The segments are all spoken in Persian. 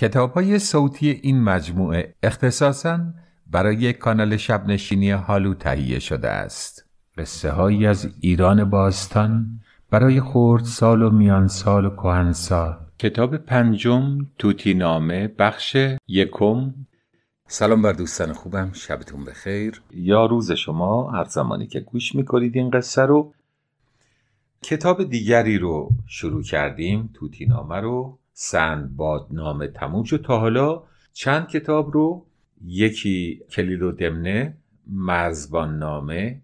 کتاب های صوتی این مجموعه اختصاصاً برای کانال شبنشینی هالو تهیه شده است قصه هایی از ایران باستان برای خورد سال و میان سال و کهنسا کتاب پنجم توتی نامه بخش یکم سلام بر دوستان خوبم شبتون بخیر یا روز شما هر زمانی که گوش میکنید این قصه رو کتاب دیگری رو شروع کردیم توتی نامه رو سندباد نامه تموم شد تا حالا چند کتاب رو یکی کلیل و دمنه مرزبان نامه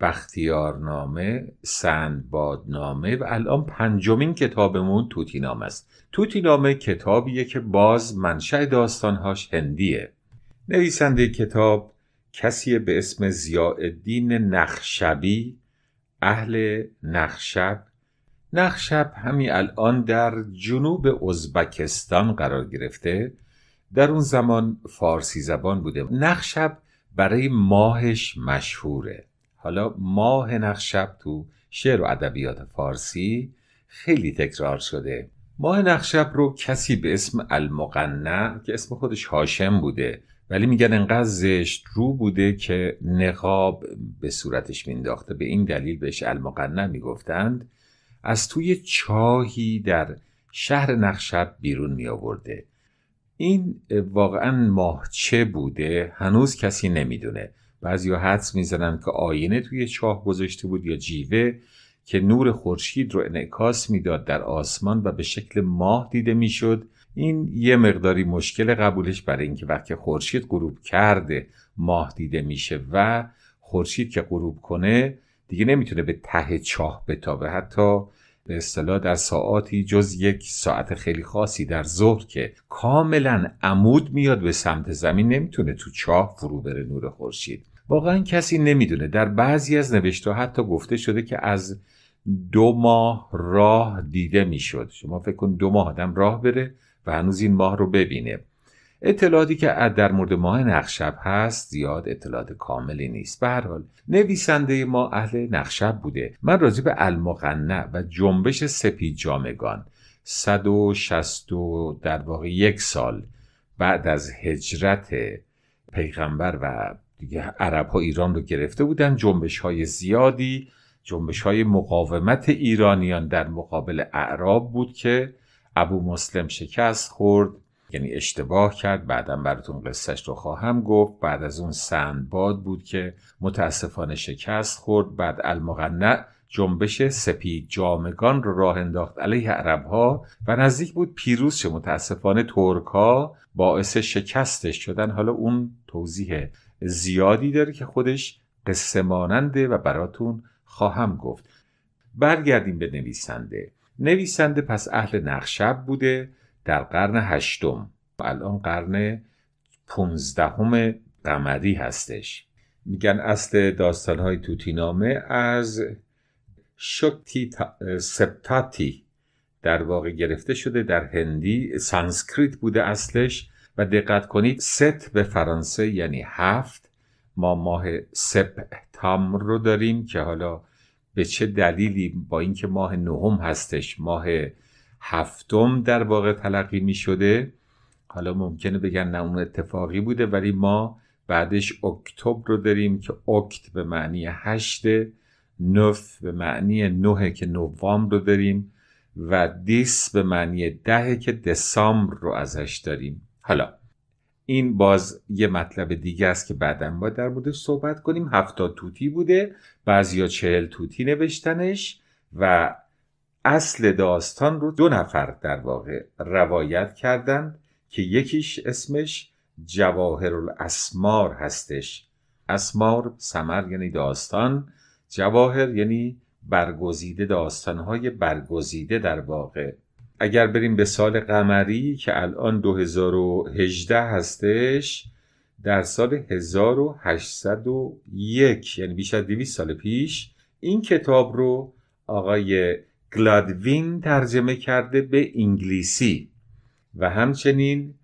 بختیارنامه نامه و الان پنجمین کتابمون توتی نام است توتی نامه کتابیه که باز منشأ داستانهاش هندیه نویسنده کتاب کسی به اسم زیادین نخشبی اهل نخشب نخشب همی الان در جنوب ازبکستان قرار گرفته در اون زمان فارسی زبان بوده نخشب برای ماهش مشهوره حالا ماه نقشب تو شعر و ادبیات فارسی خیلی تکرار شده ماه نقشب رو کسی به اسم المقنع که اسم خودش هاشم بوده ولی میگن انقدر زشت رو بوده که نقاب به صورتش مینداخته به این دلیل بهش المقنع میگفتند از توی چاهی در شهر نقشب بیرون می آورده این واقعا ماهچه بوده هنوز کسی نمیدونه بعضیا حدس میزنن که آینه توی چاه گذاشته بود یا جیوه که نور خورشید رو انعکاس میداد در آسمان و به شکل ماه دیده میشد این یه مقداری مشکل قبولش برای اینکه وقتی خورشید غروب کرده ماه دیده میشه و خورشید که غروب کنه دیگه نمیتونه به ته چاه بتابه حتی به اصطلاح در ساعاتی جز یک ساعت خیلی خاصی در ظهر که کاملا عمود میاد به سمت زمین نمیتونه تو چاه فرو بره نور خورشید واقعا کسی نمیدونه در بعضی از نوشته حتی گفته شده که از دو ماه راه دیده میشد شما فکر کن دو ماه آدم راه بره و هنوز این ماه رو ببینه اطلاعاتی که در مورد ماه نقشب هست زیاد اطلاعات کاملی نیست به هر حال نویسنده ما اهل نقشب بوده من راضی به المقنع و جنبش سپید جامگان 160 در واقع یک سال بعد از هجرت پیغمبر و دیگه عرب ها ایران رو گرفته بودن جنبش های زیادی جنبش های مقاومت ایرانیان در مقابل اعراب بود که ابو مسلم شکست خورد یعنی اشتباه کرد بعدا براتون قصهش رو خواهم گفت بعد از اون سندباد بود که متاسفانه شکست خورد بعد المقنع جنبش سپید جامگان رو راه انداخت علیه ها و نزدیک بود پیروز چه متاسفانه ها باعث شکستش شدن حالا اون توضیح زیادی داره که خودش قصه ماننده و براتون خواهم گفت برگردیم به نویسنده نویسنده پس اهل نقشب بوده در قرن هشتم الان قرن پونزدهم قمری هستش میگن اصل داستان های توتینامه از شکتی سپتاتی در واقع گرفته شده در هندی سانسکریت بوده اصلش و دقت کنید ست به فرانسه یعنی هفت ما ماه سپتام رو داریم که حالا به چه دلیلی با اینکه ماه نهم هستش ماه هفتم در واقع تلقی می شده حالا ممکنه بگن نه اون اتفاقی بوده ولی ما بعدش اکتبر رو داریم که اکت به معنی هشته نف به معنی نوه که نوامبر رو داریم و دیس به معنی دهه که دسامبر رو ازش داریم حالا این باز یه مطلب دیگه است که بعدا با در موردش صحبت کنیم هفتاد توتی بوده بعضیا چهل توتی نوشتنش و اصل داستان رو دو نفر در واقع روایت کردند که یکیش اسمش جواهر الاسمار هستش اسمار سمر یعنی داستان جواهر یعنی برگزیده داستانهای برگزیده در واقع اگر بریم به سال قمری که الان 2018 هستش در سال 1801 یعنی بیش از 200 سال پیش این کتاب رو آقای گلادوین ترجمه کرده به انگلیسی و همچنین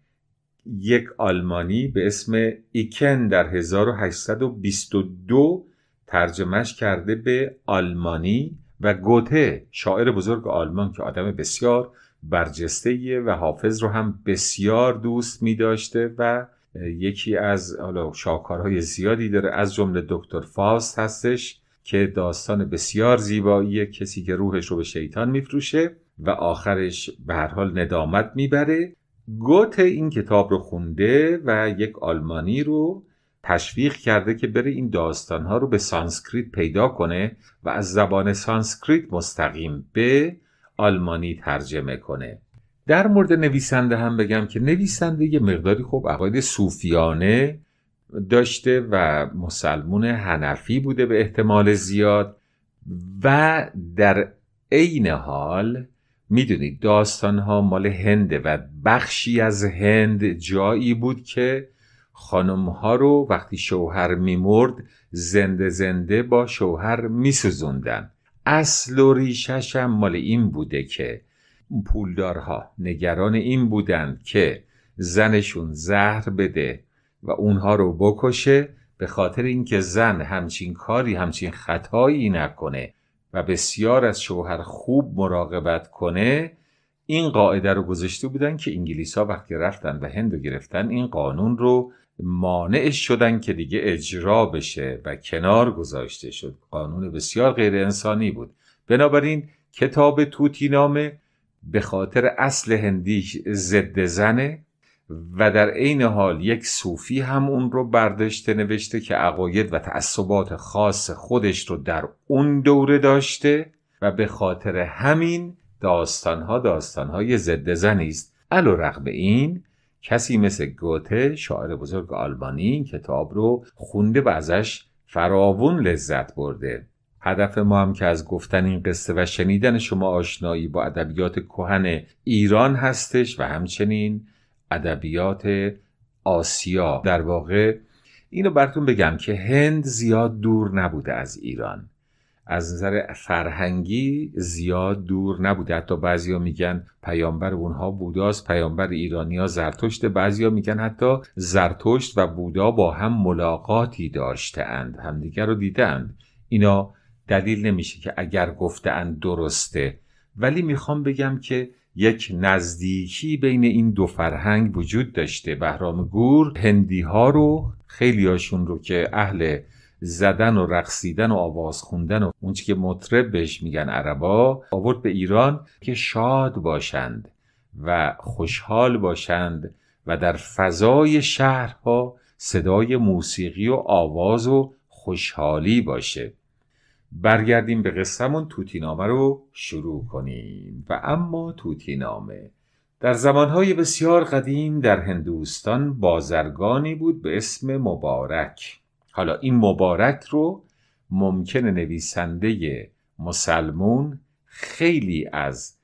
یک آلمانی به اسم ایکن در 1822 ترجمهش کرده به آلمانی و گوته شاعر بزرگ آلمان که آدم بسیار برجسته و حافظ رو هم بسیار دوست می داشته و یکی از حالا شاهکارهای زیادی داره از جمله دکتر فاست هستش که داستان بسیار زیبایی کسی که روحش رو به شیطان میفروشه و آخرش به هر حال ندامت میبره گوت این کتاب رو خونده و یک آلمانی رو تشویق کرده که بره این داستانها رو به سانسکریت پیدا کنه و از زبان سانسکریت مستقیم به آلمانی ترجمه کنه در مورد نویسنده هم بگم که نویسنده یه مقداری خب عقاید صوفیانه داشته و مسلمون هنفی بوده به احتمال زیاد و در عین حال میدونید داستان ها مال هنده و بخشی از هند جایی بود که خانم ها رو وقتی شوهر میمرد زنده زنده با شوهر میسوزوندن اصل و ریشش مال این بوده که پولدارها نگران این بودند که زنشون زهر بده و اونها رو بکشه به خاطر اینکه زن همچین کاری همچین خطایی نکنه و بسیار از شوهر خوب مراقبت کنه این قاعده رو گذاشته بودن که انگلیس ها وقتی رفتن و هندو گرفتن این قانون رو مانعش شدن که دیگه اجرا بشه و کنار گذاشته شد قانون بسیار غیر انسانی بود بنابراین کتاب توتی نامه به خاطر اصل هندی ضد زنه و در عین حال یک صوفی هم اون رو برداشته نوشته که عقاید و تعصبات خاص خودش رو در اون دوره داشته و به خاطر همین داستانها داستانهای ضد زنی است علیرغم این کسی مثل گوته شاعر بزرگ آلبانی کتاب رو خونده و ازش فراوون لذت برده هدف ما هم که از گفتن این قصه و شنیدن شما آشنایی با ادبیات کهن ایران هستش و همچنین ادبیات آسیا در واقع اینو براتون بگم که هند زیاد دور نبوده از ایران از نظر فرهنگی زیاد دور نبوده حتی بعضیا میگن پیامبر اونها بوداست پیامبر ایرانیا زرتشت بعضیا میگن حتی زرتشت و بودا با هم ملاقاتی داشتهاند همدیگر رو دیدند اینا دلیل نمیشه که اگر گفتهاند درسته ولی میخوام بگم که یک نزدیکی بین این دو فرهنگ وجود داشته بهرام گور هندی ها رو خیلی هاشون رو که اهل زدن و رقصیدن و آواز خوندن و اون که مطرب بهش میگن عربا آورد به ایران که شاد باشند و خوشحال باشند و در فضای شهرها صدای موسیقی و آواز و خوشحالی باشه برگردیم به قصهمون توتینامه رو شروع کنیم و اما توتینامه در زمانهای بسیار قدیم در هندوستان بازرگانی بود به اسم مبارک حالا این مبارک رو ممکن نویسنده مسلمون خیلی از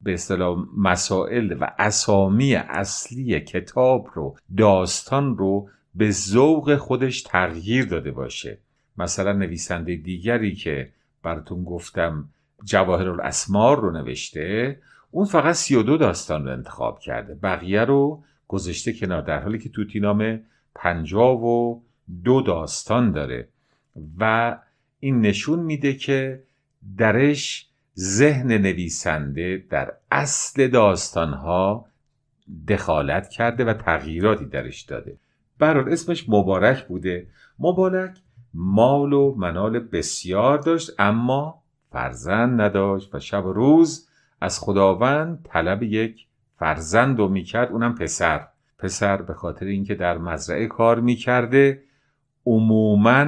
به اصطلاح مسائل و اسامی اصلی کتاب رو داستان رو به ذوق خودش تغییر داده باشه مثلا نویسنده دیگری که براتون گفتم جواهر الاسمار رو نوشته اون فقط 32 داستان رو انتخاب کرده بقیه رو گذشته کنار در حالی که توتی نام 50 و دو داستان داره و این نشون میده که درش ذهن نویسنده در اصل داستانها دخالت کرده و تغییراتی درش داده برحال اسمش مبارک بوده مبارک مال و منال بسیار داشت اما فرزند نداشت و شب و روز از خداوند طلب یک فرزند رو میکرد اونم پسر پسر به خاطر اینکه در مزرعه کار میکرده عموما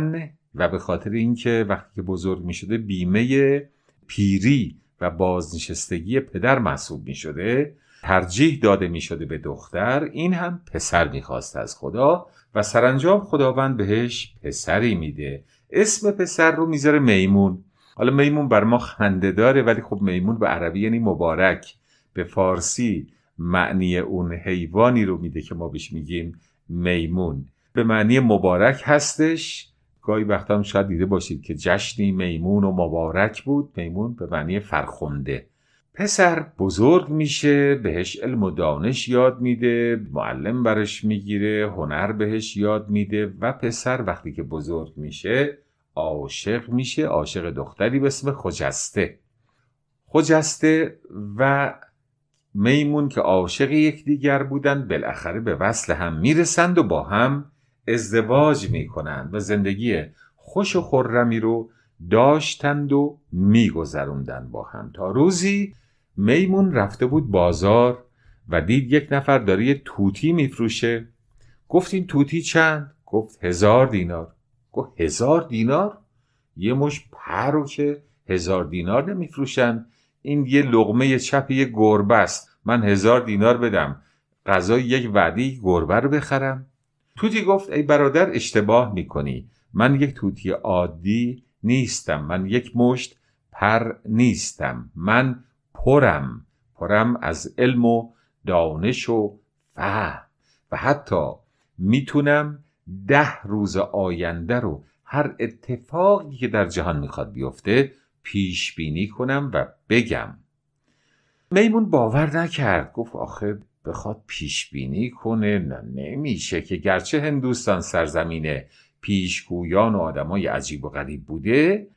و به خاطر اینکه وقتی که بزرگ میشده بیمه پیری و بازنشستگی پدر محسوب میشده ترجیح داده می شده به دختر این هم پسر خواست از خدا و سرانجام خداوند بهش پسری میده اسم پسر رو میذاره میمون حالا میمون بر ما خنده داره ولی خب میمون به عربی یعنی مبارک به فارسی معنی اون حیوانی رو میده که ما بهش میگیم میمون به معنی مبارک هستش گاهی وقتا هم شاید دیده باشید که جشنی میمون و مبارک بود میمون به معنی فرخنده پسر بزرگ میشه بهش علم و دانش یاد میده معلم برش میگیره هنر بهش یاد میده و پسر وقتی که بزرگ میشه عاشق میشه عاشق دختری به اسم خجسته خجسته و میمون که عاشق یکدیگر بودند بالاخره به وصل هم میرسند و با هم ازدواج میکنند و زندگی خوش و خرمی رو داشتند و میگذروندند با هم تا روزی میمون رفته بود بازار و دید یک نفر داره یه توتی میفروشه گفت این توتی چند گفت هزار دینار گفت هزار دینار یه مش پر رو که هزار دینار نمیفروشن این یه لغمه چپ یه گربه است من هزار دینار بدم غذا یک وعده گربه رو بخرم توتی گفت ای برادر اشتباه میکنی من یک توتی عادی نیستم من یک مشت پر نیستم من پرم پرم از علم و دانش و فهم و حتی میتونم ده روز آینده رو هر اتفاقی که در جهان میخواد بیفته پیش بینی کنم و بگم میمون باور نکرد گفت آخه بخواد پیش بینی کنه نه نمیشه که گرچه هندوستان سرزمین پیشگویان و آدمای عجیب و غریب بوده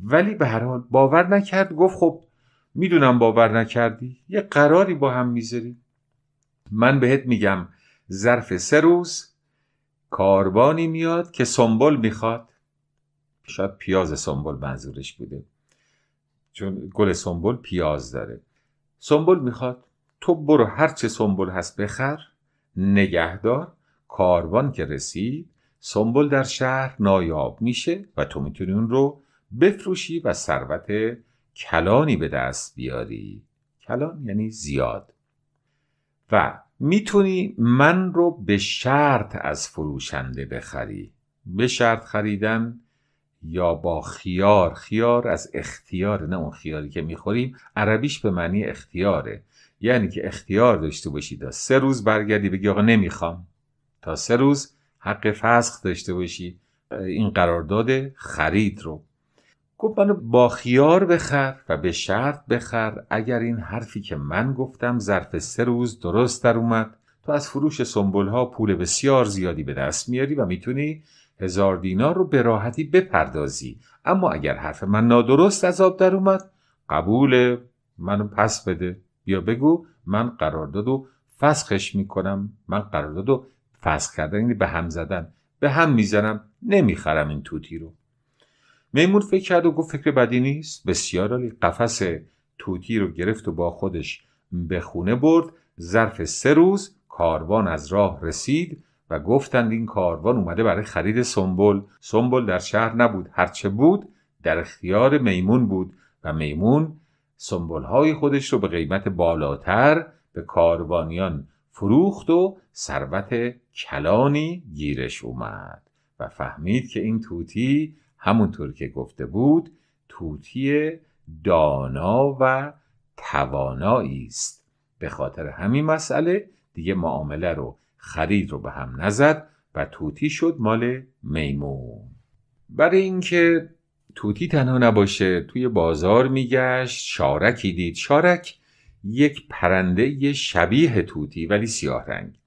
ولی به هر حال باور نکرد گفت خب میدونم باور نکردی یه قراری با هم میذاری من بهت میگم ظرف سه روز کاروانی میاد که سنبل میخواد شاید پیاز سنبل منظورش بوده چون گل سنبل پیاز داره سنبل میخواد تو برو هر چه سنبل هست بخر نگهدار کاروان که رسید سنبل در شهر نایاب میشه و تو میتونی اون رو بفروشی و ثروت کلانی به دست بیاری کلان یعنی زیاد و میتونی من رو به شرط از فروشنده بخری به شرط خریدن یا با خیار خیار از اختیار نه اون خیاری که میخوریم عربیش به معنی اختیاره یعنی که اختیار داشته باشی تا سه روز برگردی بگی آقا نمیخوام تا سه روز حق فسخ داشته باشی این قرارداد خرید رو گفت منو با خیار بخر و به شرط بخر اگر این حرفی که من گفتم ظرف سه روز درست در اومد تو از فروش سنبول ها پول بسیار زیادی به دست میاری و میتونی هزار دینار رو به راحتی بپردازی اما اگر حرف من نادرست از آب در اومد قبوله منو پس بده یا بگو من قرارداد و فسخش میکنم من قرارداد و فسخ کردن یعنی به هم زدن به هم میزنم نمیخرم این توتی رو میمون فکر کرد و گفت فکر بدی نیست بسیار عالی قفس توتی رو گرفت و با خودش به خونه برد ظرف سه روز کاروان از راه رسید و گفتند این کاروان اومده برای خرید سنبل سنبل در شهر نبود هرچه بود در اختیار میمون بود و میمون های خودش رو به قیمت بالاتر به کاروانیان فروخت و ثروت کلانی گیرش اومد و فهمید که این توتی همونطور که گفته بود توتی دانا و توانایی است به خاطر همین مسئله دیگه معامله رو خرید رو به هم نزد و توتی شد مال میمون برای اینکه توتی تنها نباشه توی بازار میگشت شارکی دید شارک یک پرنده شبیه توتی ولی سیاه رنگ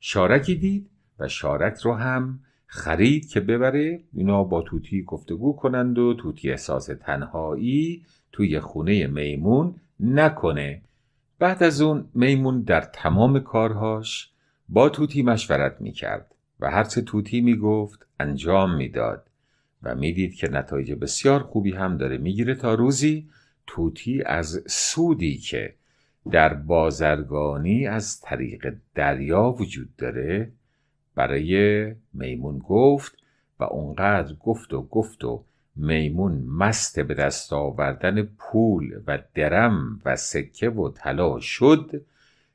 شارکی دید و شارک رو هم خرید که ببره اینا با توتی گفتگو کنند و توتی احساس تنهایی توی خونه میمون نکنه بعد از اون میمون در تمام کارهاش با توتی مشورت میکرد و هر چه توتی میگفت انجام میداد و میدید که نتایج بسیار خوبی هم داره میگیره تا روزی توتی از سودی که در بازرگانی از طریق دریا وجود داره برای میمون گفت و اونقدر گفت و گفت و میمون مست به دست آوردن پول و درم و سکه و طلا شد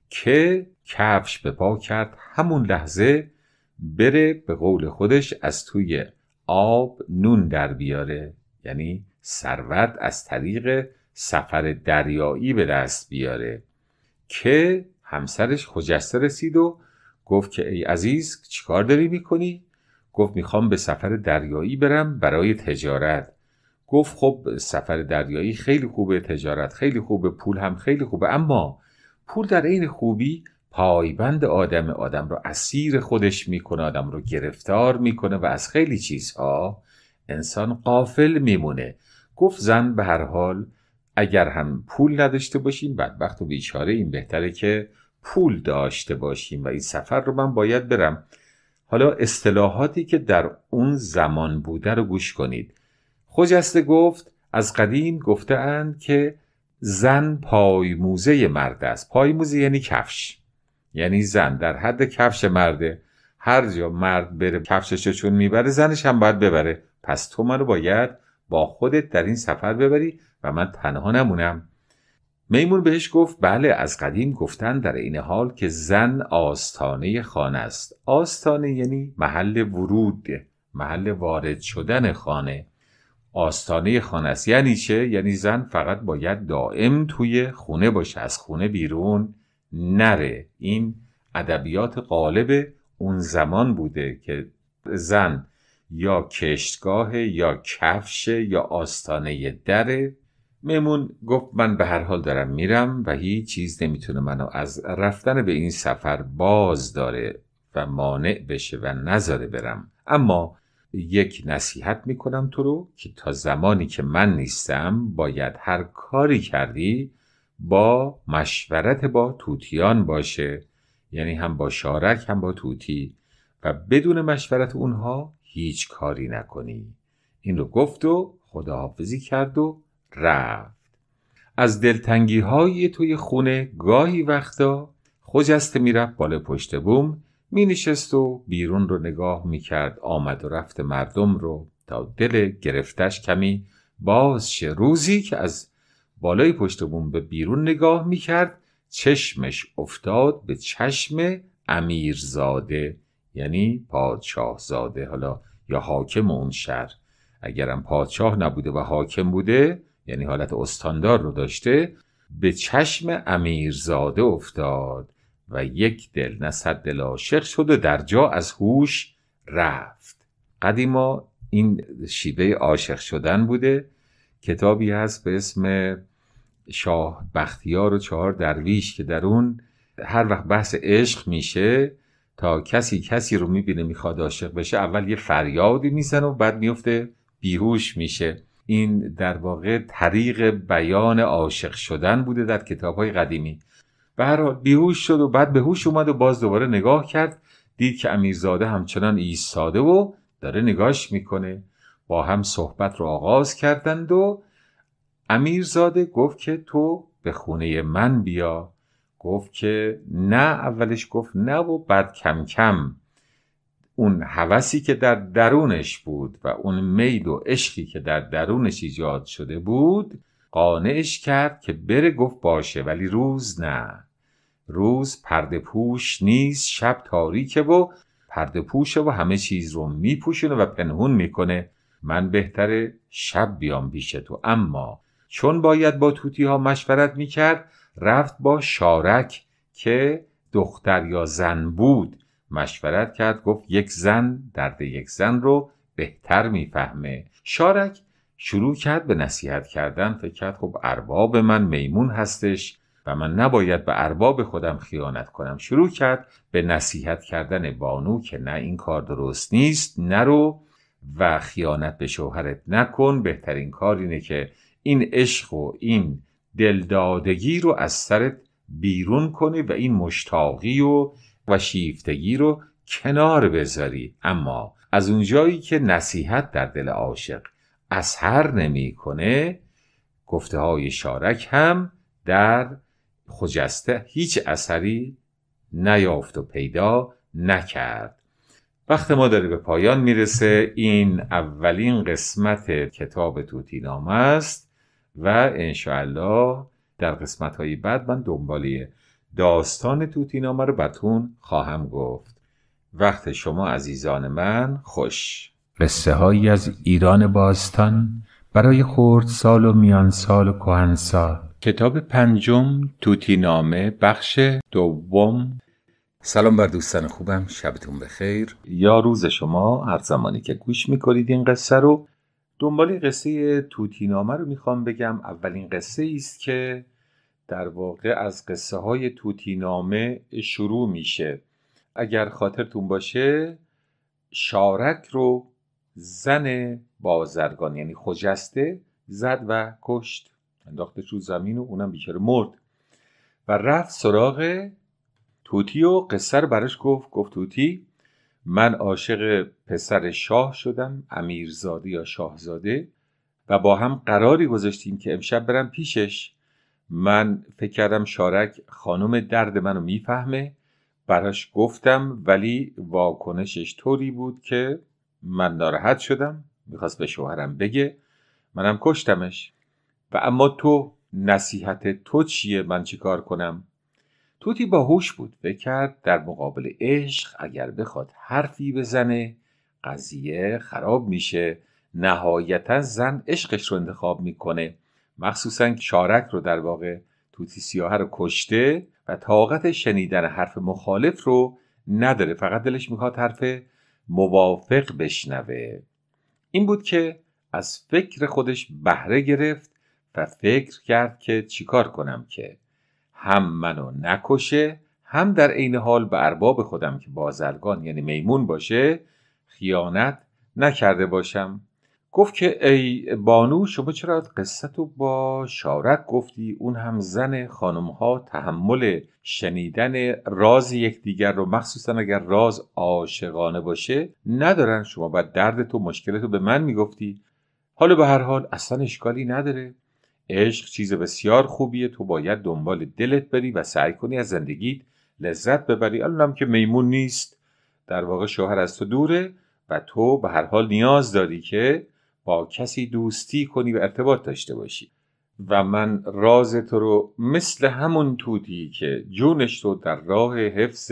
که کفش به پا کرد همون لحظه بره به قول خودش از توی آب نون در بیاره یعنی ثروت از طریق سفر دریایی به دست بیاره که همسرش خجسته رسید و گفت که ای عزیز چیکار داری میکنی؟ گفت میخوام به سفر دریایی برم برای تجارت گفت خب سفر دریایی خیلی خوبه تجارت خیلی خوبه پول هم خیلی خوبه اما پول در عین خوبی پایبند آدم آدم رو اسیر خودش میکنه آدم رو گرفتار میکنه و از خیلی چیزها انسان قافل میمونه گفت زن به هر حال اگر هم پول نداشته باشیم بدبخت و بیچاره این بهتره که پول داشته باشیم و این سفر رو من باید برم حالا اصطلاحاتی که در اون زمان بوده رو گوش کنید خوجسته گفت از قدیم گفته که زن پای موزه مرد است پای موزه یعنی کفش یعنی زن در حد کفش مرده هر جا مرد بره کفشش چون میبره زنش هم باید ببره پس تو رو باید با خودت در این سفر ببری و من تنها نمونم میمون بهش گفت بله از قدیم گفتن در این حال که زن آستانه خانه است آستانه یعنی محل ورود محل وارد شدن خانه آستانه خانه است یعنی چه؟ یعنی زن فقط باید دائم توی خونه باشه از خونه بیرون نره این ادبیات قالب اون زمان بوده که زن یا کشتگاه یا کفش یا آستانه دره میمون گفت من به هر حال دارم میرم و هیچ چیز نمیتونه منو از رفتن به این سفر باز داره و مانع بشه و نذاره برم اما یک نصیحت میکنم تو رو که تا زمانی که من نیستم باید هر کاری کردی با مشورت با توتیان باشه یعنی هم با شارک هم با توتی و بدون مشورت اونها هیچ کاری نکنی این رو گفت و خداحافظی کرد و رفت از دلتنگی های توی خونه گاهی وقتا خجسته میرفت بالا پشت بوم می نشست و بیرون رو نگاه می کرد آمد و رفت مردم رو تا دل گرفتش کمی باز شه روزی که از بالای پشت بوم به بیرون نگاه می کرد چشمش افتاد به چشم امیرزاده یعنی پادشاهزاده حالا یا حاکم اون شهر اگرم پادشاه نبوده و حاکم بوده یعنی حالت استاندار رو داشته به چشم امیرزاده افتاد و یک دل نصد دل عاشق شد و در جا از هوش رفت قدیما این شیوه عاشق شدن بوده کتابی هست به اسم شاه بختیار و چهار درویش که در اون هر وقت بحث عشق میشه تا کسی کسی رو میبینه میخواد عاشق بشه اول یه فریادی میزنه و بعد میفته بیهوش میشه این در واقع طریق بیان عاشق شدن بوده در کتاب های قدیمی به بیهوش شد و بعد به هوش اومد و باز دوباره نگاه کرد دید که امیرزاده همچنان ایستاده و داره نگاش میکنه با هم صحبت رو آغاز کردند و امیرزاده گفت که تو به خونه من بیا گفت که نه اولش گفت نه و بعد کم کم اون هوسی که در درونش بود و اون مید و عشقی که در درونش ایجاد شده بود قانعش کرد که بره گفت باشه ولی روز نه روز پرده پوش نیست شب تاریکه و پرده پوشه و همه چیز رو میپوشونه و پنهون میکنه من بهتر شب بیام پیش تو اما چون باید با توتی ها مشورت میکرد رفت با شارک که دختر یا زن بود مشورت کرد گفت یک زن درد یک زن رو بهتر میفهمه شارک شروع کرد به نصیحت کردن فکر کرد خب ارباب من میمون هستش و من نباید به ارباب خودم خیانت کنم شروع کرد به نصیحت کردن بانو که نه این کار درست نیست نرو و خیانت به شوهرت نکن بهترین کار اینه که این عشق و این دلدادگی رو از سرت بیرون کنی و این مشتاقی و و شیفتگی رو کنار بذاری اما از اونجایی که نصیحت در دل عاشق اثر نمیکنه گفته های شارک هم در خجسته هیچ اثری نیافت و پیدا نکرد وقت ما داره به پایان میرسه این اولین قسمت کتاب نام است و انشاءالله در قسمت های بعد من دنبالیه داستان توتینامه رو براتون خواهم گفت وقت شما عزیزان من خوش قصه هایی از ایران باستان برای خورد سال و میان سال و کهن سال کتاب پنجم توتینامه بخش دوم سلام بر دوستان خوبم شبتون بخیر یا روز شما هر زمانی که گوش میکنید این قصه رو دنبال قصه توتینامه رو میخوام بگم اولین قصه است که در واقع از قصه های توتی نامه شروع میشه اگر خاطرتون باشه شارک رو زن بازرگان یعنی خجسته زد و کشت انداختش رو زمین و اونم بیچاره مرد و رفت سراغ توتی و قصه رو براش گفت گفت توتی من عاشق پسر شاه شدم امیرزاده یا شاهزاده و با هم قراری گذاشتیم که امشب برم پیشش من فکر کردم شارک خانم درد منو میفهمه براش گفتم ولی واکنشش طوری بود که من ناراحت شدم میخواست به شوهرم بگه منم کشتمش و اما تو نصیحت تو چیه من چیکار کنم توتی باهوش بود بکرد در مقابل عشق اگر بخواد حرفی بزنه قضیه خراب میشه نهایتا زن عشقش رو انتخاب میکنه مخصوصا شارک رو در واقع توتی سیاه رو کشته و طاقت شنیدن حرف مخالف رو نداره فقط دلش میخواد حرف موافق بشنوه این بود که از فکر خودش بهره گرفت و فکر کرد که چیکار کنم که هم منو نکشه هم در عین حال به ارباب خودم که بازرگان یعنی میمون باشه خیانت نکرده باشم گفت که ای بانو شما چرا قصه تو با شارک گفتی اون هم زن خانم ها تحمل شنیدن راز یکدیگر رو مخصوصا اگر راز عاشقانه باشه ندارن شما و درد تو مشکل تو به من میگفتی حالا به هر حال اصلا اشکالی نداره عشق چیز بسیار خوبیه تو باید دنبال دلت بری و سعی کنی از زندگیت لذت ببری هم که میمون نیست در واقع شوهر از تو دوره و تو به هر حال نیاز داری که با کسی دوستی کنی و ارتباط داشته باشی و من راز تو رو مثل همون توتی که جونش رو در راه حفظ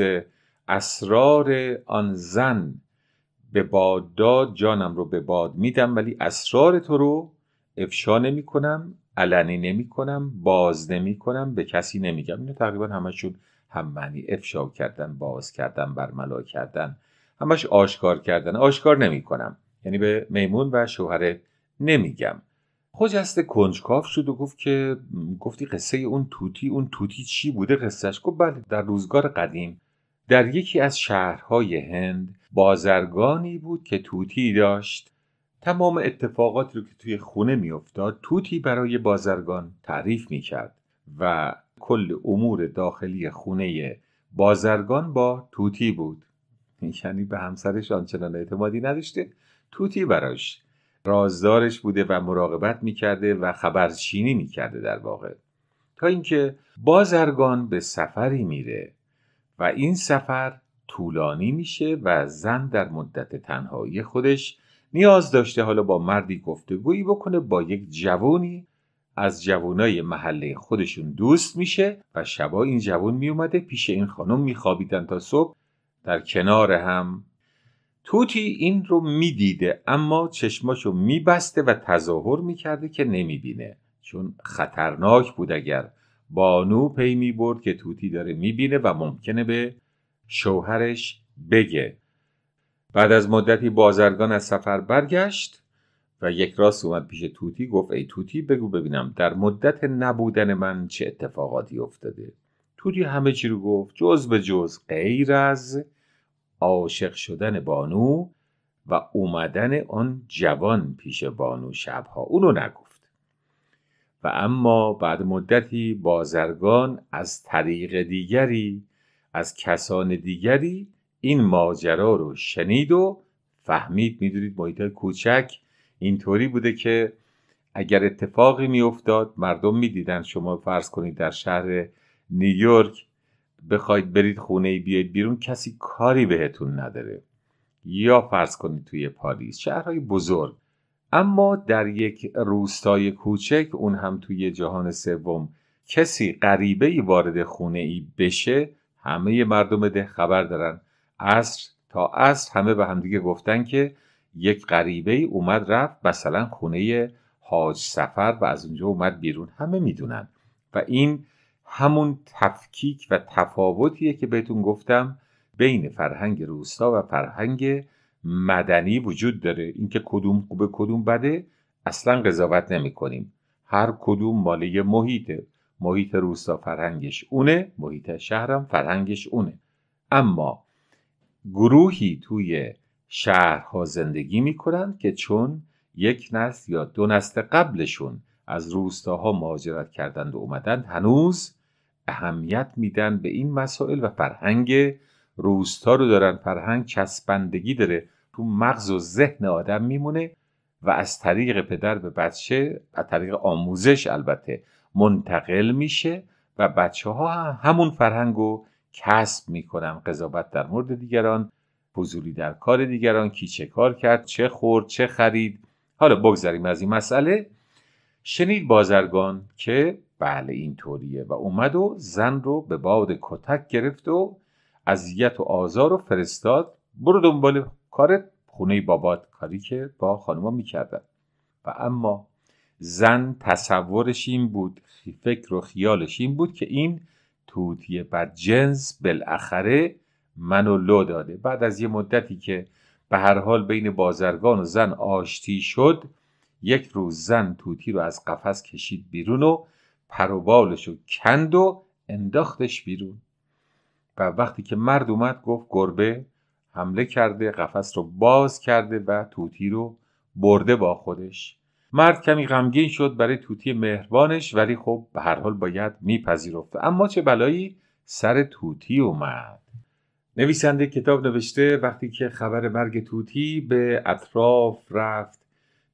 اسرار آن زن به باد داد جانم رو به باد میدم ولی اسرار تو رو افشا نمی کنم علنی نمی کنم باز نمی کنم به کسی نمیگم اینو تقریبا همشون هم معنی افشا کردن باز کردن برملا کردن همش آشکار کردن آشکار نمی کنم یعنی به میمون و شوهره نمیگم هست کنجکاف شد و گفت که گفتی قصه اون توتی اون توتی چی بوده قصهش گفت بله در روزگار قدیم در یکی از شهرهای هند بازرگانی بود که توتی داشت تمام اتفاقاتی رو که توی خونه میافتاد توتی برای بازرگان تعریف میکرد و کل امور داخلی خونه بازرگان با توتی بود یعنی به همسرش آنچنان اعتمادی نداشته توتی براش رازدارش بوده و مراقبت میکرده و خبرچینی میکرده در واقع تا اینکه بازرگان به سفری میره و این سفر طولانی میشه و زن در مدت تنهایی خودش نیاز داشته حالا با مردی گفتگویی بکنه با یک جوونی از جوانای محله خودشون دوست میشه و شبا این جوان میومده پیش این خانم میخوابیدن تا صبح در کنار هم توتی این رو میدیده اما چشماشو میبسته و تظاهر میکرده که نمیبینه چون خطرناک بود اگر بانو پی میبرد که توتی داره میبینه و ممکنه به شوهرش بگه بعد از مدتی بازرگان از سفر برگشت و یک راست اومد پیش توتی گفت ای توتی بگو ببینم در مدت نبودن من چه اتفاقاتی افتاده توتی همه چی رو گفت جز به جز غیر از عاشق شدن بانو و اومدن آن جوان پیش بانو شبها اونو نگفت و اما بعد مدتی بازرگان از طریق دیگری از کسان دیگری این ماجرا رو شنید و فهمید میدونید محیط کوچک اینطوری بوده که اگر اتفاقی میافتاد مردم میدیدن شما فرض کنید در شهر نیویورک بخواید برید خونه ای بیاید بیرون کسی کاری بهتون نداره یا فرض کنید توی پاریس شهرهای بزرگ اما در یک روستای کوچک اون هم توی جهان سوم کسی غریبه ای وارد خونه ای بشه همه مردم ده خبر دارن اصر تا اصر همه به همدیگه گفتن که یک غریبه ای اومد رفت مثلا خونه حاج سفر و از اونجا اومد بیرون همه میدونن و این همون تفکیک و تفاوتیه که بهتون گفتم بین فرهنگ روستا و فرهنگ مدنی وجود داره اینکه کدوم به کدوم بده اصلا قضاوت نمی کنیم هر کدوم ماله محیطه محیط روستا فرهنگش اونه محیط شهرم فرهنگش اونه اما گروهی توی شهرها زندگی میکنند که چون یک نسل یا دو نسل قبلشون از روستاها مهاجرت کردند و اومدند هنوز اهمیت میدن به این مسائل و فرهنگ روستا رو دارن فرهنگ چسبندگی داره تو مغز و ذهن آدم میمونه و از طریق پدر به بچه از طریق آموزش البته منتقل میشه و بچه ها همون فرهنگ رو کسب میکنن قضاوت در مورد دیگران حضوری در کار دیگران کی چه کار کرد چه خورد چه خرید حالا بگذریم از این مسئله شنید بازرگان که بله این طوریه و اومد و زن رو به باد کتک گرفت و اذیت و آزار رو فرستاد برو دنبال کارت خونه بابات کاری که با خانوما میکردن و اما زن تصورش این بود فکر و خیالش این بود که این بر جنس بالاخره منو لو داده بعد از یه مدتی که به هر حال بین بازرگان و زن آشتی شد یک روز زن توتی رو از قفس کشید بیرون و رو کند و انداختش بیرون و وقتی که مرد اومد گفت گربه حمله کرده قفس رو باز کرده و توتی رو برده با خودش مرد کمی غمگین شد برای توتی مهربانش ولی خب به هر حال باید میپذیرفته اما چه بلایی سر توتی اومد نویسنده کتاب نوشته وقتی که خبر مرگ توتی به اطراف رفت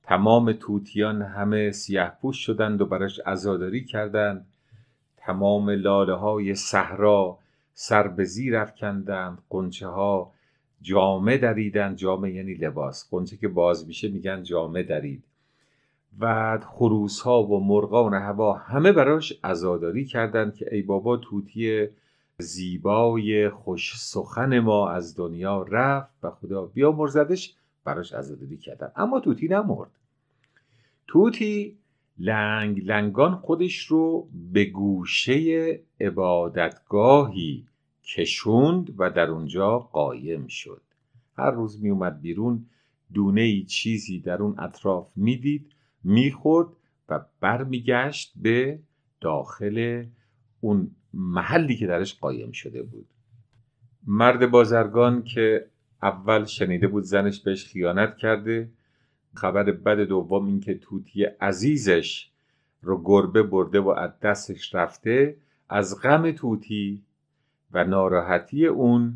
تمام توتیان همه سیه پوش شدند و براش ازاداری کردند تمام لاله های صحرا سر به زیر افکندند قنچه ها جامه دریدند جامه یعنی لباس قنچه که باز میشه میگن جامه درید و خروس ها و مرغان هوا همه براش عزاداری کردند که ای بابا توتی زیبای خوش سخن ما از دنیا رفت و خدا بیامرزدش براش عزاداری کردن اما توتی نمرد توتی لنگ لنگان خودش رو به گوشه عبادتگاهی کشوند و در اونجا قایم شد هر روز می اومد بیرون دونه ای چیزی در اون اطراف میدید میخورد و برمیگشت به داخل اون محلی که درش قایم شده بود مرد بازرگان که اول شنیده بود زنش بهش خیانت کرده خبر بد دوم اینکه توتی عزیزش رو گربه برده و از دستش رفته از غم توتی و ناراحتی اون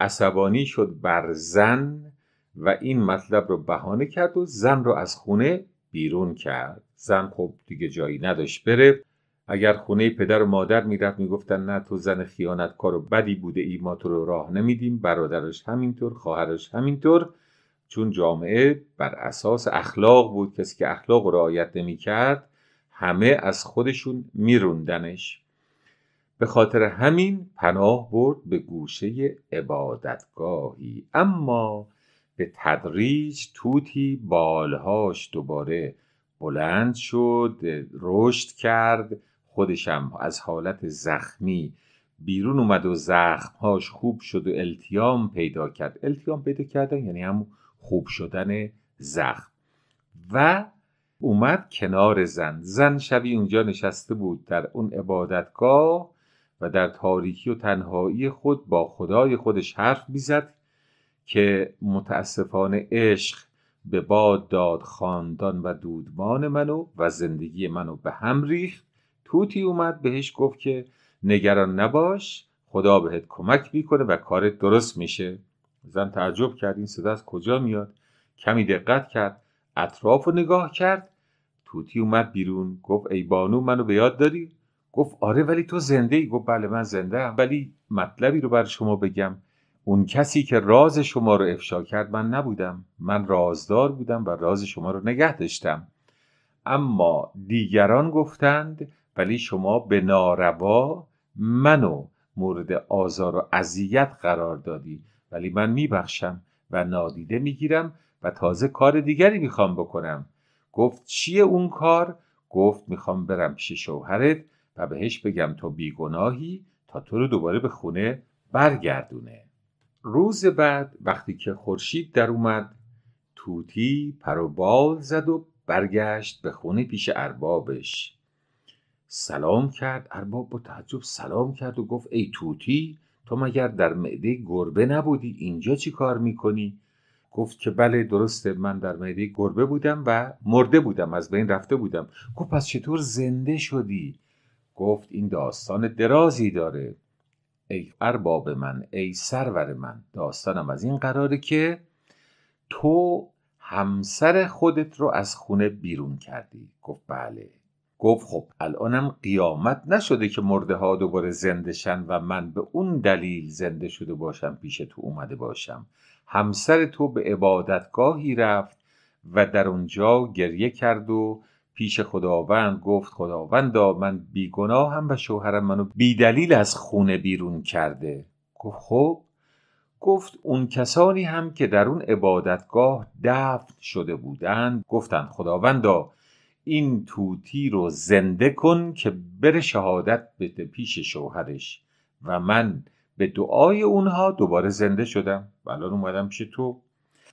عصبانی شد بر زن و این مطلب رو بهانه کرد و زن رو از خونه بیرون کرد زن خب دیگه جایی نداشت بره اگر خونه پدر و مادر میرفت میگفتن نه تو زن خیانتکار و بدی بوده ای ما تو رو راه نمیدیم برادرش همینطور خواهرش همینطور چون جامعه بر اساس اخلاق بود کسی که اخلاق رو رعایت نمیکرد همه از خودشون میروندنش به خاطر همین پناه برد به گوشه عبادتگاهی اما به تدریج توتی بالهاش دوباره بلند شد رشد کرد خودشم از حالت زخمی بیرون اومد و زخمهاش خوب شد و التیام پیدا کرد التیام پیدا کردن یعنی هم خوب شدن زخم و اومد کنار زن زن شبی اونجا نشسته بود در اون عبادتگاه و در تاریکی و تنهایی خود با خدای خودش حرف میزد که متاسفانه عشق به باد داد خاندان و دودمان منو و زندگی منو به هم ریخت توتی اومد بهش گفت که نگران نباش خدا بهت کمک میکنه و کارت درست میشه زن تعجب کرد این صدا از کجا میاد کمی دقت کرد اطراف رو نگاه کرد توتی اومد بیرون گفت ای بانو منو به یاد داری گفت آره ولی تو زنده ای گفت بله من زنده هم ولی مطلبی رو بر شما بگم اون کسی که راز شما رو افشا کرد من نبودم من رازدار بودم و راز شما رو نگه داشتم اما دیگران گفتند ولی شما به ناروا منو مورد آزار و اذیت قرار دادی ولی من میبخشم و نادیده میگیرم و تازه کار دیگری میخوام بکنم گفت چیه اون کار گفت میخوام برم پیش شوهرت و بهش بگم تو بیگناهی تا تو رو دوباره به خونه برگردونه روز بعد وقتی که خورشید در اومد توتی پروبال زد و برگشت به خونه پیش اربابش سلام کرد ارباب با تعجب سلام کرد و گفت ای توتی تو مگر در معده گربه نبودی اینجا چی کار میکنی گفت که بله درسته من در معده گربه بودم و مرده بودم از بین رفته بودم گفت پس چطور زنده شدی گفت این داستان درازی داره ای ارباب من ای سرور من داستانم از این قراره که تو همسر خودت رو از خونه بیرون کردی گفت بله گفت خب الانم قیامت نشده که مرده ها دوباره زنده شن و من به اون دلیل زنده شده باشم پیش تو اومده باشم همسر تو به عبادتگاهی رفت و در اونجا گریه کرد و پیش خداوند گفت خداوندا من بیگناهم و شوهرم منو بیدلیل از خونه بیرون کرده گفت خب گفت اون کسانی هم که در اون عبادتگاه دفن شده بودند گفتند خداوندا این توتی رو زنده کن که بره شهادت بده پیش شوهرش و من به دعای اونها دوباره زنده شدم و الان اومدم پیش تو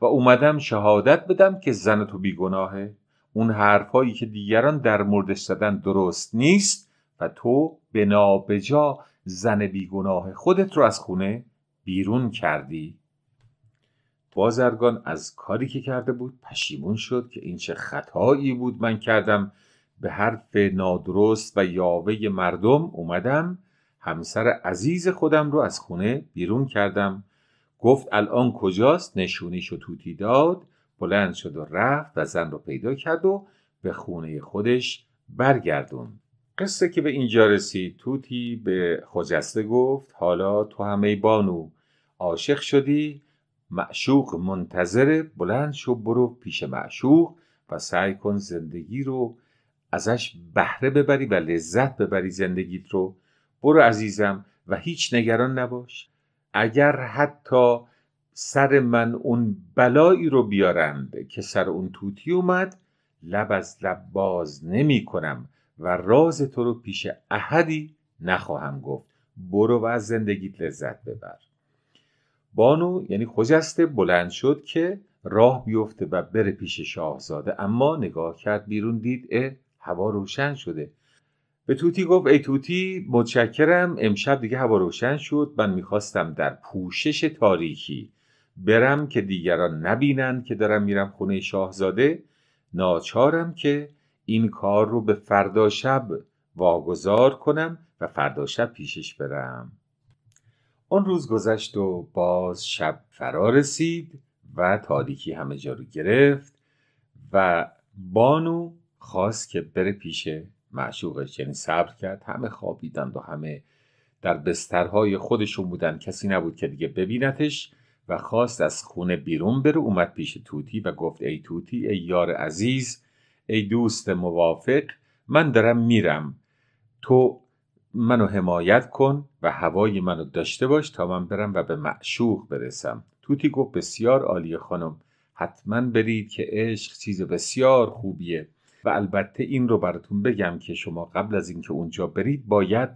و اومدم شهادت بدم که زن تو بیگناهه اون حرفهایی که دیگران در موردش زدن درست نیست و تو به نابجا زن بیگناه خودت رو از خونه بیرون کردی بازرگان از کاری که کرده بود پشیمون شد که این چه خطایی بود من کردم به حرف نادرست و یاوه مردم اومدم همسر عزیز خودم رو از خونه بیرون کردم گفت الان کجاست نشونیش و توتی داد بلند شد و رفت و زن رو پیدا کرد و به خونه خودش برگردون قصه که به اینجا رسید توتی به خجسته گفت حالا تو همه بانو عاشق شدی معشوق منتظره بلند شو برو پیش معشوق و سعی کن زندگی رو ازش بهره ببری و لذت ببری زندگیت رو برو عزیزم و هیچ نگران نباش اگر حتی سر من اون بلایی رو بیارند که سر اون توتی اومد لب از لب باز نمی کنم و راز تو رو پیش احدی نخواهم گفت برو و از زندگیت لذت ببر بانو یعنی خجسته بلند شد که راه بیفته و بره پیش شاهزاده اما نگاه کرد بیرون دید اه هوا روشن شده به توتی گفت ای توتی متشکرم امشب دیگه هوا روشن شد من میخواستم در پوشش تاریکی برم که دیگران نبینند که دارم میرم خونه شاهزاده ناچارم که این کار رو به فردا شب واگذار کنم و فردا شب پیشش برم آن روز گذشت و باز شب فرا رسید و تاریکی همه جا رو گرفت و بانو خواست که بره پیش معشوقش یعنی صبر کرد همه خوابیدند و همه در بسترهای خودشون بودن کسی نبود که دیگه ببینتش و خواست از خونه بیرون بره اومد پیش توتی و گفت ای توتی ای یار عزیز ای دوست موافق من دارم میرم تو منو حمایت کن و هوای منو داشته باش تا من برم و به معشوق برسم توتی گفت بسیار عالی خانم حتما برید که عشق چیز بسیار خوبیه و البته این رو براتون بگم که شما قبل از اینکه اونجا برید باید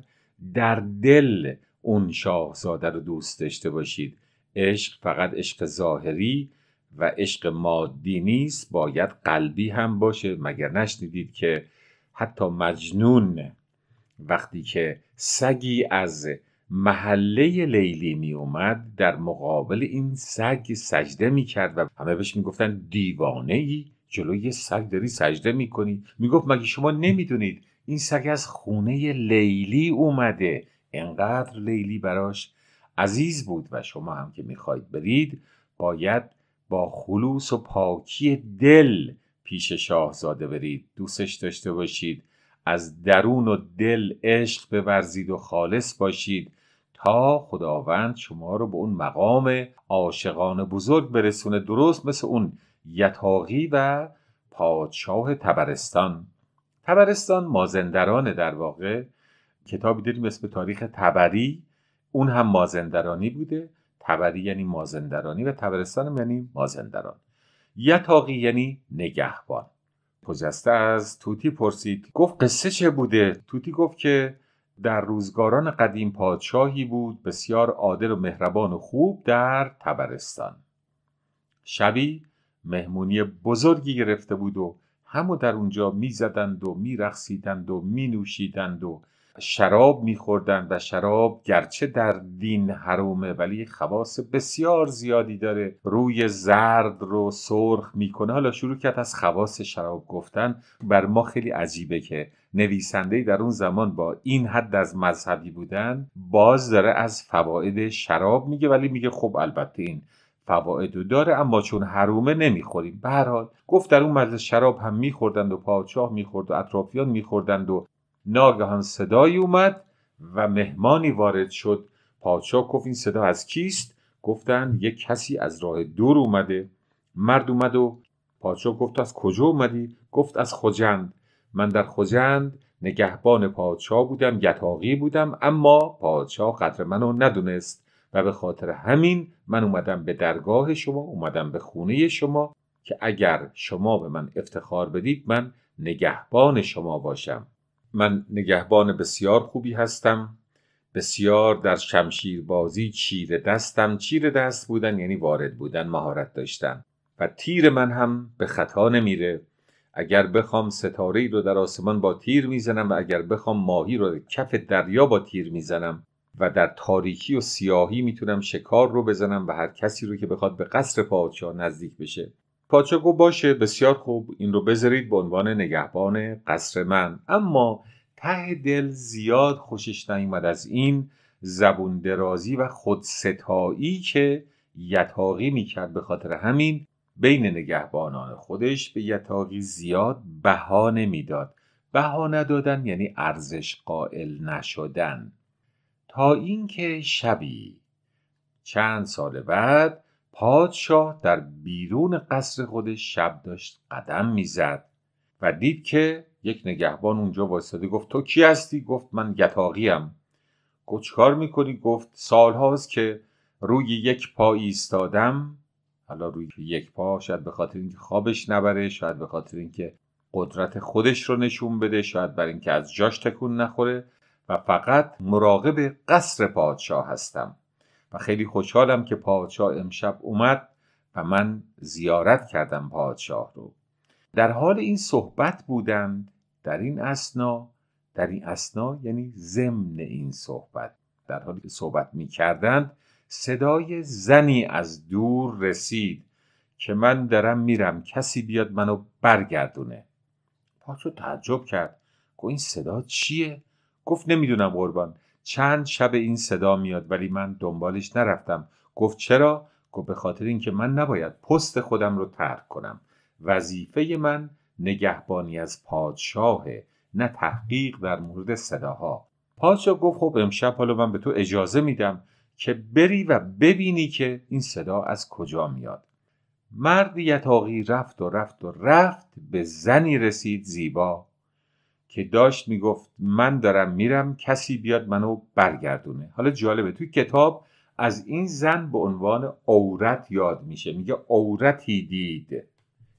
در دل اون شاهزاده رو دوست داشته باشید عشق فقط عشق ظاهری و عشق مادی نیست باید قلبی هم باشه مگر نشنیدید که حتی مجنون وقتی که سگی از محله لیلی می اومد در مقابل این سگ سجده می کرد و همه بهش می گفتن دیوانه ای جلوی یه سگ داری سجده می کنی می گفت مگه شما نمیدونید این سگ از خونه لیلی اومده انقدر لیلی براش عزیز بود و شما هم که میخواید برید باید با خلوص و پاکی دل پیش شاهزاده برید دوستش داشته باشید از درون و دل عشق بورزید و خالص باشید تا خداوند شما رو به اون مقام عاشقان بزرگ برسونه درست مثل اون یتاقی و پادشاه تبرستان تبرستان مازندران در واقع کتابی داریم اسم تاریخ تبری اون هم مازندرانی بوده تبری یعنی مازندرانی و تبرستان یعنی مازندران یتاقی یعنی نگهبان خجسته از توتی پرسید گفت قصه چه بوده توتی گفت که در روزگاران قدیم پادشاهی بود بسیار عادل و مهربان و خوب در تبرستان شبی مهمونی بزرگی گرفته بود و همو در اونجا میزدند و میرقصیدند و مینوشیدند و شراب میخوردن و شراب گرچه در دین حرومه ولی خواص بسیار زیادی داره روی زرد رو سرخ میکنه حالا شروع کرد از خواص شراب گفتن بر ما خیلی عجیبه که نویسنده در اون زمان با این حد از مذهبی بودن باز داره از فواید شراب میگه ولی میگه خب البته این فواید داره اما چون حرومه نمیخوریم به هر حال گفت در اون مجلس شراب هم میخوردند و پادشاه میخورد و اطرافیان میخوردند و ناگهان صدایی اومد و مهمانی وارد شد پادشاه گفت این صدا از کیست گفتند یک کسی از راه دور اومده مرد اومد و پادشاه گفت از کجا اومدی گفت از خوجند من در خوجند نگهبان پادشاه بودم یتاقی بودم اما پادشاه قدر منو ندونست و به خاطر همین من اومدم به درگاه شما اومدم به خونه شما که اگر شما به من افتخار بدید من نگهبان شما باشم من نگهبان بسیار خوبی هستم بسیار در شمشیر بازی چیر دستم چیر دست بودن یعنی وارد بودن مهارت داشتن و تیر من هم به خطا نمیره اگر بخوام ستاره رو در آسمان با تیر میزنم و اگر بخوام ماهی رو کف دریا با تیر میزنم و در تاریکی و سیاهی میتونم شکار رو بزنم و هر کسی رو که بخواد به قصر پادشاه نزدیک بشه پادشاه گفت باشه بسیار خوب این رو بذارید به عنوان نگهبان قصر من اما ته دل زیاد خوشش نیومد از این زبون درازی و خودستایی که یتاقی میکرد به خاطر همین بین نگهبانان خودش به یتاقی زیاد بها نمیداد بها ندادن یعنی ارزش قائل نشدن تا اینکه شبی چند سال بعد پادشاه در بیرون قصر خودش شب داشت قدم میزد و دید که یک نگهبان اونجا واستاده گفت تو کی هستی گفت من گتاقیم گفت چکار میکنی گفت سالهاست که روی یک پا ایستادم حالا روی یک پا شاید به خاطر اینکه خوابش نبره شاید به خاطر اینکه قدرت خودش رو نشون بده شاید بر اینکه از جاش تکون نخوره و فقط مراقب قصر پادشاه هستم و خیلی خوشحالم که پادشاه امشب اومد و من زیارت کردم پادشاه رو در حال این صحبت بودند در این اسنا در این اسنا یعنی ضمن این صحبت در حالی که صحبت می کردند صدای زنی از دور رسید که من دارم میرم کسی بیاد منو برگردونه پادشاه تعجب کرد گفت این صدا چیه گفت نمیدونم قربان چند شب این صدا میاد ولی من دنبالش نرفتم گفت چرا گفت به خاطر اینکه من نباید پست خودم رو ترک کنم وظیفه من نگهبانی از پادشاه نه تحقیق در مورد صداها پادشاه گفت خب امشب حالا من به تو اجازه میدم که بری و ببینی که این صدا از کجا میاد مرد یتاقی رفت و رفت و رفت به زنی رسید زیبا که داشت میگفت من دارم میرم کسی بیاد منو برگردونه حالا جالبه توی کتاب از این زن به عنوان عورت یاد میشه میگه عورتی دید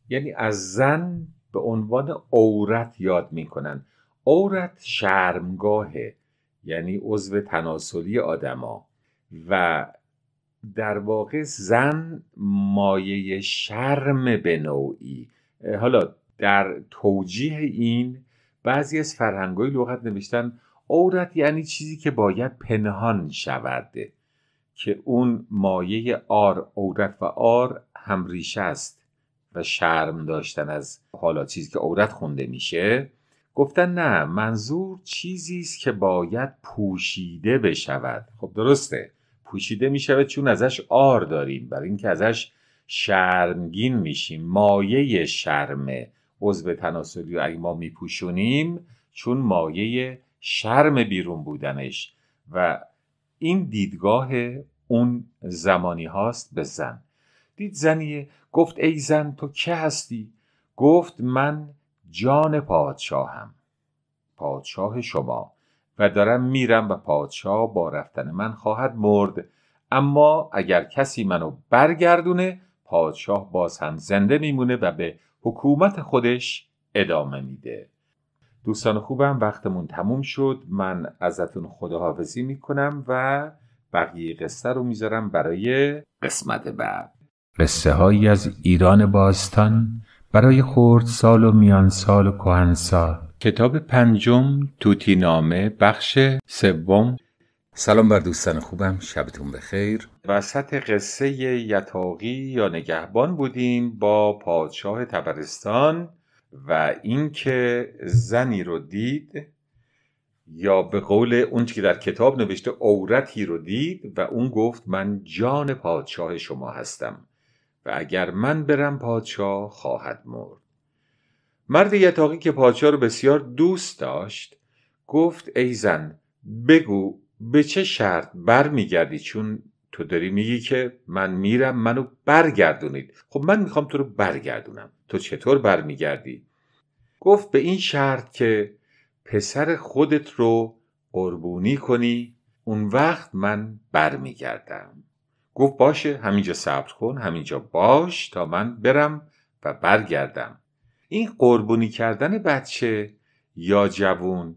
یعنی از زن به عنوان عورت یاد میکنن عورت شرمگاهه یعنی عضو تناسلی آدما و در واقع زن مایه شرم به نوعی حالا در توجیه این بعضی از فرهنگای لغت نوشتن عورت یعنی چیزی که باید پنهان شود که اون مایه آر عورت و آر هم ریشه است و شرم داشتن از حالا چیزی که عورت خونده میشه گفتن نه منظور چیزی است که باید پوشیده بشود خب درسته پوشیده میشود چون ازش آر داریم برای اینکه ازش شرمگین میشیم مایه شرمه عضو تناسلی رو اگه ما میپوشونیم چون مایه شرم بیرون بودنش و این دیدگاه اون زمانی هاست به زن دید زنیه گفت ای زن تو که هستی؟ گفت من جان پادشاهم پادشاه شما و دارم میرم و پادشاه با رفتن من خواهد مرد اما اگر کسی منو برگردونه پادشاه باز هم زنده میمونه و به حکومت خودش ادامه میده دوستان خوبم وقتمون تموم شد من ازتون خداحافظی میکنم و بقیه قصه رو میذارم برای قسمت بعد قصه هایی از ایران باستان برای خورد سال و میان سال و کهن سال کتاب پنجم توتی نامه بخش سوم سلام بر دوستان خوبم شبتون بخیر وسط قصه یتاقی یا نگهبان بودیم با پادشاه تبرستان و اینکه زنی رو دید یا به قول اون که در کتاب نوشته عورتی رو دید و اون گفت من جان پادشاه شما هستم و اگر من برم پادشاه خواهد مرد مرد یتاقی که پادشاه رو بسیار دوست داشت گفت ای زن بگو به چه شرط برمیگردی چون تو داری میگی که من میرم منو برگردونید خب من میخوام تو رو برگردونم تو چطور برمیگردی گفت به این شرط که پسر خودت رو قربونی کنی اون وقت من برمیگردم گفت باشه همینجا صبر کن همینجا باش تا من برم و برگردم این قربونی کردن بچه یا جوون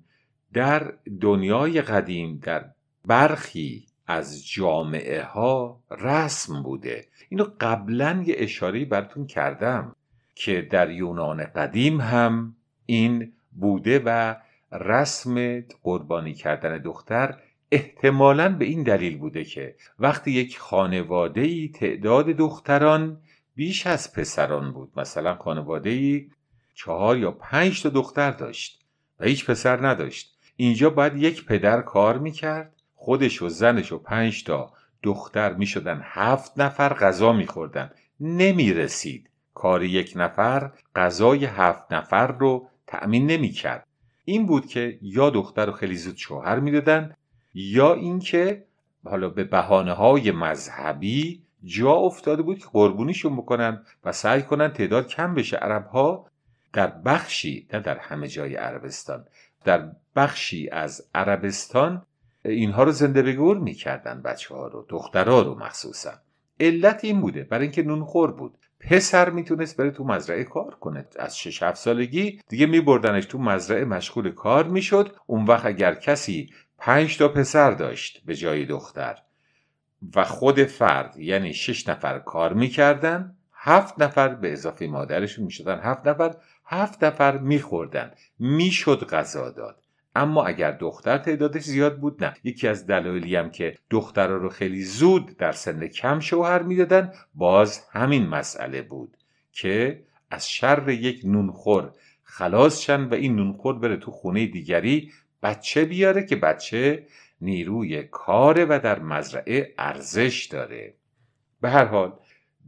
در دنیای قدیم در برخی از جامعه ها رسم بوده اینو قبلا یه اشاره براتون کردم که در یونان قدیم هم این بوده و رسم قربانی کردن دختر احتمالا به این دلیل بوده که وقتی یک خانواده ای تعداد دختران بیش از پسران بود مثلا خانواده ای چهار یا پنج تا دختر داشت و هیچ پسر نداشت اینجا باید یک پدر کار میکرد خودش و زنش و پنج تا دختر می شدن هفت نفر غذا می خوردن نمی رسید کار یک نفر غذای هفت نفر رو تأمین نمی کرد این بود که یا دختر رو خیلی زود شوهر دادن، یا اینکه حالا به بهانه های مذهبی جا افتاده بود که قربونیشون بکنن و سعی کنن تعداد کم بشه عرب ها در بخشی نه در همه جای عربستان در بخشی از عربستان اینها رو زنده به گور میکردن بچه ها رو دخترها رو مخصوصا علت این بوده برای اینکه نونخور بود پسر میتونست بره تو مزرعه کار کنه از 6 7 سالگی دیگه میبردنش تو مزرعه مشغول کار میشد اون وقت اگر کسی 5 تا پسر داشت به جای دختر و خود فرد یعنی 6 نفر کار میکردن هفت نفر به اضافه مادرشون میشدن هفت نفر هفت نفر میخوردن میشد غذا داد اما اگر دختر تعدادش زیاد بود نه یکی از دلایلی هم که دخترا رو خیلی زود در سن کم شوهر میدادن باز همین مسئله بود که از شر یک نونخور خلاص شن و این نونخور بره تو خونه دیگری بچه بیاره که بچه نیروی کاره و در مزرعه ارزش داره به هر حال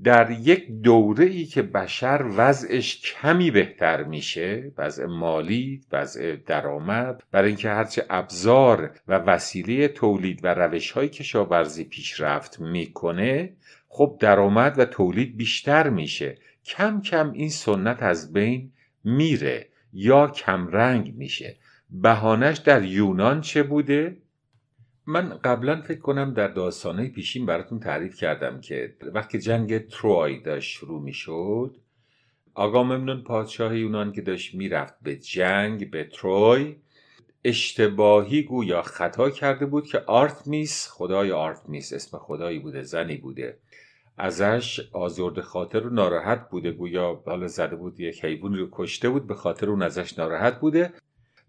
در یک دوره ای که بشر وضعش کمی بهتر میشه وضع مالی وضع درآمد برای اینکه هرچه ابزار و وسیله تولید و روش های کشاورزی پیشرفت میکنه خب درآمد و تولید بیشتر میشه کم کم این سنت از بین میره یا کمرنگ میشه بهانش در یونان چه بوده من قبلا فکر کنم در داستانهای پیشین براتون تعریف کردم که وقتی جنگ تروی داشت شروع می شد آقا ممنون پادشاه یونان که داشت میرفت به جنگ به تروی اشتباهی گویا خطا کرده بود که آرتمیس خدای آرتمیس اسم خدایی بوده زنی بوده ازش آزرد خاطر رو ناراحت بوده گویا حالا زده بود یک حیوان رو کشته بود به خاطر اون ازش ناراحت بوده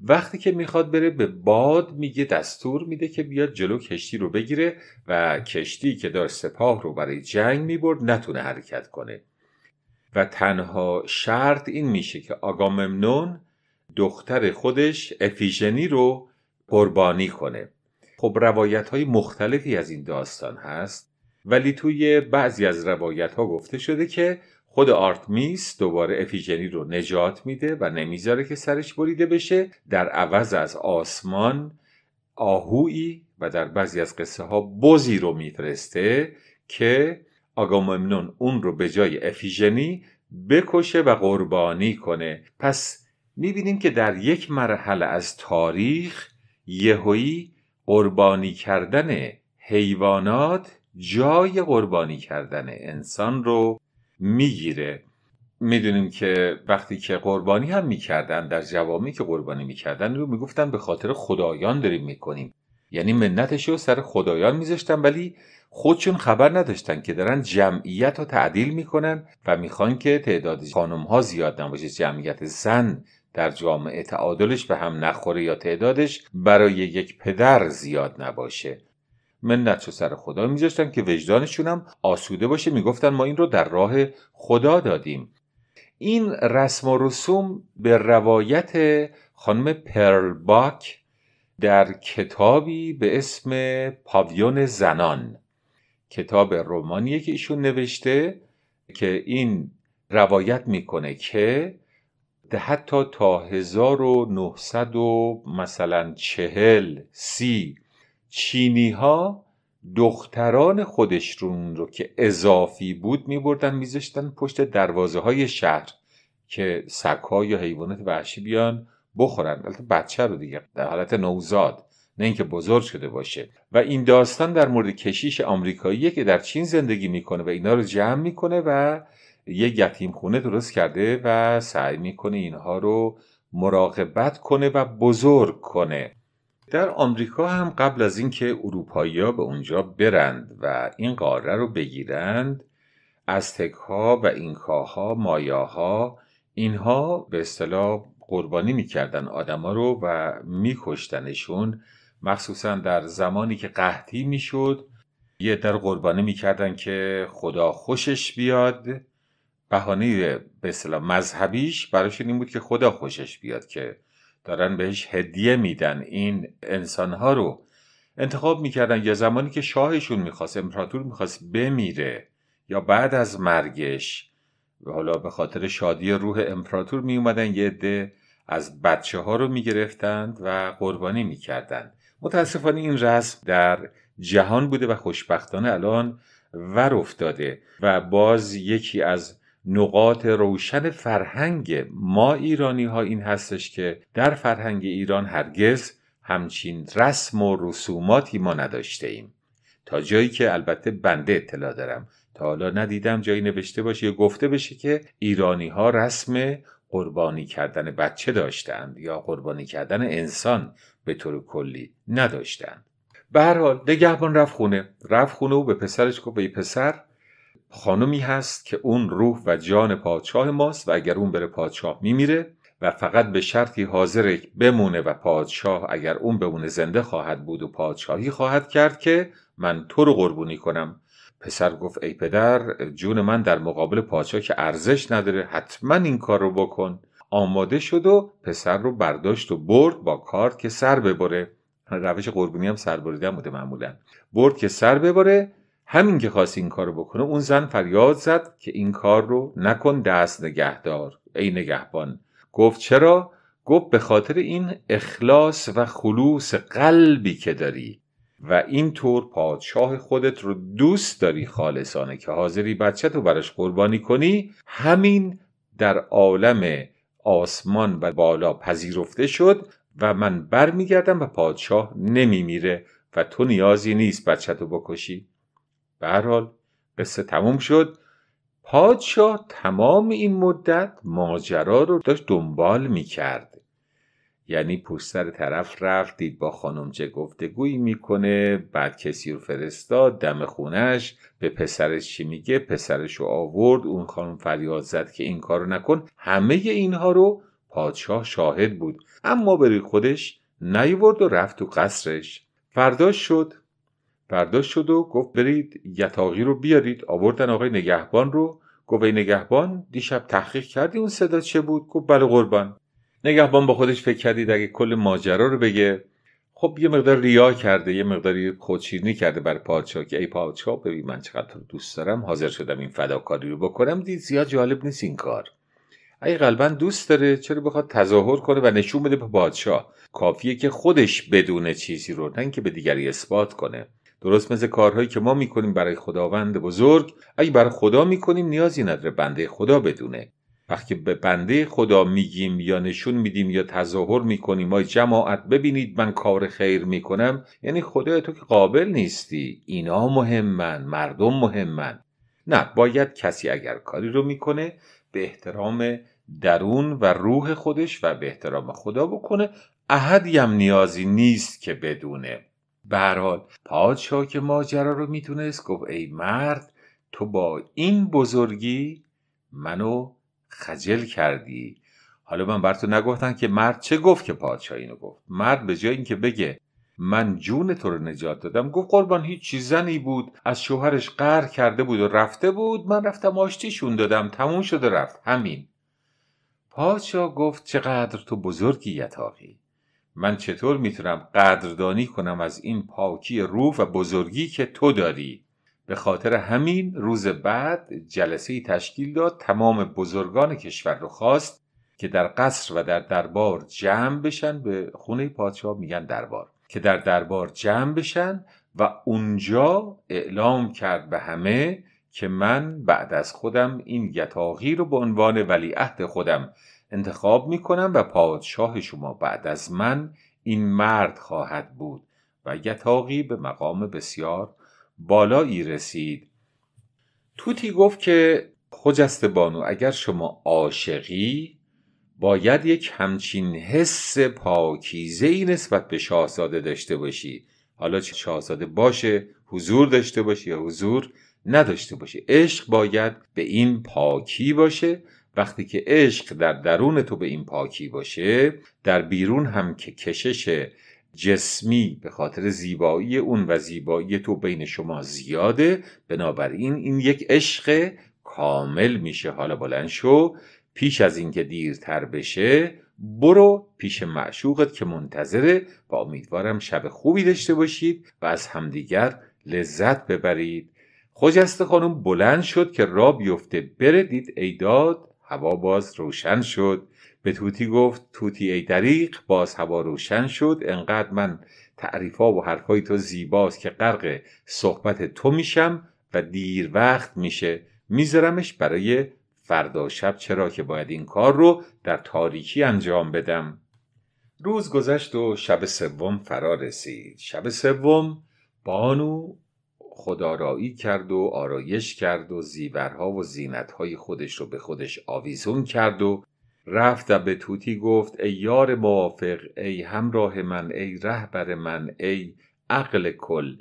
وقتی که میخواد بره به باد میگه دستور میده که بیاد جلو کشتی رو بگیره و کشتی که داشت سپاه رو برای جنگ میبرد نتونه حرکت کنه و تنها شرط این میشه که آگاممنون دختر خودش افیژنی رو قربانی کنه خب روایت های مختلفی از این داستان هست ولی توی بعضی از روایت ها گفته شده که خود آرتمیس دوباره افیجنی رو نجات میده و نمیذاره که سرش بریده بشه در عوض از آسمان آهویی و در بعضی از قصه ها بزی رو میفرسته که امنون اون رو به جای افیجنی بکشه و قربانی کنه پس میبینیم که در یک مرحله از تاریخ یهویی قربانی کردن حیوانات جای قربانی کردن انسان رو میگیره میدونیم که وقتی که قربانی هم میکردن در جوامی که قربانی میکردن رو میگفتن به خاطر خدایان داریم میکنیم یعنی منتش رو سر خدایان میذاشتن ولی خودشون خبر نداشتن که دارن جمعیت رو تعدیل میکنن و میخوان که تعداد خانم ها زیاد نباشه جمعیت زن در جامعه تعادلش به هم نخوره یا تعدادش برای یک پدر زیاد نباشه منت چه سر خدا میذاشتن که وجدانشونم هم آسوده باشه میگفتن ما این رو در راه خدا دادیم این رسم و رسوم به روایت خانم پرل باک در کتابی به اسم پاویون زنان کتاب رومانیه که ایشون نوشته که این روایت میکنه که حتی تا 1900 و مثلا چهل سی چینی ها دختران خودشون رو که اضافی بود میبردن میذاشتن پشت دروازه های شهر که سگها یا حیوانات وحشی بیان بخورن البته بچه رو دیگه در حالت نوزاد نه اینکه بزرگ شده باشه و این داستان در مورد کشیش آمریکایی که در چین زندگی میکنه و اینا رو جمع میکنه و یه یتیم خونه درست کرده و سعی میکنه اینها رو مراقبت کنه و بزرگ کنه در آمریکا هم قبل از اینکه اروپایی‌ها به اونجا برند و این قاره رو بگیرند از ها و اینکاها مایاها اینها به اصطلاح قربانی میکردن آدما رو و میکشتنشون مخصوصا در زمانی که قحطی میشد یه در قربانی میکردن که خدا خوشش بیاد بهانه به اصطلاح مذهبیش براشون این بود که خدا خوشش بیاد که دارن بهش هدیه میدن این انسانها رو انتخاب میکردن یا زمانی که شاهشون میخواست امپراتور میخواست بمیره یا بعد از مرگش و حالا به خاطر شادی روح امپراتور میومدن یه عده از بچه ها رو میگرفتند و قربانی میکردند متاسفانه این رسم در جهان بوده و خوشبختانه الان ور افتاده و باز یکی از نقاط روشن فرهنگ ما ایرانی ها این هستش که در فرهنگ ایران هرگز همچین رسم و رسوماتی ما نداشته ایم تا جایی که البته بنده اطلاع دارم تا حالا ندیدم جایی نوشته باشه یا گفته بشه که ایرانی ها رسم قربانی کردن بچه داشتند یا قربانی کردن انسان به طور کلی نداشتند به هر حال نگهبان رفت خونه رفت خونه و به پسرش گفت به پسر خانمی هست که اون روح و جان پادشاه ماست و اگر اون بره پادشاه میمیره و فقط به شرطی حاضر بمونه و پادشاه اگر اون بمونه زنده خواهد بود و پادشاهی خواهد کرد که من تو رو قربونی کنم پسر گفت ای پدر جون من در مقابل پادشاه که ارزش نداره حتما این کار رو بکن آماده شد و پسر رو برداشت و برد با کارت که سر ببره روش قربونی هم سر بریدن بوده معمولا برد که سر ببره همین که خواست این کارو بکنه اون زن فریاد زد که این کار رو نکن دست نگهدار ای نگهبان گفت چرا گفت به خاطر این اخلاص و خلوص قلبی که داری و اینطور پادشاه خودت رو دوست داری خالصانه که حاضری بچه تو برش قربانی کنی همین در عالم آسمان و بالا پذیرفته شد و من برمیگردم و پادشاه نمیمیره و تو نیازی نیست بچه تو بکشی به حال قصه تموم شد پادشاه تمام این مدت ماجرا رو داشت دنبال میکرد یعنی پوستر طرف رفت دید با چه گفتگویی میکنه بعد کسی رو فرستاد دم خونش به پسرش چی میگه پسرش رو آورد اون خانم فریاد زد که این کارو نکن همه اینها رو پادشاه شاهد بود اما بری خودش نیورد و رفت تو قصرش فردا شد برداشت شد و گفت برید یتاقی رو بیارید آوردن آقای نگهبان رو گفت ای نگهبان دیشب تحقیق کردی اون صدا چه بود گفت بله قربان نگهبان با خودش فکر کردید اگه کل ماجرا رو بگه خب یه مقدار ریا کرده یه مقداری خودشیرنی کرده بر پادشاه که ای پادشاه ببین من چقدر دوست دارم حاضر شدم این فداکاری رو بکنم دید زیاد جالب نیست این کار ای قلبا دوست داره چرا بخواد تظاهر کنه و نشون بده به پادشاه کافیه که خودش بدون چیزی رو نه که به دیگری اثبات کنه درست مثل کارهایی که ما میکنیم برای خداوند بزرگ اگه برای خدا میکنیم نیازی نداره بنده خدا بدونه وقتی به بنده خدا میگیم یا نشون میدیم یا تظاهر میکنیم ما جماعت ببینید من کار خیر میکنم یعنی خدای تو که قابل نیستی اینا مهمن مردم مهمن نه باید کسی اگر کاری رو میکنه به احترام درون و روح خودش و به احترام خدا بکنه احدی هم نیازی نیست که بدونه به پادشاه که ماجرا رو میتونست گفت ای مرد تو با این بزرگی منو خجل کردی حالا من بر تو نگفتن که مرد چه گفت که پادشاه اینو گفت مرد به جای اینکه بگه من جون تو رو نجات دادم گفت قربان هیچ چیز زنی بود از شوهرش قهر کرده بود و رفته بود من رفتم آشتیشون دادم تموم شده رفت همین پادشاه گفت چقدر تو بزرگی یتاقی من چطور میتونم قدردانی کنم از این پاکی روح و بزرگی که تو داری به خاطر همین روز بعد جلسه ای تشکیل داد تمام بزرگان کشور رو خواست که در قصر و در دربار جمع بشن به خونه پادشاه میگن دربار که در دربار جمع بشن و اونجا اعلام کرد به همه که من بعد از خودم این گتاغی رو به عنوان ولیعهد خودم انتخاب می کنم و پادشاه شما بعد از من این مرد خواهد بود و یتاقی به مقام بسیار بالایی رسید توتی گفت که خجست بانو اگر شما عاشقی باید یک همچین حس پاکیزه ای نسبت به شاهزاده داشته باشی حالا چه شاهزاده باشه حضور داشته باشی یا حضور نداشته باشی، عشق باید به این پاکی باشه وقتی که عشق در درون تو به این پاکی باشه در بیرون هم که کشش جسمی به خاطر زیبایی اون و زیبایی تو بین شما زیاده بنابراین این یک عشق کامل میشه حالا بلند شو پیش از اینکه دیرتر بشه برو پیش معشوقت که منتظره و امیدوارم شب خوبی داشته باشید و از همدیگر لذت ببرید خوجست خانم بلند شد که را بیفته بره دید ایداد هوا باز روشن شد به توتی گفت توتی ای دریق باز هوا روشن شد انقدر من تعریفا و حرفای تو زیباست که غرق صحبت تو میشم و دیر وقت میشه میذارمش برای فردا شب چرا که باید این کار رو در تاریکی انجام بدم روز گذشت و شب سوم فرا رسید شب سوم بانو خدارایی کرد و آرایش کرد و زیورها و زینتهای خودش رو به خودش آویزون کرد و رفت و به توتی گفت ای یار موافق ای همراه من ای رهبر من ای عقل کل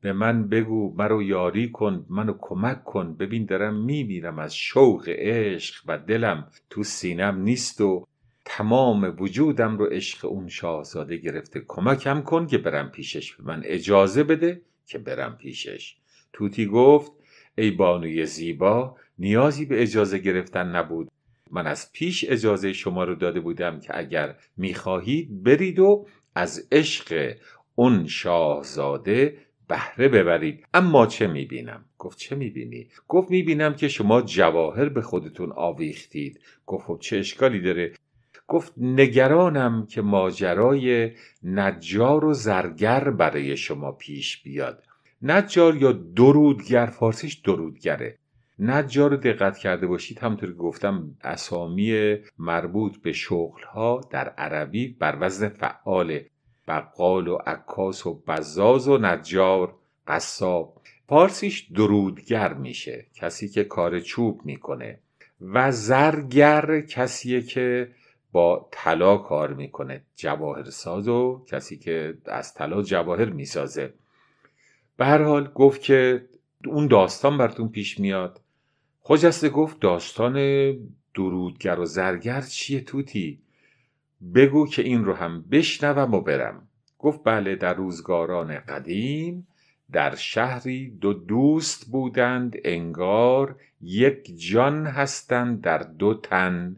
به من بگو مرا یاری کن منو کمک کن ببین دارم میمیرم از شوق عشق و دلم تو سینم نیست و تمام وجودم رو عشق اون شاهزاده گرفته کمکم کن که برم پیشش به من اجازه بده که برم پیشش توتی گفت ای بانوی زیبا نیازی به اجازه گرفتن نبود من از پیش اجازه شما رو داده بودم که اگر میخواهید برید و از عشق اون شاهزاده بهره ببرید اما چه میبینم گفت چه میبینی گفت میبینم که شما جواهر به خودتون آویختید گفت خب چه اشکالی داره گفت نگرانم که ماجرای نجار و زرگر برای شما پیش بیاد نجار یا درودگر فارسیش درودگره نجار رو دقت کرده باشید همونطور که گفتم اسامی مربوط به شغلها در عربی بر وزن فعال بقال و عکاس و بزاز و نجار قصاب پارسیش درودگر میشه کسی که کار چوب میکنه و زرگر کسیه که با طلا کار میکنه جواهر ساز و کسی که از طلا جواهر میسازه به هر حال گفت که اون داستان براتون پیش میاد خوجسته گفت داستان درودگر و زرگر چیه توتی بگو که این رو هم بشنوم و برم گفت بله در روزگاران قدیم در شهری دو دوست بودند انگار یک جان هستند در دو تن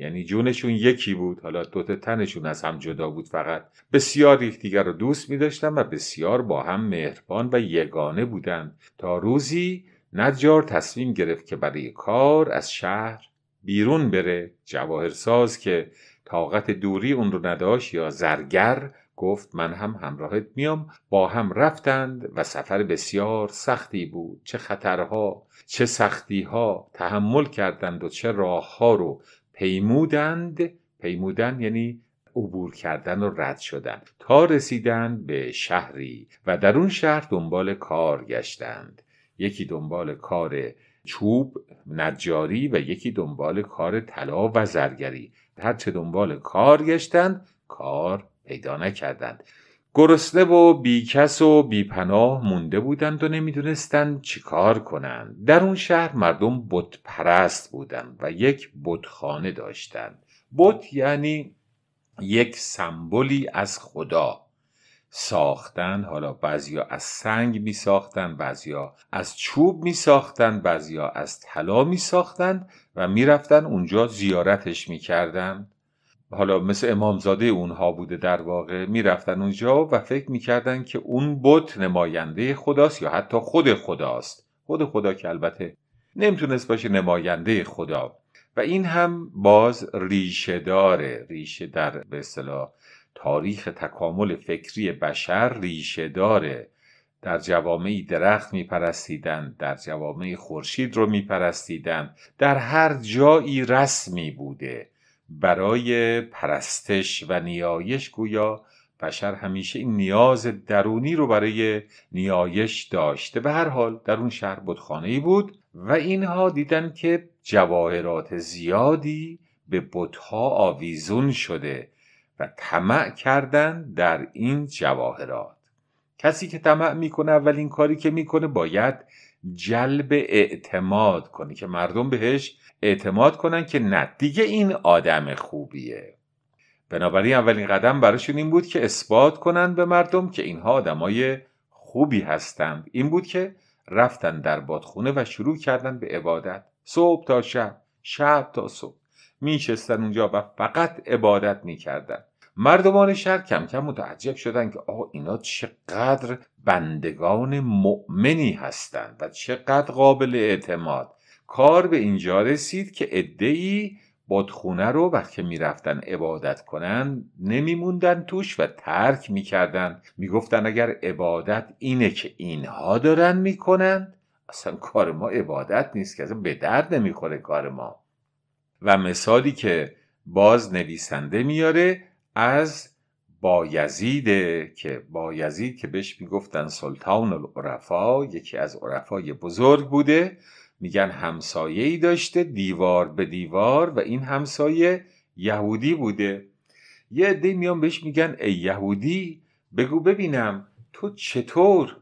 یعنی جونشون یکی بود حالا دوتا تنشون از هم جدا بود فقط بسیار یکدیگر رو دوست می داشتن و بسیار با هم مهربان و یگانه بودند تا روزی نجار تصمیم گرفت که برای کار از شهر بیرون بره جواهرساز که طاقت دوری اون رو نداشت یا زرگر گفت من هم همراهت میام با هم رفتند و سفر بسیار سختی بود چه خطرها چه سختیها تحمل کردند و چه راه ها رو پیمودند پیمودن یعنی عبور کردن و رد شدن تا رسیدند به شهری و در اون شهر دنبال کار گشتند یکی دنبال کار چوب نجاری و یکی دنبال کار طلا و زرگری هرچه دنبال کار گشتند کار پیدا نکردند گرسنه و بیکس و بیپناه مونده بودند و نمیدونستند چیکار کنند در اون شهر مردم بت پرست بودند و یک بتخانه داشتند بت یعنی یک سمبولی از خدا ساختن حالا بعضیا از سنگ می ساختن بعضیا از چوب می ساختن بعضیا از طلا می ساختن و می‌رفتند اونجا زیارتش می حالا مثل امامزاده اونها بوده در واقع میرفتن اونجا و فکر میکردن که اون بت نماینده خداست یا حتی خود خداست خود خدا که البته نمیتونست باشه نماینده خدا و این هم باز ریشه داره ریشه در به اصطلاح تاریخ تکامل فکری بشر ریشه داره در جوامعی درخت میپرستیدن در جوامعی خورشید رو میپرستیدن در هر جایی رسمی بوده برای پرستش و نیایش گویا بشر همیشه این نیاز درونی رو برای نیایش داشته به هر حال در اون شهر بودخانهی بود و اینها دیدن که جواهرات زیادی به بتها آویزون شده و طمع کردن در این جواهرات کسی که طمع میکنه اولین کاری که میکنه باید جلب اعتماد کنه که مردم بهش اعتماد کنن که نه دیگه این آدم خوبیه بنابراین اولین قدم براشون این بود که اثبات کنن به مردم که اینها آدمای خوبی هستند این بود که رفتن در بادخونه و شروع کردن به عبادت صبح تا شب شب تا صبح میشستن اونجا و فقط عبادت میکردن مردمان شهر کم کم متعجب شدند که آقا اینا چقدر بندگان مؤمنی هستند و چقدر قابل اعتماد کار به اینجا رسید که عدهای بادخونه رو وقتی میرفتن عبادت کنن نمیموندن توش و ترک میکردن میگفتن اگر عبادت اینه که اینها دارن میکنن اصلا کار ما عبادت نیست که از به درد نمیخوره کار ما و مثالی که باز نویسنده میاره از بایزید که بایزید که بهش میگفتن سلطان العرفا یکی از عرفای بزرگ بوده میگن همسایه ای داشته دیوار به دیوار و این همسایه یهودی بوده یه عده میان بهش میگن ای یهودی بگو ببینم تو چطور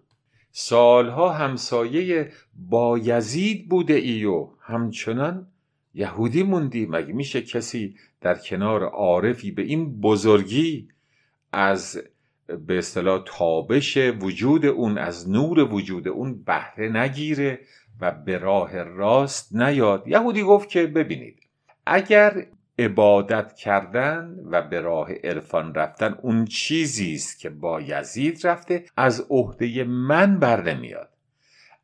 سالها همسایه بایزید بوده ای و همچنان یهودی موندی مگه میشه کسی در کنار عارفی به این بزرگی از به اصطلاح تابش وجود اون از نور وجود اون بهره نگیره و به راه راست نیاد یهودی گفت که ببینید اگر عبادت کردن و به راه عرفان رفتن اون چیزی است که با یزید رفته از عهده من بر نمیاد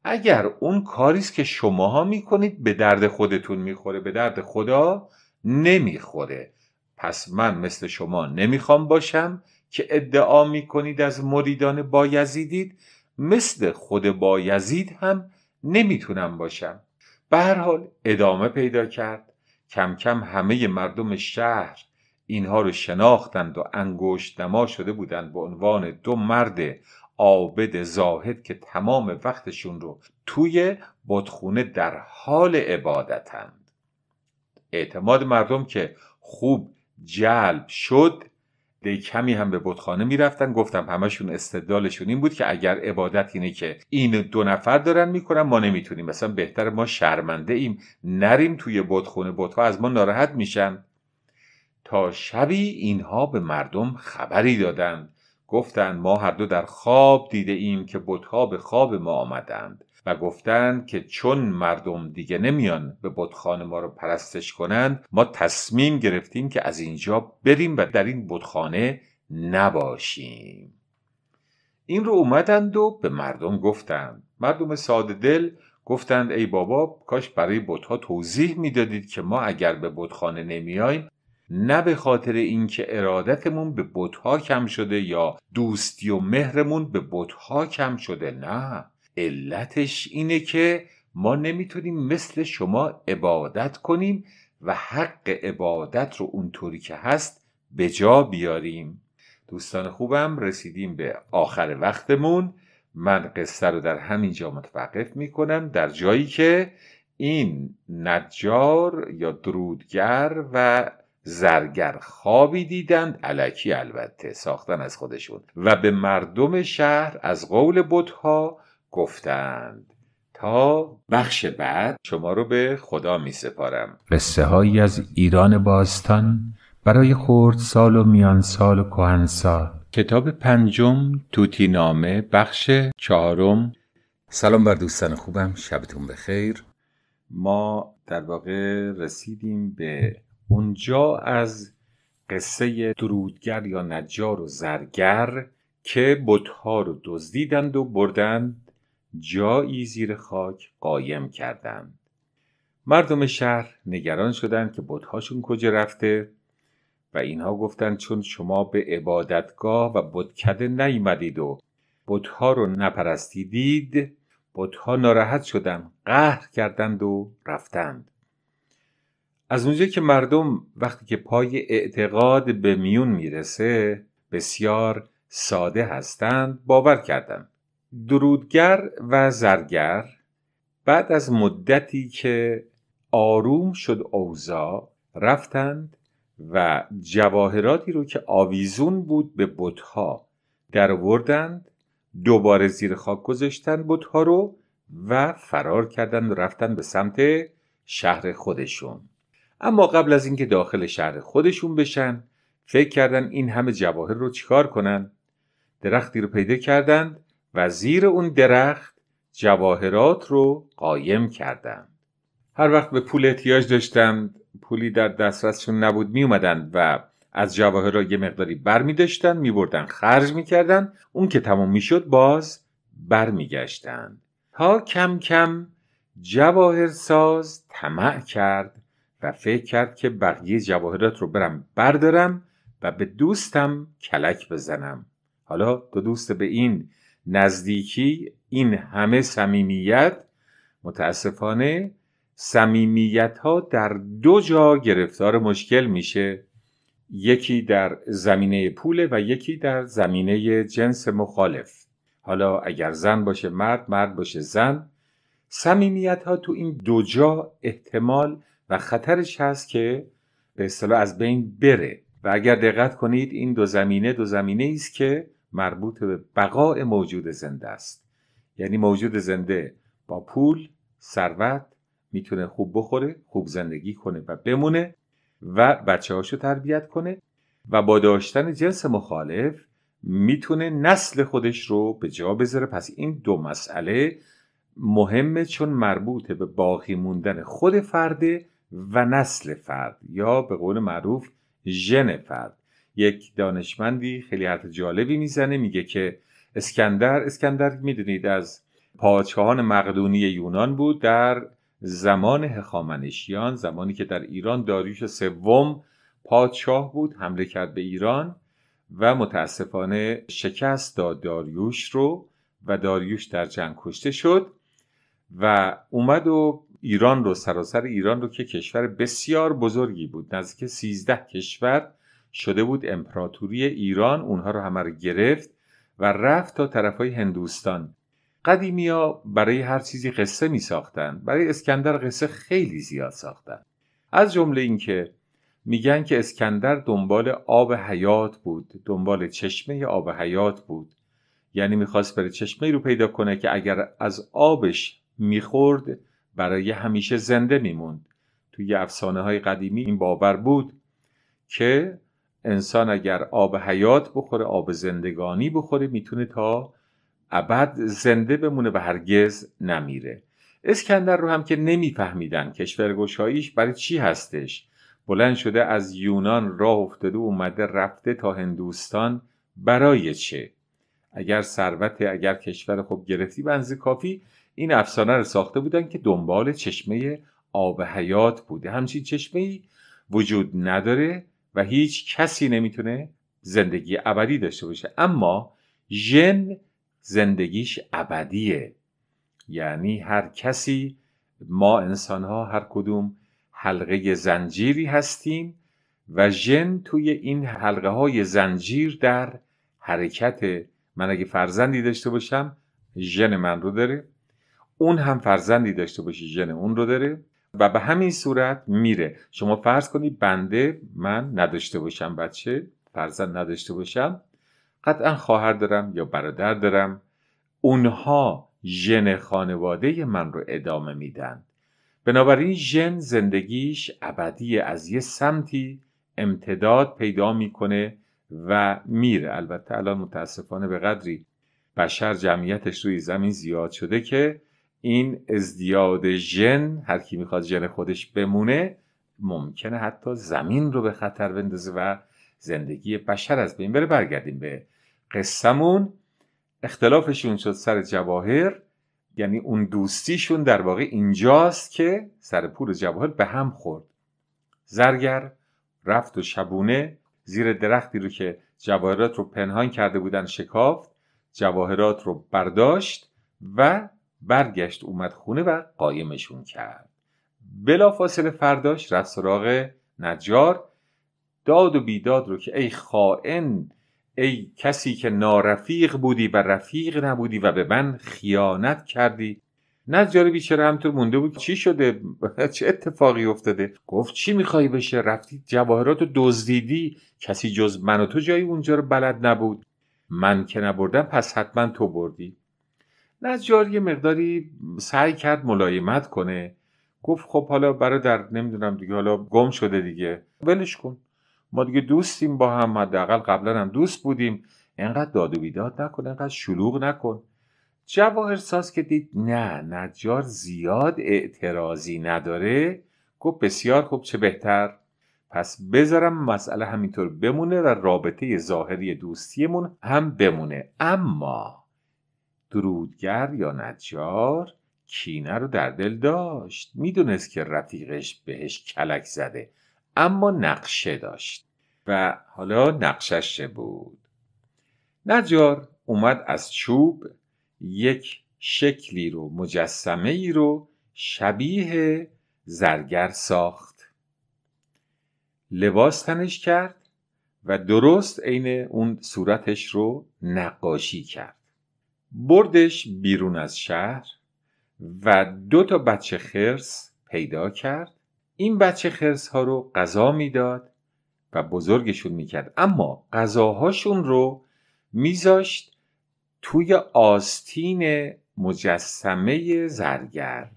اگر اون کاری است که شماها میکنید به درد خودتون میخوره به درد خدا نمیخوره پس من مثل شما نمیخوام باشم که ادعا میکنید از مریدان بایزیدید مثل خود بایزید هم نمیتونم باشم به هر حال ادامه پیدا کرد کم کم همه مردم شهر اینها رو شناختند و انگشت نما شده بودند به عنوان دو مرد عابد زاهد که تمام وقتشون رو توی بتخونه در حال عبادتند اعتماد مردم که خوب جلب شد دی کمی هم به بتخانه میرفتن گفتم همشون استدلالشون این بود که اگر عبادت اینه که این دو نفر دارن میکنن ما نمیتونیم مثلا بهتر ما شرمنده ایم نریم توی بتخونه بتها از ما ناراحت میشن تا شبی اینها به مردم خبری دادند گفتند ما هر دو در خواب دیده ایم که بتها به خواب ما آمدند و گفتند که چون مردم دیگه نمیان به بتخانه ما رو پرستش کنند ما تصمیم گرفتیم که از اینجا بریم و در این بتخانه نباشیم این رو اومدند و به مردم گفتند مردم ساده دل گفتند ای بابا کاش برای بتها توضیح میدادید که ما اگر به بتخانه نمیایم نه به خاطر اینکه ارادتمون به بتها کم شده یا دوستی و مهرمون به بتها کم شده نه علتش اینه که ما نمیتونیم مثل شما عبادت کنیم و حق عبادت رو اونطوری که هست به جا بیاریم دوستان خوبم رسیدیم به آخر وقتمون من قصه رو در همینجا متوقف میکنم در جایی که این نجار یا درودگر و زرگر خوابی دیدند علکی البته ساختن از خودشون و به مردم شهر از قول بتها گفتند تا بخش بعد شما رو به خدا می سپارم قصه هایی از ایران باستان برای خورد سال و میان سال و کهنسا کتاب پنجم توتی نامه بخش چهارم سلام بر دوستان خوبم شبتون بخیر ما در واقع رسیدیم به اونجا از قصه درودگر یا نجار و زرگر که بتها رو دزدیدند و بردند جایی زیر خاک قایم کردند مردم شهر نگران شدند که بتهاشون کجا رفته و اینها گفتند چون شما به عبادتگاه و بتکده نیمدید و بتها رو نپرستیدید بتها ناراحت شدند قهر کردند و رفتند از اونجا که مردم وقتی که پای اعتقاد به میون میرسه بسیار ساده هستند باور کردند درودگر و زرگر بعد از مدتی که آروم شد اوزا رفتند و جواهراتی رو که آویزون بود به بتها درآوردند دوباره زیر خاک گذاشتند بتها رو و فرار کردند و رفتن به سمت شهر خودشون اما قبل از اینکه داخل شهر خودشون بشن فکر کردن این همه جواهر رو چیکار کنن درختی رو پیدا کردند و زیر اون درخت جواهرات رو قایم کردند هر وقت به پول احتیاج داشتند پولی در دسترسشون نبود می اومدن و از جواهرات یه مقداری بر می داشتن می بردن خرج می کردن. اون که تمام می شد باز بر می گشتن. تا کم کم جواهر ساز طمع کرد و فکر کرد که بقیه جواهرات رو برم بردارم و به دوستم کلک بزنم حالا دو دوست به این نزدیکی این همه صمیمیت متاسفانه سمیمیت ها در دو جا گرفتار مشکل میشه یکی در زمینه پوله و یکی در زمینه جنس مخالف حالا اگر زن باشه مرد مرد باشه زن سمیمیت ها تو این دو جا احتمال خطرش هست که به اصطلاح از بین بره و اگر دقت کنید این دو زمینه دو زمینه ای است که مربوط به بقای موجود زنده است یعنی موجود زنده با پول ثروت میتونه خوب بخوره خوب زندگی کنه و بمونه و بچه هاشو تربیت کنه و با داشتن جنس مخالف میتونه نسل خودش رو به جا بذاره پس این دو مسئله مهمه چون مربوط به باقی موندن خود فرده و نسل فرد یا به قول معروف ژن فرد یک دانشمندی خیلی حرف جالبی میزنه میگه که اسکندر اسکندر میدونید از پادشاهان مقدونی یونان بود در زمان هخامنشیان زمانی که در ایران داریوش سوم پادشاه بود حمله کرد به ایران و متاسفانه شکست داد داریوش رو و داریوش در جنگ کشته شد و اومد و ایران رو سراسر ایران رو که کشور بسیار بزرگی بود نزدیک 13 کشور شده بود امپراتوری ایران اونها رو همه رو گرفت و رفت تا طرف های هندوستان قدیمیا برای هر چیزی قصه می ساختن برای اسکندر قصه خیلی زیاد ساختن از جمله اینکه میگن که اسکندر دنبال آب حیات بود دنبال چشمه آب حیات بود یعنی میخواست برای چشمه رو پیدا کنه که اگر از آبش میخورد برای همیشه زنده میموند توی افسانه های قدیمی این باور بود که انسان اگر آب حیات بخوره آب زندگانی بخوره میتونه تا ابد زنده بمونه و هرگز نمیره اسکندر رو هم که نمیفهمیدن کشورگشاییش برای چی هستش بلند شده از یونان راه افتاده اومده رفته تا هندوستان برای چه اگر ثروت اگر کشور خوب گرفتی بنز کافی این افسانه رو ساخته بودن که دنبال چشمه آب حیات بوده همچین چشمه ای وجود نداره و هیچ کسی نمیتونه زندگی ابدی داشته باشه اما ژن زندگیش ابدیه یعنی هر کسی ما انسان ها هر کدوم حلقه زنجیری هستیم و ژن توی این حلقه های زنجیر در حرکت من اگه فرزندی داشته باشم ژن من رو داره اون هم فرزندی داشته باشه ژن اون رو داره و به همین صورت میره شما فرض کنید بنده من نداشته باشم بچه فرزند نداشته باشم قطعا خواهر دارم یا برادر دارم اونها ژن خانواده من رو ادامه میدن بنابراین ژن زندگیش ابدی از یه سمتی امتداد پیدا میکنه و میره البته الان متاسفانه به قدری بشر جمعیتش روی زمین زیاد شده که این ازدیاد ژن هر کی میخواد ژن خودش بمونه ممکنه حتی زمین رو به خطر بندازه و زندگی بشر از بین بره برگردیم به قصهمون اختلافشون شد سر جواهر یعنی اون دوستیشون در واقع اینجاست که سر پول جواهر به هم خورد زرگر رفت و شبونه زیر درختی رو که جواهرات رو پنهان کرده بودن شکافت جواهرات رو برداشت و برگشت اومد خونه و قایمشون کرد بلافاصله فرداش رفت سراغ نجار داد و بیداد رو که ای خائن ای کسی که نارفیق بودی و رفیق نبودی و به من خیانت کردی نجار بیچاره همطور مونده بود چی شده چه اتفاقی افتاده گفت چی میخوای بشه رفتی جواهرات رو دزدیدی کسی جز من و تو جایی اونجا رو بلد نبود من که نبردم پس حتما تو بردی نجار یه مقداری سعی کرد ملایمت کنه گفت خب حالا برادر نمیدونم دیگه حالا گم شده دیگه ولش کن ما دیگه دوستیم با هم حداقل قبلا هم دوست بودیم انقدر داد و بیداد نکن انقدر شلوغ نکن جواهر که دید نه نجار زیاد اعتراضی نداره گفت بسیار خوب چه بهتر پس بذارم مسئله همینطور بمونه و رابطه ظاهری دوستیمون هم بمونه اما درودگر یا نجار کینه رو در دل داشت میدونست که رفیقش بهش کلک زده اما نقشه داشت و حالا نقشش بود نجار اومد از چوب یک شکلی رو مجسمه ای رو شبیه زرگر ساخت لباس تنش کرد و درست عین اون صورتش رو نقاشی کرد بردش بیرون از شهر و دو تا بچه خرس پیدا کرد این بچه خرس ها رو غذا میداد و بزرگشون میکرد اما غذاهاشون رو میذاشت توی آستین مجسمه زرگر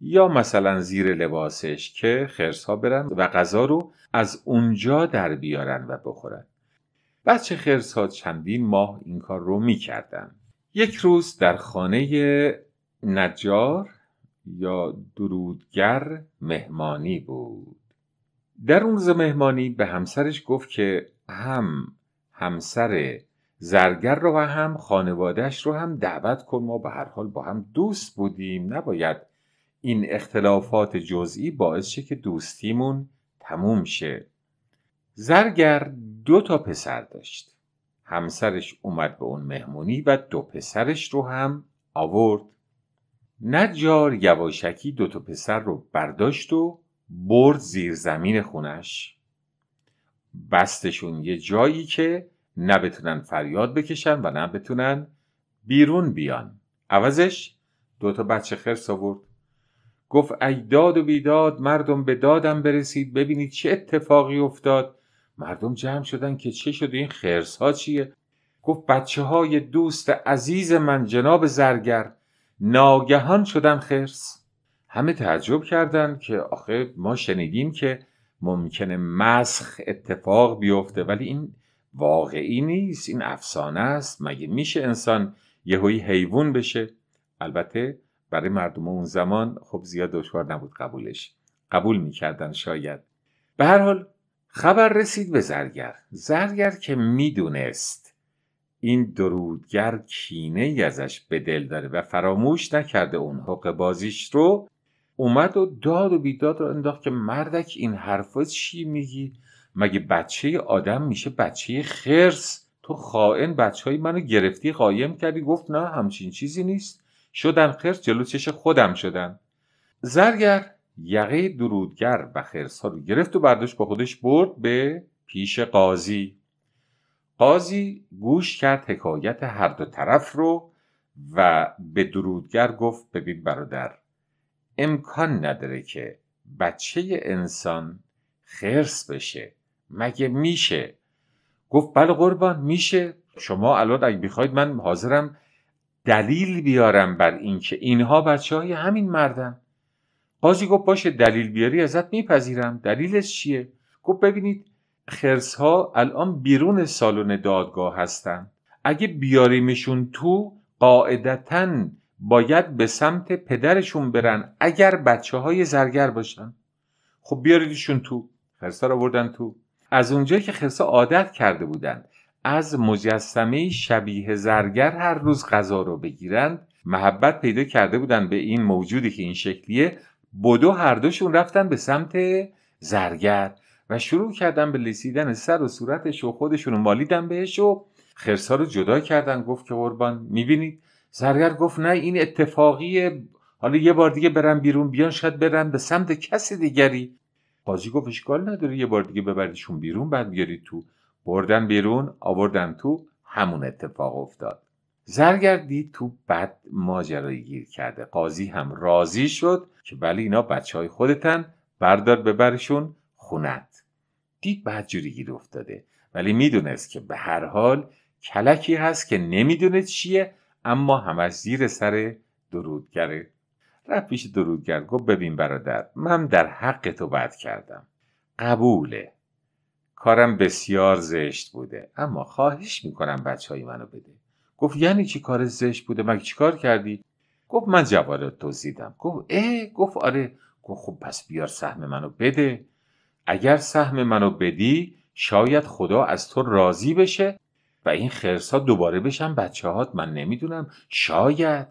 یا مثلا زیر لباسش که خرس ها برن و غذا رو از اونجا در بیارن و بخورن بچه خرس ها چندین ماه این کار رو میکردند یک روز در خانه نجار یا درودگر مهمانی بود در اون روز مهمانی به همسرش گفت که هم همسر زرگر رو و هم خانوادهش رو هم دعوت کن ما به هر حال با هم دوست بودیم نباید این اختلافات جزئی باعث شه که دوستیمون تموم شه زرگر دو تا پسر داشت همسرش اومد به اون مهمونی و دو پسرش رو هم آورد نجار یواشکی دو تا پسر رو برداشت و برد زیر زمین خونش بستشون یه جایی که نه بتونن فریاد بکشن و نه بتونن بیرون بیان عوضش دو تا بچه خرس آورد گفت ای داد و بیداد مردم به دادم برسید ببینید چه اتفاقی افتاد مردم جمع شدن که چه شده این خرس ها چیه گفت بچه های دوست عزیز من جناب زرگر ناگهان شدن خرس همه تعجب کردند که آخه ما شنیدیم که ممکنه مسخ اتفاق بیفته ولی این واقعی نیست این افسانه است مگه میشه انسان یهویی حیوان بشه البته برای مردم اون زمان خب زیاد دشوار نبود قبولش قبول میکردن شاید به هر حال خبر رسید به زرگر زرگر که میدونست این درودگر کینه ای ازش به دل داره و فراموش نکرده اون حق بازیش رو اومد و داد و بیداد رو انداخت که مردک این حرفا چی میگی مگه بچه آدم میشه بچه خرس تو خائن بچه های منو گرفتی قایم کردی گفت نه همچین چیزی نیست شدن خرس جلو چش خودم شدن زرگر یقه درودگر و ها رو گرفت و برداشت با خودش برد به پیش قاضی قاضی گوش کرد حکایت هر دو طرف رو و به درودگر گفت ببین برادر امکان نداره که بچه انسان خرس بشه مگه میشه گفت بله قربان میشه شما الان اگه میخواید من حاضرم دلیل بیارم بر اینکه اینها بچه های همین مردن حاجی گفت باشه دلیل بیاری ازت میپذیرم دلیلش چیه گفت ببینید خرس ها الان بیرون سالن دادگاه هستن اگه بیاریمشون تو قاعدتا باید به سمت پدرشون برن اگر بچه های زرگر باشن خب بیاریدشون تو ها رو بردن تو از اونجایی که ها عادت کرده بودند از مجسمه شبیه زرگر هر روز غذا رو بگیرند محبت پیدا کرده بودن به این موجودی که این شکلیه بدو هر دوشون رفتن به سمت زرگر و شروع کردن به لیسیدن سر و صورتش و خودشون رو مالیدن بهش و خرسا رو جدا کردن گفت که قربان میبینید زرگر گفت نه این اتفاقیه حالا یه بار دیگه برم بیرون بیان شاید برن به سمت کسی دیگری قاضی گفت اشکال نداره یه بار دیگه ببریشون بیرون بعد بیارید تو بردن بیرون آوردن تو همون اتفاق افتاد زرگر دید تو بد ماجرایی گیر کرده قاضی هم راضی شد که ولی اینا بچه های خودتن بردار ببرشون خونت دید جوری گیر افتاده ولی میدونست که به هر حال کلکی هست که نمیدونه چیه اما همش زیر سر درودگره رفت پیش درودگر گفت ببین برادر من در حق تو بد کردم قبوله کارم بسیار زشت بوده اما خواهش میکنم بچه های منو بده گفت یعنی چی کار زشت بوده مگه چیکار کردی گفت من تو دزدیدم گفت اه گفت آره گفت خب پس بیار سهم منو بده اگر سهم منو بدی شاید خدا از تو راضی بشه و این خرسا دوباره بشن بچه هات من نمیدونم شاید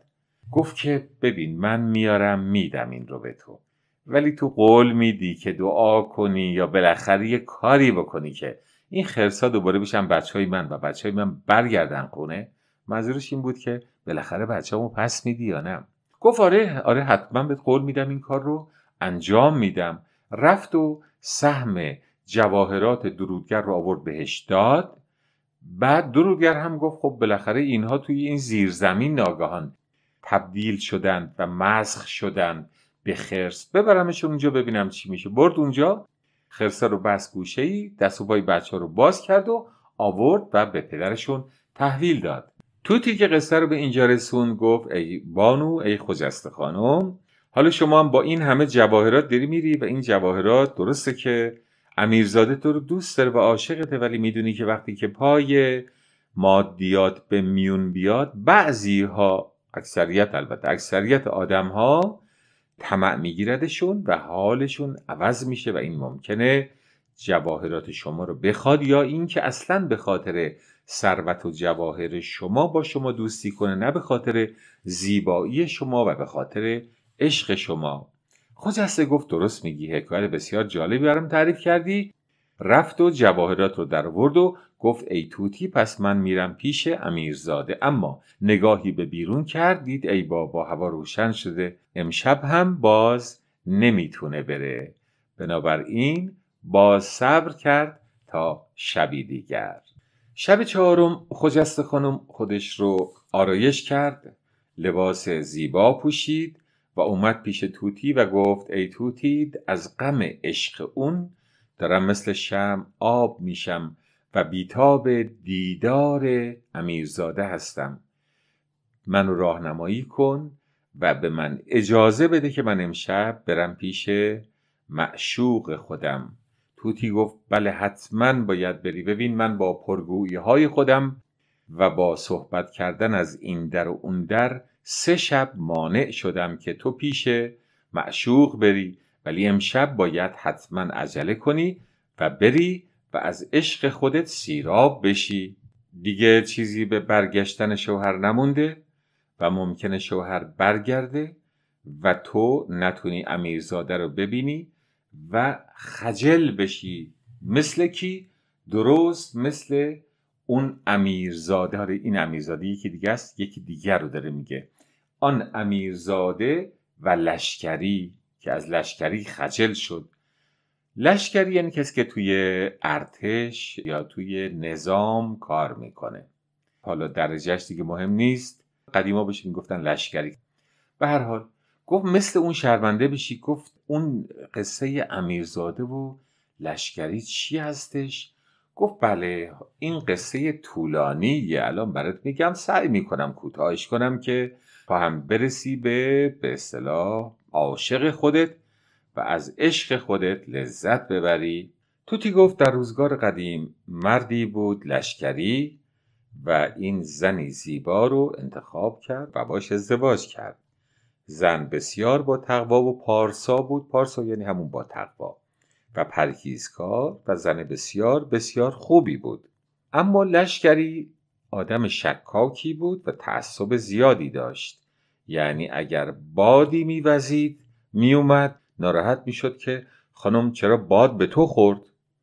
گفت که ببین من میارم میدم این رو به تو ولی تو قول میدی که دعا کنی یا بالاخره یه کاری بکنی که این خرسا دوباره بشن بچه های من و بچه های من برگردن خونه منظورش این بود که بالاخره همو پس میدی یا نه گفت آره آره حتما بهت قول میدم این کار رو انجام میدم رفت و سهم جواهرات درودگر رو آورد بهش داد بعد درودگر هم گفت خب بالاخره اینها توی این زیرزمین ناگهان تبدیل شدند و مزخ شدند به خرس ببرمشون اونجا ببینم چی میشه برد اونجا خرسه رو بس گوشه ای دست و پای بچه ها رو باز کرد و آورد و به پدرشون تحویل داد توتی که قصه رو به اینجا رسون گفت ای بانو ای خجسته خانم حالا شما هم با این همه جواهرات داری میری و این جواهرات درسته که امیرزاده تو رو دوست داره و عاشقته ولی میدونی که وقتی که پای مادیات به میون بیاد بعضی ها اکثریت البته اکثریت آدم ها طمع میگیردشون و حالشون عوض میشه و این ممکنه جواهرات شما رو بخواد یا اینکه اصلا به خاطر ثروت و جواهر شما با شما دوستی کنه نه به خاطر زیبایی شما و به خاطر عشق شما خجسته گفت درست میگی حکایت بسیار جالبی برام تعریف کردی رفت و جواهرات رو در ورد و گفت ای توتی پس من میرم پیش امیرزاده اما نگاهی به بیرون کرد دید ای بابا هوا روشن شده امشب هم باز نمیتونه بره بنابراین باز صبر کرد تا شبی دیگر شب چهارم خجسته خانم خودش رو آرایش کرد لباس زیبا پوشید و اومد پیش توتی و گفت ای توتی از غم عشق اون دارم مثل شم آب میشم و بیتاب دیدار امیرزاده هستم منو راهنمایی کن و به من اجازه بده که من امشب برم پیش معشوق خودم توتی گفت بله حتما باید بری ببین من با پرگویی های خودم و با صحبت کردن از این در و اون در سه شب مانع شدم که تو پیش معشوق بری ولی امشب باید حتما عجله کنی و بری و از عشق خودت سیراب بشی دیگه چیزی به برگشتن شوهر نمونده و ممکنه شوهر برگرده و تو نتونی امیرزاده رو ببینی و خجل بشی مثل کی درست مثل اون امیرزاده حالا این امیرزاده یکی دیگه است یکی دیگر رو داره میگه آن امیرزاده و لشکری که از لشکری خجل شد لشکری یعنی کسی که توی ارتش یا توی نظام کار میکنه حالا درجهش دیگه مهم نیست قدیما بهش میگفتن لشکری به هر حال گفت مثل اون شرمنده بشی گفت اون قصه امیرزاده و لشکری چی هستش گفت بله این قصه طولانی الان برات میگم سعی میکنم کوتاهش کنم که تا برسی به به اصطلاح عاشق خودت و از عشق خودت لذت ببری توتی گفت در روزگار قدیم مردی بود لشکری و این زنی زیبا رو انتخاب کرد و باش ازدواج کرد زن بسیار با تقوا و پارسا بود پارسا یعنی همون با تقوا و پرهیزکار و زن بسیار بسیار خوبی بود اما لشکری آدم شکاکی بود و تعصب زیادی داشت یعنی اگر بادی میوزید میومد ناراحت میشد که خانم چرا باد به تو خورد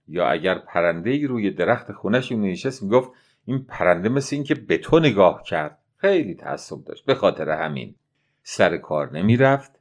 یا اگر پرنده ای روی درخت خونش نشست میگفت این پرنده مثل اینکه به تو نگاه کرد خیلی تعصب داشت به خاطر همین سر کار نمیرفت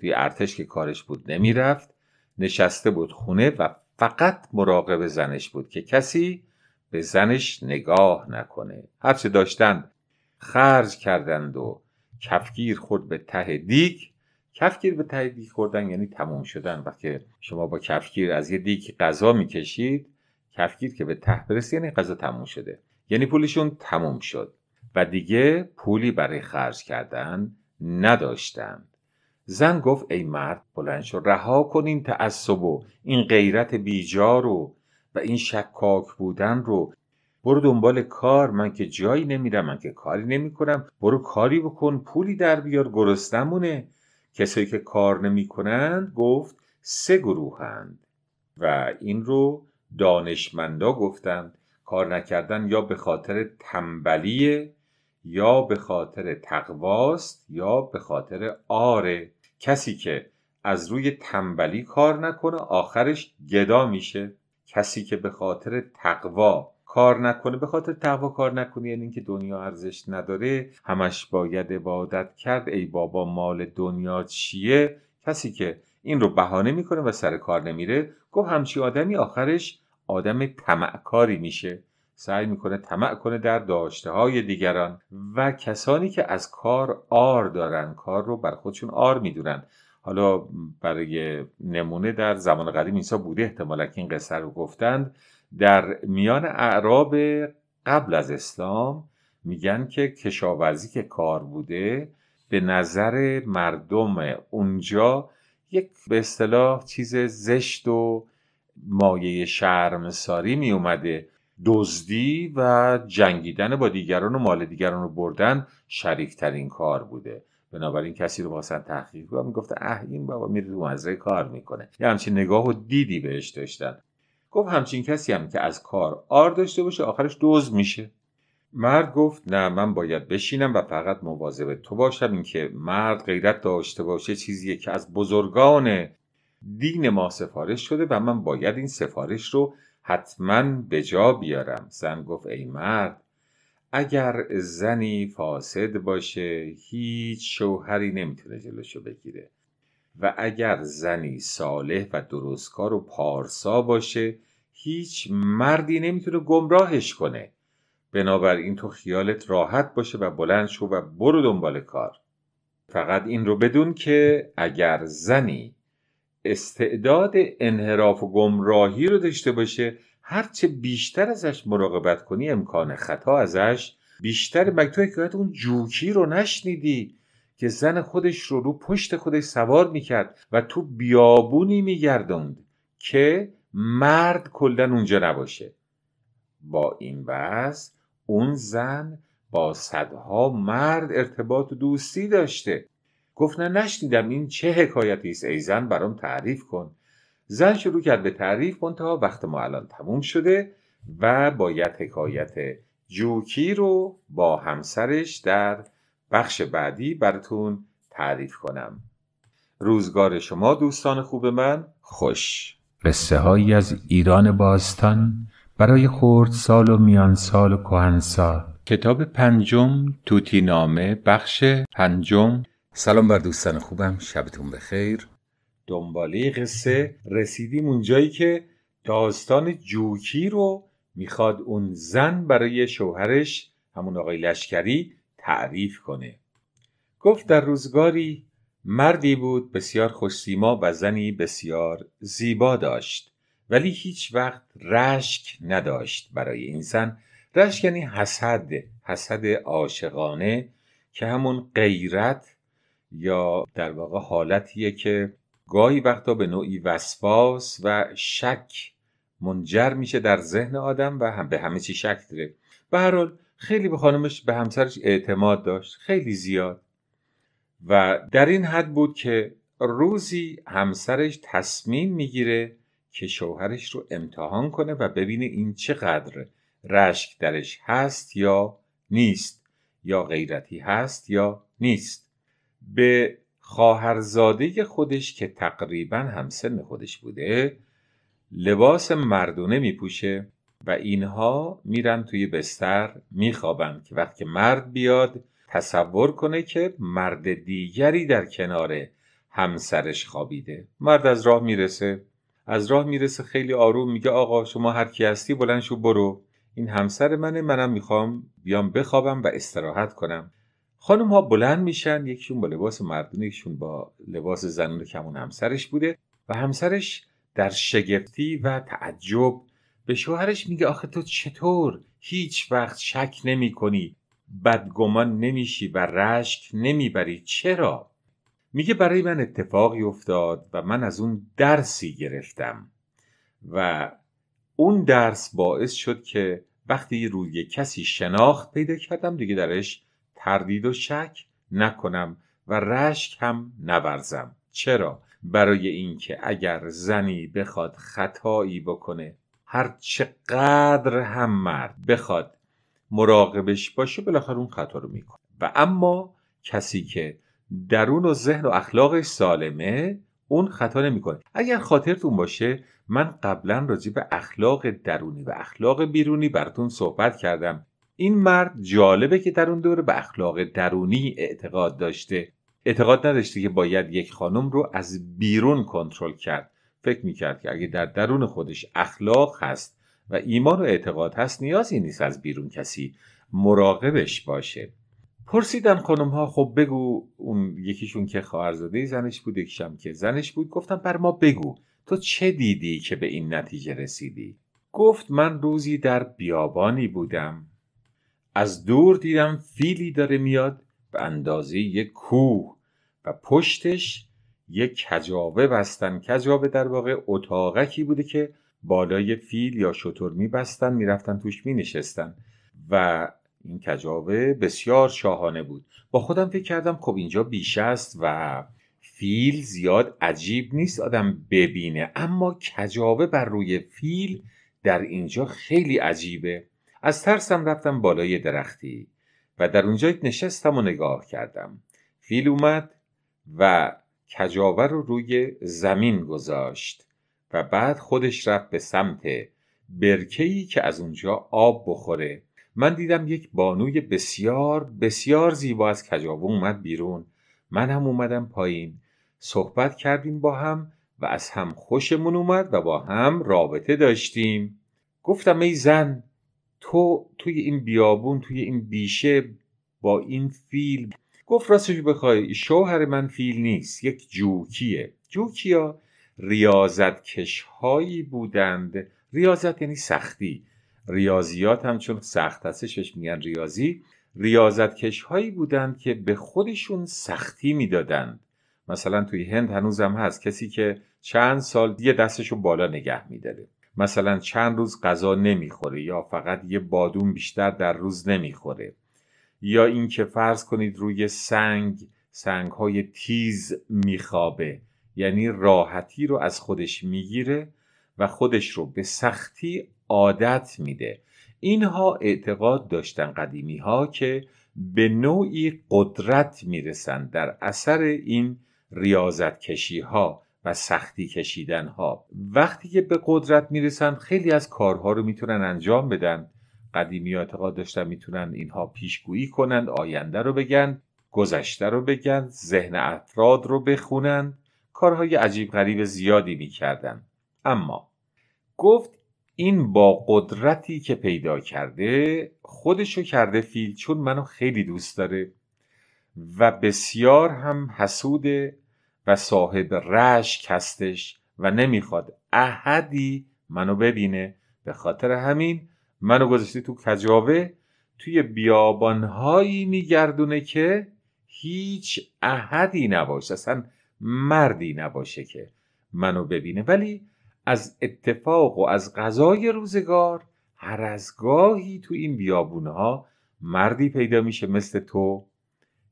توی ارتش که کارش بود نمیرفت نشسته بود خونه و فقط مراقب زنش بود که کسی به زنش نگاه نکنه هرچه داشتند خرج کردند و کفگیر خورد به ته دیک کفگیر به ته دیگ خوردن یعنی تمام شدن وقتی شما با کفگیر از یه دیگ غذا میکشید کفگیر که به ته برسی یعنی غذا تموم شده یعنی پولشون تموم شد و دیگه پولی برای خرج کردن نداشتند زن گفت ای مرد بلند شو رها کن این تعصب و این غیرت بیجا رو و این شکاک بودن رو برو دنبال کار من که جایی نمیرم من که کاری نمیکنم برو کاری بکن پولی در بیار گرسنمونه کسایی که کار نمیکنند گفت سه گروهند و این رو دانشمندا گفتند کار نکردن یا به خاطر تنبلیه، یا به خاطر تقواست یا به خاطر آره کسی که از روی تنبلی کار نکنه آخرش گدا میشه کسی که به خاطر تقوا کار نکنه به خاطر تقوا کار نکنه یعنی اینکه دنیا ارزش نداره همش باید عبادت کرد ای بابا مال دنیا چیه کسی که این رو بهانه میکنه و سر کار نمیره گفت همچی آدمی آخرش آدم تمعکاری میشه سعی میکنه طمع کنه در داشته های دیگران و کسانی که از کار آر دارن کار رو بر خودشون آر میدونن حالا برای نمونه در زمان قدیم اینسا بوده احتمالا که این قصه رو گفتند در میان اعراب قبل از اسلام میگن که کشاورزی که کار بوده به نظر مردم اونجا یک به اصطلاح چیز زشت و مایه شرمساری می اومده دزدی و جنگیدن با دیگران و مال دیگران رو بردن شریفترین کار بوده بنابراین کسی رو مثلا تحقیق کنم میگفته اه این بابا میره تو مزرعه کار میکنه یه همچین نگاه و دیدی بهش داشتن گفت همچین کسی هم که از کار آر داشته باشه آخرش دوز میشه مرد گفت نه من باید بشینم و فقط مواظب تو باشم اینکه مرد غیرت داشته باشه چیزی که از بزرگان دین ما سفارش شده و من باید این سفارش رو حتما به جا بیارم زن گفت ای مرد اگر زنی فاسد باشه هیچ شوهری نمیتونه جلوشو بگیره و اگر زنی صالح و درستکار و پارسا باشه هیچ مردی نمیتونه گمراهش کنه بنابراین تو خیالت راحت باشه و بلند شو و برو دنبال کار فقط این رو بدون که اگر زنی استعداد انحراف و گمراهی رو داشته باشه هرچه بیشتر ازش مراقبت کنی امکان خطا ازش بیشتر مگه تو حکایت اون جوکی رو نشنیدی که زن خودش رو رو پشت خودش سوار میکرد و تو بیابونی میگردند که مرد کلا اونجا نباشه با این وضع اون زن با صدها مرد ارتباط و دوستی داشته گفت نه نشنیدم این چه حکایتی است ای زن برام تعریف کن زن شروع کرد به تعریف تا وقت ما الان تموم شده و باید حکایت جوکی رو با همسرش در بخش بعدی براتون تعریف کنم روزگار شما دوستان خوب من خوش قصه هایی از ایران باستان برای خورد سال و میان سال و کهنسال کتاب پنجم توتی نامه بخش پنجم سلام بر دوستان خوبم شبتون بخیر دنباله قصه رسیدیم اونجایی که داستان جوکی رو میخواد اون زن برای شوهرش همون آقای لشکری تعریف کنه گفت در روزگاری مردی بود بسیار خوشسیما و زنی بسیار زیبا داشت ولی هیچ وقت رشک نداشت برای این زن رشک یعنی حسد حسد عاشقانه که همون غیرت یا در واقع حالتیه که گاهی وقتا به نوعی وسواس و شک منجر میشه در ذهن آدم و هم به همه چی شک داره به هر حال خیلی به خانمش به همسرش اعتماد داشت خیلی زیاد و در این حد بود که روزی همسرش تصمیم میگیره که شوهرش رو امتحان کنه و ببینه این چقدر رشک درش هست یا نیست یا غیرتی هست یا نیست به خواهرزاده خودش که تقریبا همسن خودش بوده لباس مردونه میپوشه و اینها میرن توی بستر میخوابن که وقتی مرد بیاد تصور کنه که مرد دیگری در کنار همسرش خوابیده مرد از راه میرسه از راه میرسه خیلی آروم میگه آقا شما هر کی هستی بلند شو برو این همسر منه منم میخوام بیام بخوابم و استراحت کنم خانم ها بلند میشن یکیشون با لباس مردونه یکیشون با لباس زنون کمون همسرش بوده و همسرش در شگفتی و تعجب به شوهرش میگه آخه تو چطور هیچ وقت شک نمی کنی بدگمان نمیشی و رشک نمیبری چرا میگه برای من اتفاقی افتاد و من از اون درسی گرفتم و اون درس باعث شد که وقتی روی کسی شناخت پیدا کردم دیگه درش تردید و شک نکنم و رشک هم نورزم چرا برای اینکه اگر زنی بخواد خطایی بکنه هر چقدر هم مرد بخواد مراقبش باشه بالاخره اون خطا رو میکنه و اما کسی که درون و ذهن و اخلاقش سالمه اون خطا نمیکنه اگر خاطرتون باشه من قبلا راجع به اخلاق درونی و اخلاق بیرونی براتون صحبت کردم این مرد جالبه که در اون دوره به اخلاق درونی اعتقاد داشته اعتقاد نداشته که باید یک خانم رو از بیرون کنترل کرد فکر میکرد که اگه در درون خودش اخلاق هست و ایمان و اعتقاد هست نیازی نیست از بیرون کسی مراقبش باشه پرسیدن خانم ها خب بگو اون یکیشون که خواهرزاده زنش بود یکیشم که زنش بود گفتم بر ما بگو تو چه دیدی که به این نتیجه رسیدی گفت من روزی در بیابانی بودم از دور دیدم فیلی داره میاد به اندازه یک کوه و پشتش یک کجاوه بستن کجاوه در واقع اتاقکی بوده که بالای فیل یا شطور میبستن میرفتن توش مینشستن و این کجاوه بسیار شاهانه بود با خودم فکر کردم خب اینجا بیشه است و فیل زیاد عجیب نیست آدم ببینه اما کجاوه بر روی فیل در اینجا خیلی عجیبه از ترسم رفتم بالای درختی و در اونجا نشستم و نگاه کردم فیل اومد و کجاوه رو روی زمین گذاشت و بعد خودش رفت به سمت برکه‌ای که از اونجا آب بخوره من دیدم یک بانوی بسیار بسیار زیبا از کجاوه اومد بیرون من هم اومدم پایین صحبت کردیم با هم و از هم خوشمون اومد و با هم رابطه داشتیم گفتم ای زن تو توی این بیابون توی این بیشه با این فیل گفت راستش بخوای شوهر من فیل نیست یک جوکیه جوکیا ریاضت کشهایی بودند ریاضت یعنی سختی ریاضیات هم چون سخت هستش میگن ریاضی ریاضت کشهایی بودند که به خودشون سختی میدادند مثلا توی هند هنوزم هست کسی که چند سال دیگه دستشو بالا نگه میداره مثلا چند روز غذا نمیخوره یا فقط یه بادوم بیشتر در روز نمیخوره یا اینکه فرض کنید روی سنگ سنگ های تیز میخوابه یعنی راحتی رو از خودش میگیره و خودش رو به سختی عادت میده اینها اعتقاد داشتن قدیمی ها که به نوعی قدرت میرسند در اثر این ریاضت کشی ها و سختی کشیدن ها وقتی که به قدرت میرسن خیلی از کارها رو میتونن انجام بدن قدیمی اعتقاد داشتن میتونن اینها پیشگویی کنند آینده رو بگن گذشته رو بگن ذهن افراد رو بخونن کارهای عجیب غریب زیادی میکردن اما گفت این با قدرتی که پیدا کرده خودشو کرده فیل چون منو خیلی دوست داره و بسیار هم حسوده و صاحب رشک هستش و نمیخواد احدی منو ببینه به خاطر همین منو گذاشته تو کجاوه توی بیابانهایی میگردونه که هیچ احدی نباشه اصلا مردی نباشه که منو ببینه ولی از اتفاق و از غذای روزگار هر از گاهی تو این بیابونها مردی پیدا میشه مثل تو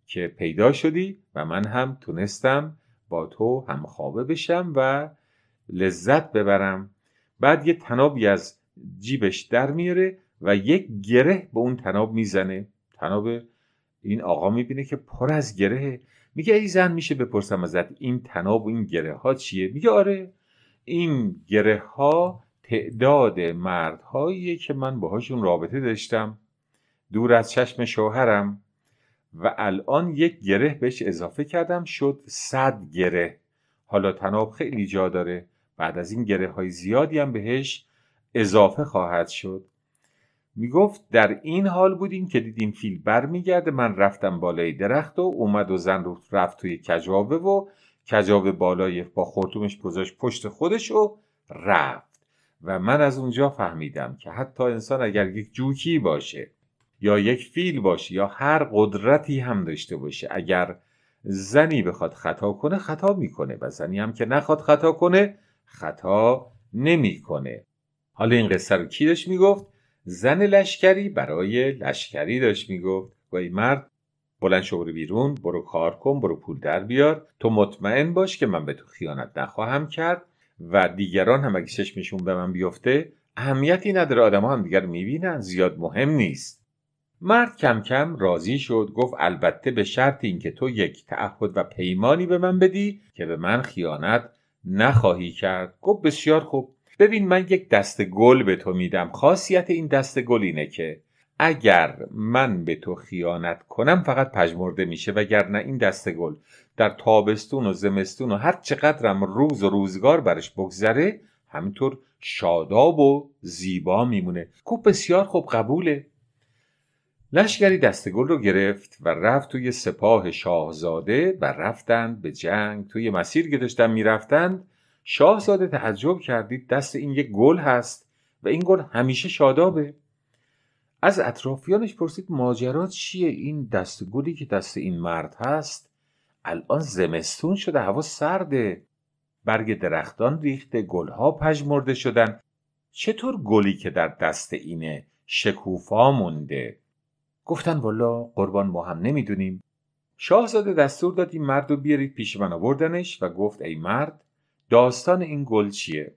که پیدا شدی و من هم تونستم با تو همخوابه بشم و لذت ببرم بعد یه تنابی از جیبش در میاره و یک گره به اون تناب میزنه تناب این آقا میبینه که پر از گره میگه ای زن میشه بپرسم ازت این تناب و این گره ها چیه میگه آره این گره ها تعداد مردهایی که من باهاشون رابطه داشتم دور از چشم شوهرم و الان یک گره بهش اضافه کردم شد 100 گره حالا تناب خیلی جا داره بعد از این گره های زیادی هم بهش اضافه خواهد شد می گفت در این حال بودیم که دیدیم فیل برمیگرده من رفتم بالای درخت و اومد و زن رفت توی کجاوه و کجاوه بالای با خورتومش گذاشت پشت خودش و رفت و من از اونجا فهمیدم که حتی انسان اگر یک جوکی باشه یا یک فیل باشه یا هر قدرتی هم داشته باشه اگر زنی بخواد خطا کنه خطا میکنه و زنی هم که نخواد خطا کنه خطا نمیکنه حالا این قصه رو کی داشت میگفت زن لشکری برای لشکری داشت میگفت وای مرد بلند شو بیرون برو کار کن برو پول در بیار تو مطمئن باش که من به تو خیانت نخواهم کرد و دیگران هم اگه چشمشون به من بیفته اهمیتی نداره آدم ها هم دیگر میبینن زیاد مهم نیست مرد کم کم راضی شد گفت البته به شرط اینکه تو یک تعهد و پیمانی به من بدی که به من خیانت نخواهی کرد گفت بسیار خوب ببین من یک دست گل به تو میدم خاصیت این دست گل اینه که اگر من به تو خیانت کنم فقط پژمرده میشه وگرنه این دست گل در تابستون و زمستون و هر چقدرم روز و روزگار برش بگذره همینطور شاداب و زیبا میمونه گفت بسیار خوب قبوله لشکری دستگل رو گرفت و رفت توی سپاه شاهزاده و رفتند به جنگ توی مسیر که داشتن میرفتند شاهزاده تعجب کردید دست این یک گل هست و این گل همیشه شادابه از اطرافیانش پرسید ماجرا چیه این دست گلی که دست این مرد هست الان زمستون شده هوا سرده برگ درختان ریخته گلها پژمرده شدن چطور گلی که در دست اینه شکوفا مونده گفتن والا قربان ما هم نمیدونیم شاهزاده دستور داد این مرد رو بیارید پیش من آوردنش و گفت ای مرد داستان این گل چیه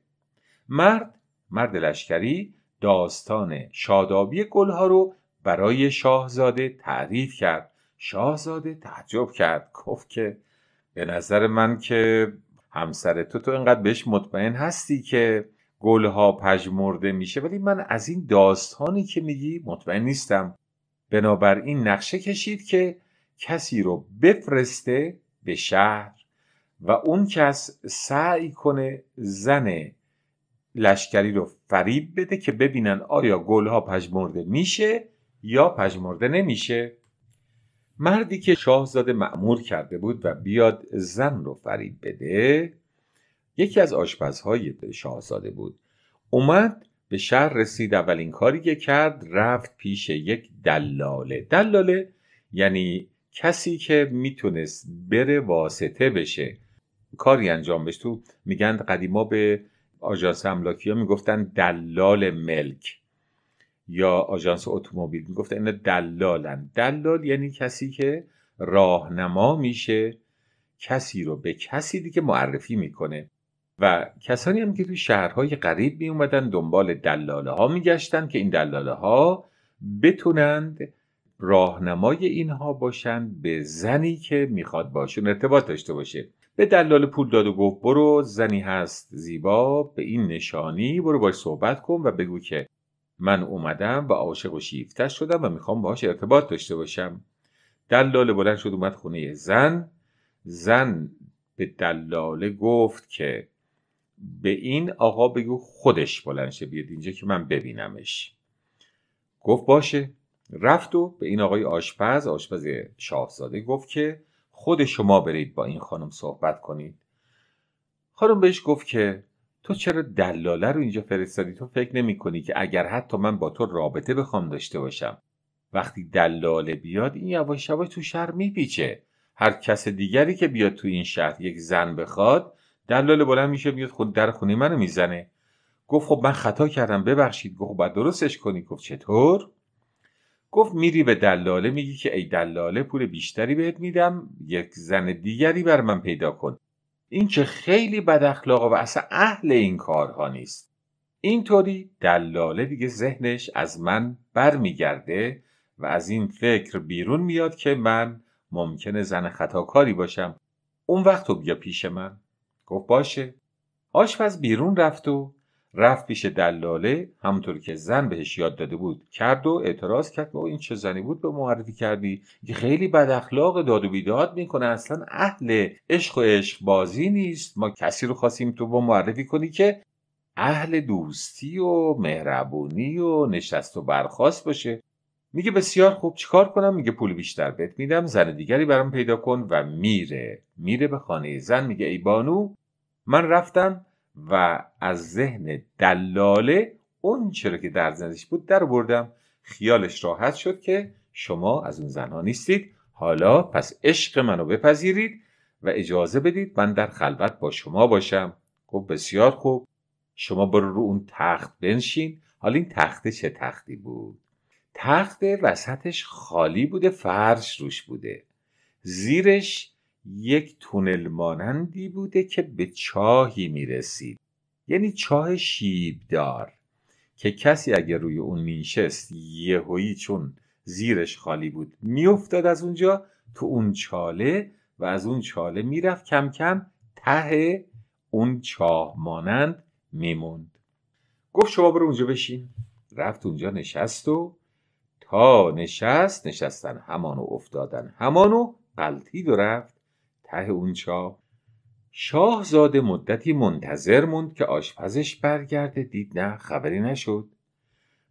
مرد مرد لشکری داستان شادابی گلها رو برای شاهزاده تعریف کرد شاهزاده تعجب کرد گفت که به نظر من که همسر تو تو اینقدر بهش مطمئن هستی که گلها پژمرده میشه ولی من از این داستانی که میگی مطمئن نیستم بنابراین نقشه کشید که کسی رو بفرسته به شهر و اون کس سعی کنه زن لشکری رو فریب بده که ببینن آیا گلها پژمرده میشه یا پژمرده نمیشه مردی که شاهزاده مأمور کرده بود و بیاد زن رو فریب بده یکی از آشپزهای شاهزاده بود اومد به شهر رسید اولین کاری که کرد رفت پیش یک دلاله دلاله یعنی کسی که میتونست بره واسطه بشه کاری انجام بشه تو میگن قدیما به آژانس املاکی ها میگفتن دلال ملک یا آژانس اتومبیل میگفتن اینا دلالن دلال یعنی کسی که راهنما میشه کسی رو به کسی دیگه معرفی میکنه و کسانی هم که توی شهرهای قریب می اومدن دنبال دلاله ها می گشتن که این دلاله ها بتونند راهنمای اینها باشند به زنی که میخواد باشون ارتباط داشته باشه به دلال پول داد و گفت برو زنی هست زیبا به این نشانی برو باش صحبت کن و بگو که من اومدم و عاشق و شیفتش شدم و میخوام باهاش ارتباط داشته باشم دلاله بلند شد اومد خونه زن زن به دلاله گفت که به این آقا بگو خودش بلند شه بیاد اینجا که من ببینمش گفت باشه رفت و به این آقای آشپز آشپز شاهزاده گفت که خود شما برید با این خانم صحبت کنید خانم بهش گفت که تو چرا دلاله رو اینجا فرستادی تو فکر نمی کنی که اگر حتی من با تو رابطه بخوام داشته باشم وقتی دلاله بیاد این یواش یواش تو شهر میپیچه هر کس دیگری که بیاد تو این شهر یک زن بخواد دلاله بلند میشه میاد خود در خونه منو میزنه گفت خب من خطا کردم ببخشید گفت بعد خب درستش کنی گفت چطور گفت میری به دلاله میگی که ای دلاله پول بیشتری بهت میدم یک زن دیگری بر من پیدا کن این که خیلی بد اخلاقه و اصلا اهل این کارها نیست اینطوری دلاله دیگه ذهنش از من برمیگرده و از این فکر بیرون میاد که من ممکنه زن خطاکاری باشم اون وقت تو بیا پیش من گفت باشه آشپز بیرون رفت و رفت پیش دلاله همونطور که زن بهش یاد داده بود کرد و اعتراض کرد و این چه زنی بود به معرفی کردی که خیلی بد اخلاق داد و بیداد میکنه اصلا اهل عشق و عشق بازی نیست ما کسی رو خواستیم تو با معرفی کنی که اهل دوستی و مهربونی و نشست و برخواست باشه میگه بسیار خوب چیکار کنم میگه پول بیشتر بهت میدم زن دیگری برام پیدا کن و میره میره به خانه زن میگه ای بانو من رفتم و از ذهن دلاله اون چرا که در ذهنش بود در بردم خیالش راحت شد که شما از اون زنها نیستید حالا پس عشق منو بپذیرید و اجازه بدید من در خلوت با شما باشم گفت خب، بسیار خوب شما برو رو اون تخت بنشین حالا این تخت چه تختی بود تخت وسطش خالی بوده فرش روش بوده زیرش یک تونل مانندی بوده که به چاهی میرسید یعنی چاه شیبدار که کسی اگر روی اون مینشست یهویی چون زیرش خالی بود میافتاد از اونجا تو اون چاله و از اون چاله میرفت کم کم ته اون چاه مانند میموند گفت شما برو اونجا بشین رفت اونجا نشست و تا نشست نشستن همانو افتادن همانو و و رفت ته اون شاهزاده مدتی منتظر موند که آشپزش برگرده دید نه خبری نشد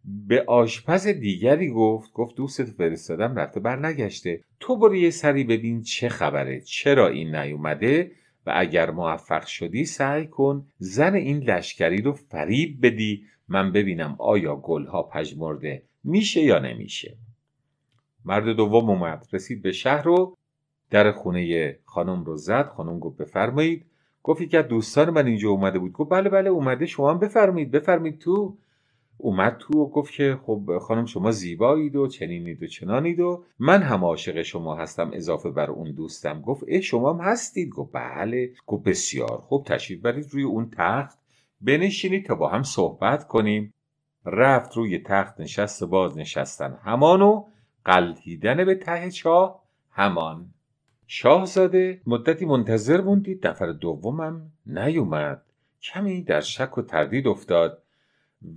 به آشپز دیگری گفت گفت دوستت فرستادم رفته بر نگشته تو برو یه سری ببین چه خبره چرا این نیومده و اگر موفق شدی سعی کن زن این لشکری رو فریب بدی من ببینم آیا گلها پژمرده میشه یا نمیشه مرد دوم اومد رسید به شهر و در خونه خانم رو زد خانم گفت بفرمایید گفت که دوستان من اینجا اومده بود گفت بله بله اومده شما هم بفرمایید بفرمایید تو اومد تو و گفت که خب خانم شما زیبایید و چنینید و چنانید و من هم عاشق شما هستم اضافه بر اون دوستم گفت ای شما هم هستید گفت بله گفت بسیار خب تشریف برید روی اون تخت بنشینید تا با هم صحبت کنیم رفت روی تخت نشست و باز نشستن همانو قلتیدن به ته چاه همان شاهزاده مدتی منتظر موندید نفر دومم نیومد کمی در شک و تردید افتاد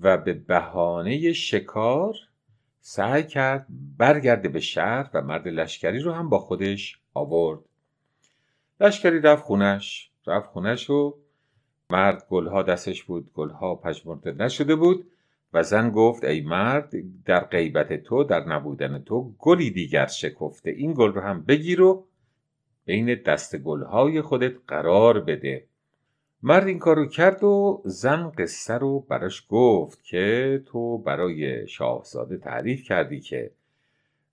و به بهانه شکار سعی کرد برگرده به شهر و مرد لشکری رو هم با خودش آورد لشکری رفت خونش رفت خونش و مرد گلها دستش بود گلها پشمرده نشده بود و زن گفت ای مرد در غیبت تو در نبودن تو گلی دیگر شکفته این گل رو هم بگیر و بین دست گلهای خودت قرار بده مرد این کارو کرد و زن قصه رو براش گفت که تو برای شاهزاده تعریف کردی که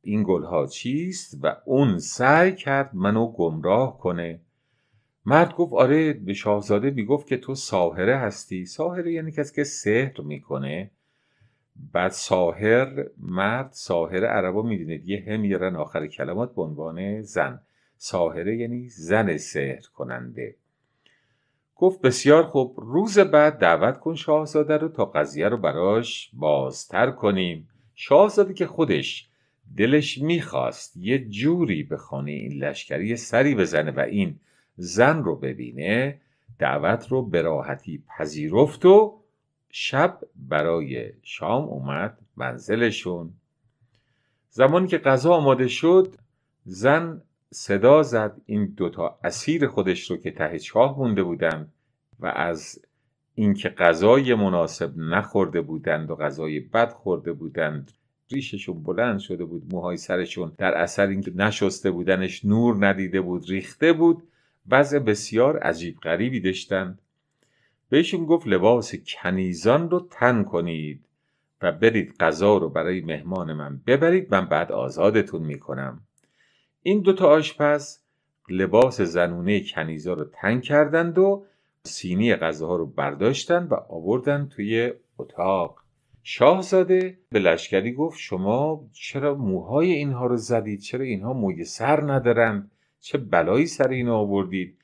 این گلها چیست و اون سعی کرد منو گمراه کنه مرد گفت آره به شاهزاده میگفت که تو ساهره هستی ساهره یعنی کسی که سحر میکنه بعد ساهر مرد ساهر عربا میدینه یه همیرن آخر کلمات به عنوان زن ساهره یعنی زن سهر کننده گفت بسیار خوب روز بعد دعوت کن شاهزاده رو تا قضیه رو براش بازتر کنیم شاهزاده که خودش دلش میخواست یه جوری به خانه این لشکری سری بزنه و این زن رو ببینه دعوت رو به راحتی پذیرفت و شب برای شام اومد منزلشون زمانی که غذا آماده شد زن صدا زد این دوتا اسیر خودش رو که ته چاه مونده بودند و از اینکه غذای مناسب نخورده بودند و غذای بد خورده بودند ریششون بلند شده بود موهای سرشون در اثر اینکه نشسته بودنش نور ندیده بود ریخته بود وضع بسیار عجیب غریبی داشتند بهشون گفت لباس کنیزان رو تن کنید و برید غذا رو برای مهمان من ببرید من بعد آزادتون میکنم این دوتا آشپز لباس زنونه کنیزا رو تنگ کردند و سینی غذاها رو برداشتند و آوردن توی اتاق شاهزاده به لشکری گفت شما چرا موهای اینها رو زدید چرا اینها موی سر ندارند چه بلایی سر اینا آوردید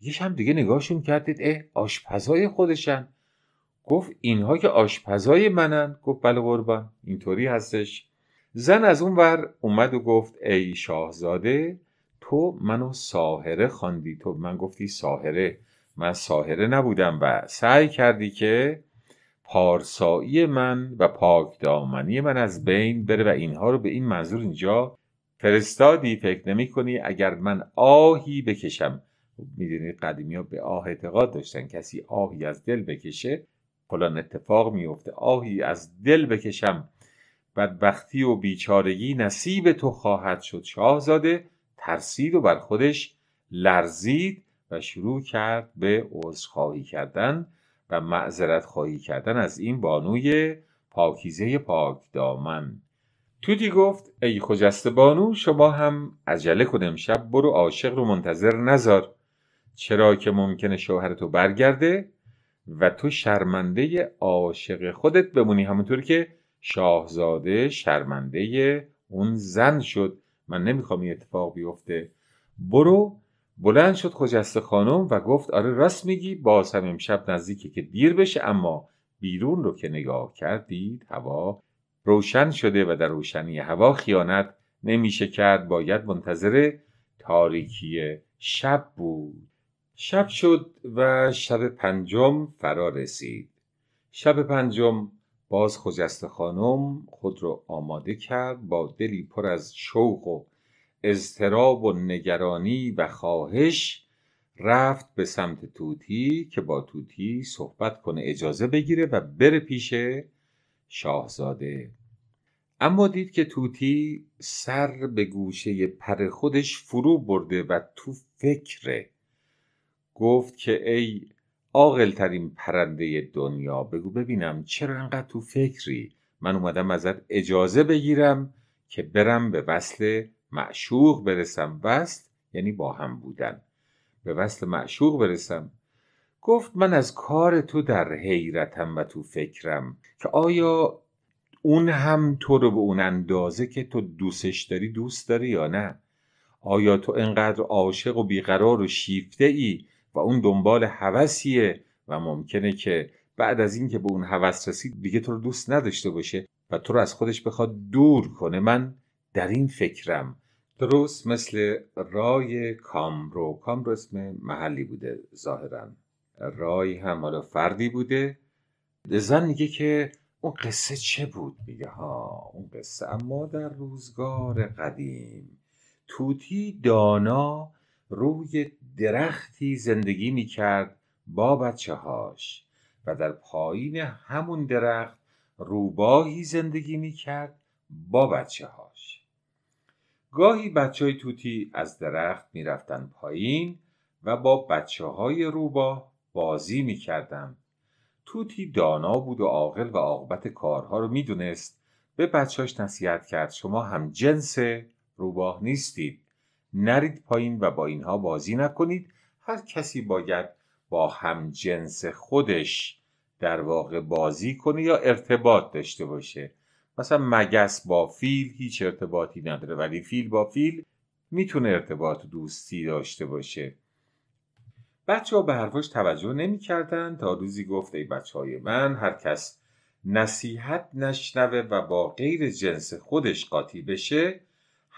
یه هم دیگه نگاهشون کردید اه آشپزای خودشن گفت اینها که آشپزای منن گفت بله قربان اینطوری هستش زن از اون ور اومد و گفت ای شاهزاده تو منو ساهره خواندی تو من گفتی ساهره من ساهره نبودم و سعی کردی که پارسایی من و پاکدامنی من از بین بره و اینها رو به این منظور اینجا فرستادی فکر نمی کنی اگر من آهی بکشم میدونید قدیمی ها به آه اعتقاد داشتن کسی آهی از دل بکشه فلان اتفاق میفته آهی از دل بکشم بدبختی و بیچارگی نصیب تو خواهد شد شاهزاده ترسید و بر خودش لرزید و شروع کرد به عذرخواهی کردن و معذرت خواهی کردن از این بانوی پاکیزه پاک دامن توتی گفت ای خجست بانو شما هم عجله کن امشب برو عاشق رو منتظر نذار چرا که ممکنه شوهر تو برگرده و تو شرمنده عاشق خودت بمونی همونطور که شاهزاده شرمنده اون زن شد من نمیخوام این اتفاق بیفته برو بلند شد خجسته خانم و گفت آره راست میگی باز هم امشب نزدیکه که دیر بشه اما بیرون رو که نگاه کردید هوا روشن شده و در روشنی هوا خیانت نمیشه کرد باید منتظر تاریکی شب بود شب شد و شب پنجم فرا رسید شب پنجم باز خجست خانم خود را آماده کرد با دلی پر از شوق و اضطراب و نگرانی و خواهش رفت به سمت توتی که با توتی صحبت کنه اجازه بگیره و بره پیش شاهزاده اما دید که توتی سر به گوشه پر خودش فرو برده و تو فکره گفت که ای عاقل ترین پرنده دنیا بگو ببینم چرا انقدر تو فکری من اومدم ازت اجازه بگیرم که برم به وصل معشوق برسم وصل یعنی با هم بودن به وصل معشوق برسم گفت من از کار تو در حیرتم و تو فکرم که آیا اون هم تو رو به اون اندازه که تو دوستش داری دوست داری یا نه آیا تو انقدر عاشق و بیقرار و شیفته ای و اون دنبال هوسیه و ممکنه که بعد از اینکه به اون هوس رسید دیگه تو رو دوست نداشته باشه و تو رو از خودش بخواد دور کنه من در این فکرم درست مثل رای کامرو کامرو اسم محلی بوده ظاهرا رای هم حالا فردی بوده زن میگه که اون قصه چه بود میگه ها اون قصه اما در روزگار قدیم توتی دانا روی درختی زندگی میکرد با بچه هاش و در پایین همون درخت روباهی زندگی میکرد با بچه هاش گاهی بچه های توتی از درخت میرفتن پایین و با بچه های روباه بازی می توتی دانا بود و عاقل و عاقبت کارها رو میدونست به بچهاش نصیحت کرد شما هم جنس روباه نیستید نرید پایین و با اینها بازی نکنید هر کسی باید با جنس خودش در واقع بازی کنه یا ارتباط داشته باشه مثلا مگس با فیل هیچ ارتباطی نداره ولی فیل با فیل میتونه ارتباط دوستی داشته باشه بچه ها به حرفش توجه نمیکردن تا روزی گفت ای بچه های من هر کس نصیحت نشنوه و با غیر جنس خودش قاطی بشه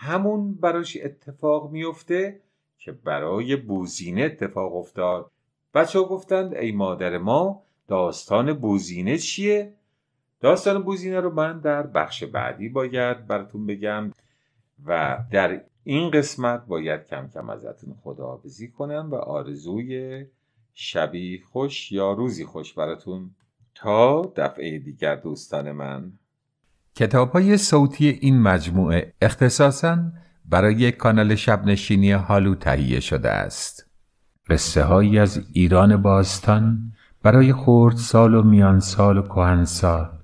همون براش اتفاق میفته که برای بوزینه اتفاق افتاد بچه ها گفتند ای مادر ما داستان بوزینه چیه؟ داستان بوزینه رو من در بخش بعدی باید براتون بگم و در این قسمت باید کم کم ازتون خداحافظی کنم و آرزوی شبی خوش یا روزی خوش براتون تا دفعه دیگر دوستان من کتاب های صوتی این مجموعه اختصاصاً برای کانال شبنشینی هالو تهیه شده است. قصه هایی از ایران باستان برای خورد سال و میان سال و کهن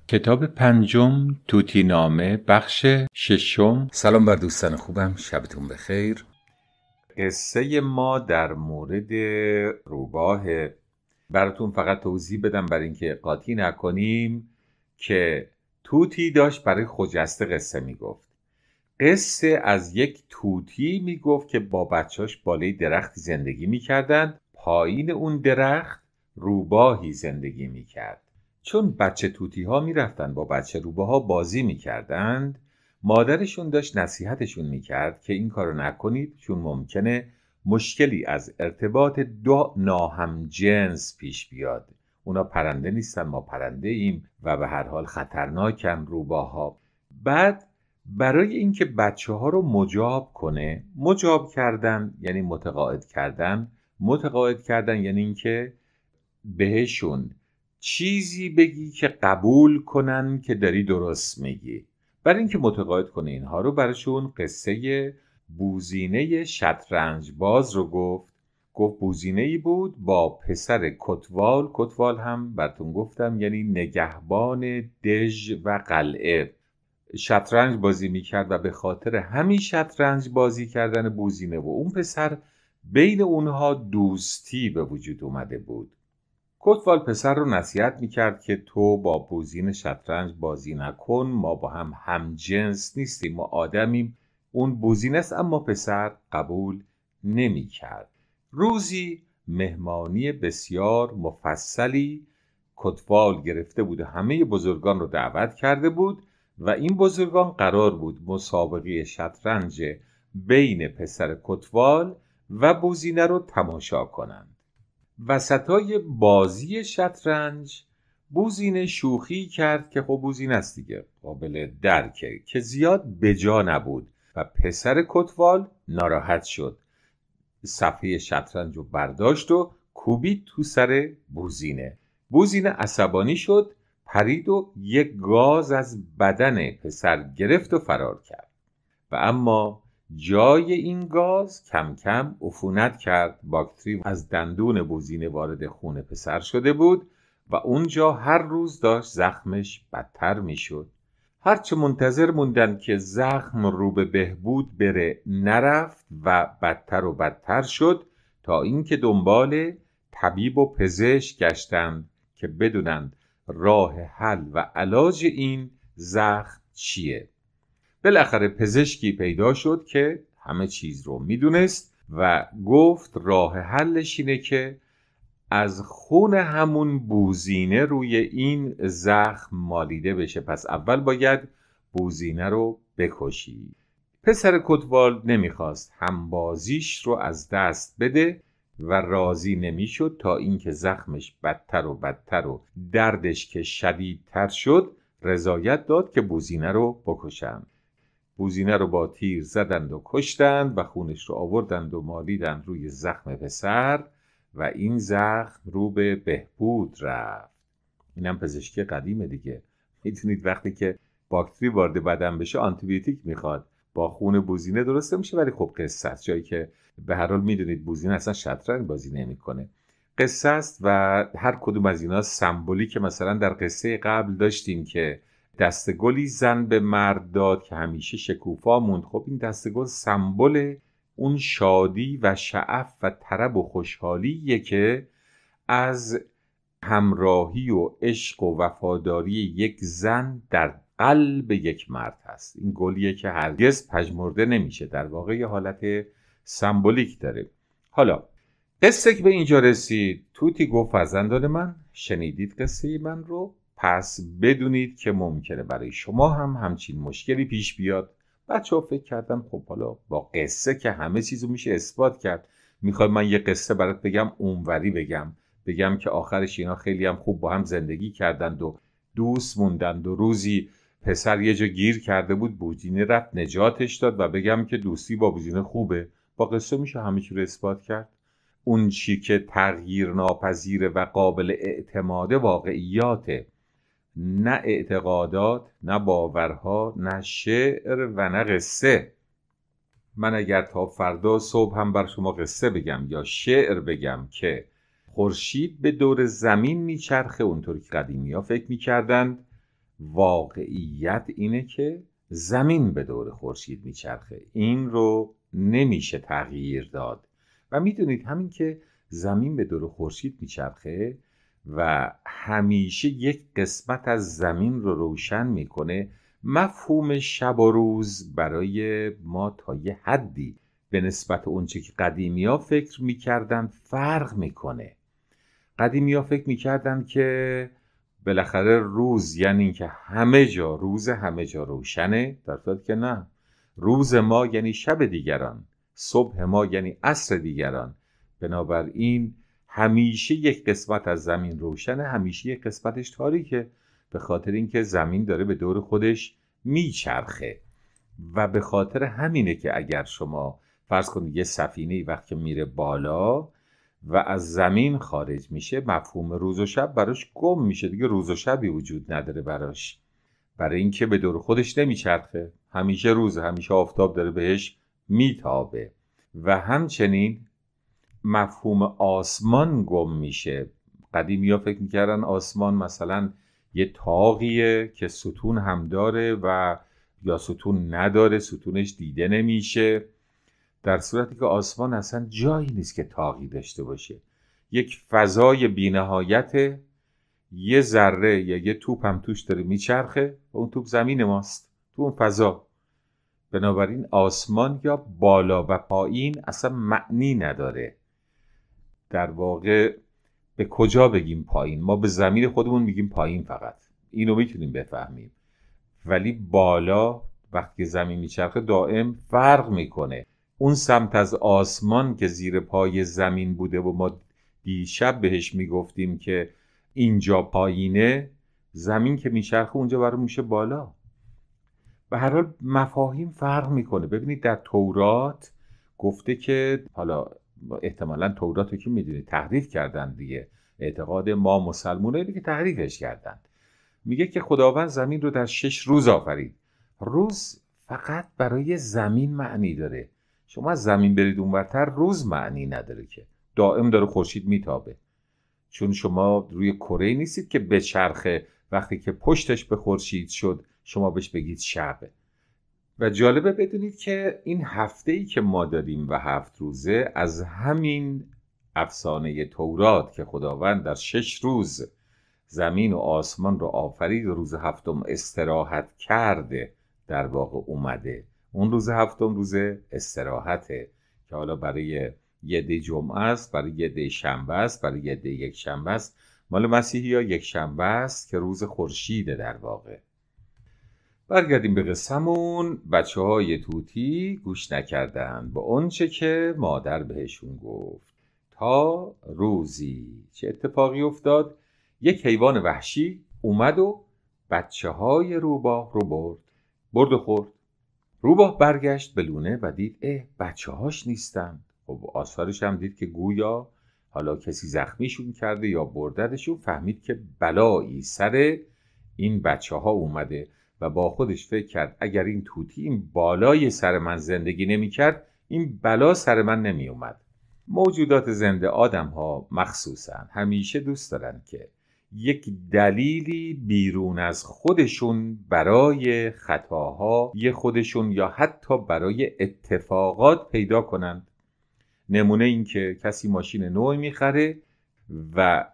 کتاب پنجم توتی نامه بخش ششم سلام بر دوستان خوبم شبتون بخیر قصه ما در مورد روباه براتون فقط توضیح بدم بر اینکه قاطی نکنیم که توتی داشت برای خجسته قصه میگفت قصه از یک توتی میگفت که با بچهاش بالای درختی زندگی میکردند پایین اون درخت روباهی زندگی میکرد چون بچه توتی ها میرفتن با بچه روباه ها بازی میکردند مادرشون داشت نصیحتشون میکرد که این کارو نکنید چون ممکنه مشکلی از ارتباط دو جنس پیش بیاد اونا پرنده نیستن ما پرنده ایم و به هر حال خطرناکن روباها بعد برای اینکه بچه ها رو مجاب کنه مجاب کردن یعنی متقاعد کردن متقاعد کردن یعنی اینکه بهشون چیزی بگی که قبول کنن که داری درست میگی برای اینکه متقاعد کنه اینها رو براشون قصه بوزینه شطرنج باز رو گفت گفت بوزینه ای بود با پسر کتوال کتوال هم براتون گفتم یعنی نگهبان دژ و قلعه شطرنج بازی میکرد و به خاطر همین شطرنج بازی کردن بوزینه و اون پسر بین اونها دوستی به وجود اومده بود کتوال پسر رو نصیحت میکرد که تو با بوزینه شطرنج بازی نکن ما با هم همجنس نیستیم ما آدمیم اون بوزینه است اما پسر قبول نمیکرد روزی مهمانی بسیار مفصلی کتوال گرفته بود و همه بزرگان رو دعوت کرده بود و این بزرگان قرار بود مسابقه شطرنج بین پسر کتوال و بوزینه رو تماشا کنند وسطای بازی شطرنج بوزینه شوخی کرد که خب بوزینه است دیگه قابل درکه که زیاد بجا نبود و پسر کتوال ناراحت شد صفحه شطرنج رو برداشت و کوبید تو سر بوزینه بوزینه عصبانی شد پرید و یک گاز از بدن پسر گرفت و فرار کرد و اما جای این گاز کم کم عفونت کرد باکتری از دندون بوزینه وارد خون پسر شده بود و اونجا هر روز داشت زخمش بدتر میشد هرچه منتظر موندن که زخم رو به بهبود بره نرفت و بدتر و بدتر شد تا اینکه دنبال طبیب و پزشک گشتند که بدونند راه حل و علاج این زخم چیه بالاخره پزشکی پیدا شد که همه چیز رو میدونست و گفت راه حلش اینه که از خون همون بوزینه روی این زخم مالیده بشه پس اول باید بوزینه رو بکشی پسر کتوال نمیخواست همبازیش رو از دست بده و راضی نمیشد تا اینکه زخمش بدتر و بدتر و دردش که شدیدتر شد رضایت داد که بوزینه رو بکشند بوزینه رو با تیر زدند و کشتند و خونش رو آوردند و مالیدند روی زخم پسر و این زخم رو به بهبود رفت اینم پزشکی قدیمه دیگه میتونید وقتی که باکتری وارد بدن بشه آنتیبیوتیک میخواد با خون بوزینه درسته میشه ولی خب قصه است جایی که به هر حال میدونید بوزینه اصلا شطرنج بازی نمیکنه قصه است و هر کدوم از اینا سمبولی که مثلا در قصه قبل داشتیم که دستگلی زن به مرد داد که همیشه شکوفا موند خب این دستگل سمبل اون شادی و شعف و طرب و خوشحالیه که از همراهی و عشق و وفاداری یک زن در قلب یک مرد هست این گلیه که هرگز پژمرده نمیشه در واقع یه حالت سمبولیک داره حالا قصه که به اینجا رسید توتی گفت فرزندان من شنیدید قصه من رو پس بدونید که ممکنه برای شما هم همچین مشکلی پیش بیاد بچه ها فکر کردم خب حالا با قصه که همه چیز رو میشه اثبات کرد میخوای من یه قصه برات بگم اونوری بگم بگم که آخرش اینا خیلی هم خوب با هم زندگی کردند و دوست موندند و روزی پسر یه جا گیر کرده بود بوجینه رفت نجاتش داد و بگم که دوستی با بوجینه خوبه با قصه میشه همه چی رو اثبات کرد اون چی که تغییر ناپذیر و قابل اعتماد واقعیاته نه اعتقادات نه باورها نه شعر و نه قصه من اگر تا فردا صبح هم بر شما قصه بگم یا شعر بگم که خورشید به دور زمین میچرخه اونطوری که قدیمی ها فکر میکردند واقعیت اینه که زمین به دور خورشید میچرخه این رو نمیشه تغییر داد و میدونید همین که زمین به دور خورشید میچرخه و همیشه یک قسمت از زمین رو روشن میکنه مفهوم شب و روز برای ما تا یه حدی به نسبت اونچه که قدیمی ها فکر میکردن فرق میکنه قدیمی ها فکر میکردن که بالاخره روز یعنی اینکه همه جا روز همه جا روشنه در صورت که نه روز ما یعنی شب دیگران صبح ما یعنی عصر دیگران بنابراین همیشه یک قسمت از زمین روشنه همیشه یک قسمتش تاریکه به خاطر اینکه زمین داره به دور خودش میچرخه و به خاطر همینه که اگر شما فرض کنید یه سفینه ای وقتی میره بالا و از زمین خارج میشه مفهوم روز و شب براش گم میشه دیگه روز و شبی وجود نداره براش برای اینکه به دور خودش نمیچرخه همیشه روز همیشه آفتاب داره بهش میتابه و همچنین مفهوم آسمان گم میشه قدیم یا فکر میکردن آسمان مثلا یه تاقیه که ستون هم داره و یا ستون نداره ستونش دیده نمیشه در صورتی که آسمان اصلا جایی نیست که تاقی داشته باشه یک فضای بینهایت یه ذره یا یه توپ هم توش داره میچرخه و اون توپ زمین ماست تو اون فضا بنابراین آسمان یا بالا و پایین اصلا معنی نداره در واقع به کجا بگیم پایین ما به زمین خودمون میگیم پایین فقط اینو میتونیم بفهمیم ولی بالا وقتی زمین میچرخه دائم فرق میکنه اون سمت از آسمان که زیر پای زمین بوده و ما دیشب بهش میگفتیم که اینجا پایینه زمین که میچرخه اونجا برای میشه بالا و هر حال مفاهیم فرق میکنه ببینید در تورات گفته که حالا احتمالا توراتو که میدونید تحریف کردن دیگه اعتقاد ما مسلمونه که تحریفش کردن میگه که خداوند زمین رو در شش روز آفرید روز فقط برای زمین معنی داره شما از زمین برید اونورتر روز معنی نداره که دائم داره خورشید میتابه چون شما روی کره نیستید که به چرخه وقتی که پشتش به خورشید شد شما بهش بگید شبه و جالبه بدونید که این هفته ای که ما داریم و هفت روزه از همین افسانه تورات که خداوند در شش روز زمین و آسمان رو آفرید و روز هفتم استراحت کرده در واقع اومده اون روز هفتم روز استراحته که حالا برای یه دی جمعه است برای یه دی شنبه است برای یه دی یک شنبه است مال مسیحی یا یک شنبه است که روز خورشیده در واقع برگردیم به قسمون بچه های توتی گوش نکردن به آنچه که مادر بهشون گفت تا روزی چه اتفاقی افتاد یک حیوان وحشی اومد و بچه های روباه رو برد برد و خورد روباه برگشت به لونه و دید اه بچه هاش نیستن خب آثارش هم دید که گویا حالا کسی زخمیشون کرده یا بردرشون فهمید که بلایی سر این بچه ها اومده و با خودش فکر کرد اگر این توتی این بالای سر من زندگی کرد این بلا سر من نمی اومد موجودات زنده آدم ها مخصوصا همیشه دوست دارن که یک دلیلی بیرون از خودشون برای خطاها یه خودشون یا حتی برای اتفاقات پیدا کنند نمونه این که کسی ماشین نوعی میخره و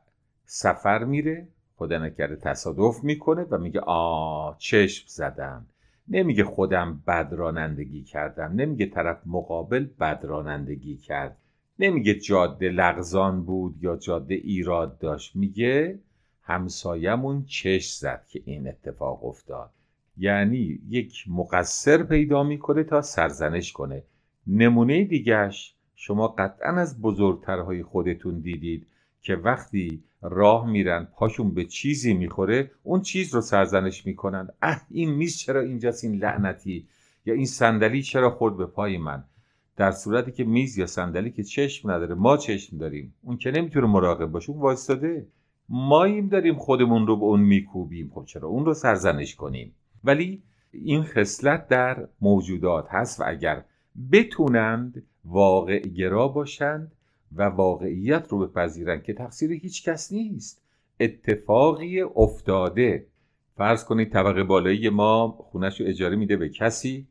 سفر میره خدا نکرده تصادف میکنه و میگه آ چشم زدم نمیگه خودم بد رانندگی کردم نمیگه طرف مقابل بد رانندگی کرد نمیگه جاده لغزان بود یا جاده ایراد داشت میگه همسایمون چش زد که این اتفاق افتاد یعنی یک مقصر پیدا میکنه تا سرزنش کنه نمونه دیگهش شما قطعا از بزرگترهای خودتون دیدید که وقتی راه میرن پاشون به چیزی میخوره اون چیز رو سرزنش میکنن اه این میز چرا اینجاست این لعنتی یا این صندلی چرا خورد به پای من در صورتی که میز یا صندلی که چشم نداره ما چشم داریم اون که نمیتونه مراقب باشه اون وایستاده ماییم داریم خودمون رو به اون میکوبیم خب چرا اون رو سرزنش کنیم ولی این خصلت در موجودات هست و اگر بتونند واقع گرا باشند و واقعیت رو بپذیرن که تقصیر هیچ کس نیست اتفاقی افتاده فرض کنید طبقه بالایی ما خونش رو اجاره میده به کسی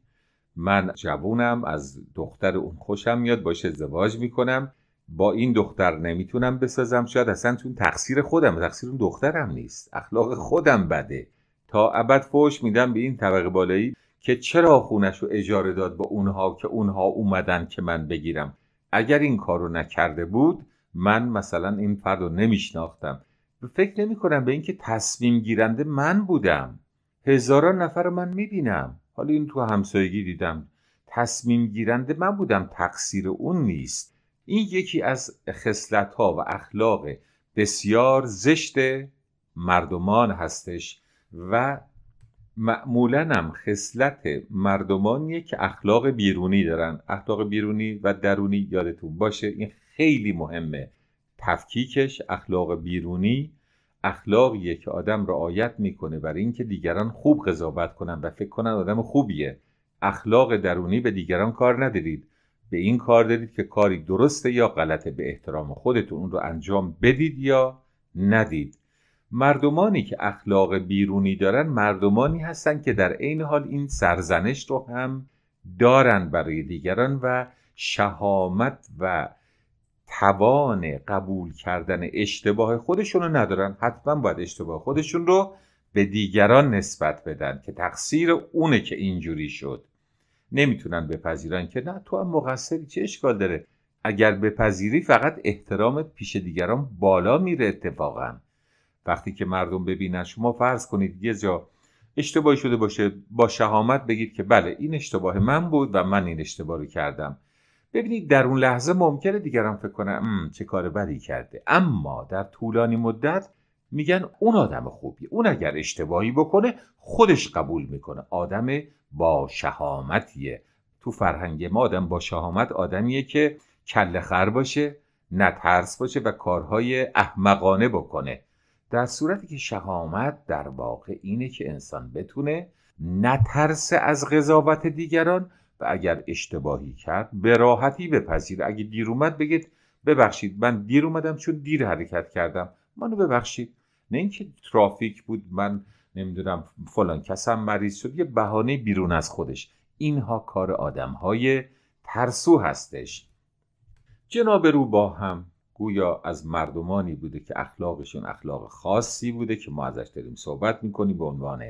من جوونم از دختر اون خوشم میاد باشه ازدواج میکنم با این دختر نمیتونم بسازم شاید اصلا تون تقصیر خودم تقصیر اون دخترم نیست اخلاق خودم بده تا ابد فوش میدم به این طبقه بالایی که چرا خونش رو اجاره داد با اونها که اونها اومدن که من بگیرم اگر این کار رو نکرده بود من مثلا این فرد رو نمیشناختم فکر نمی کنم به اینکه تصمیم گیرنده من بودم هزاران نفر رو من میبینم حالا این تو همسایگی دیدم تصمیم گیرنده من بودم تقصیر اون نیست این یکی از خصلت ها و اخلاق بسیار زشت مردمان هستش و معمولا هم خصلت مردمانیه که اخلاق بیرونی دارن اخلاق بیرونی و درونی یادتون باشه این خیلی مهمه تفکیکش اخلاق بیرونی اخلاقیه که آدم رعایت میکنه برای اینکه دیگران خوب قضاوت کنن و فکر کنن آدم خوبیه اخلاق درونی به دیگران کار ندارید به این کار دارید که کاری درسته یا غلطه به احترام خودتون اون رو انجام بدید یا ندید مردمانی که اخلاق بیرونی دارن مردمانی هستند که در عین حال این سرزنش رو هم دارن برای دیگران و شهامت و توان قبول کردن اشتباه خودشون رو ندارن حتما باید اشتباه خودشون رو به دیگران نسبت بدن که تقصیر اونه که اینجوری شد نمیتونن بپذیرن که نه تو هم مقصری چه اشکال داره اگر بپذیری فقط احترامت پیش دیگران بالا میره اتفاقا وقتی که مردم ببینن شما فرض کنید یه جا اشتباهی شده باشه با شهامت بگید که بله این اشتباه من بود و من این اشتباه رو کردم ببینید در اون لحظه ممکنه دیگران فکر کنم چه کار بدی کرده اما در طولانی مدت میگن اون آدم خوبی اون اگر اشتباهی بکنه خودش قبول میکنه آدم با شهامتیه تو فرهنگ ما آدم با شهامت آدمیه که کل خر باشه نترس باشه و کارهای احمقانه بکنه در صورتی که شهامت در واقع اینه که انسان بتونه نترسه از قضاوت دیگران و اگر اشتباهی کرد به راحتی بپذیر اگه دیر اومد بگید ببخشید من دیر اومدم چون دیر حرکت کردم منو ببخشید نه اینکه ترافیک بود من نمیدونم فلان کسم مریض شد یه بهانه بیرون از خودش اینها کار آدم های ترسو هستش جناب رو با هم گویا از مردمانی بوده که اخلاقشون اخلاق خاصی بوده که ما ازش داریم صحبت میکنیم به عنوان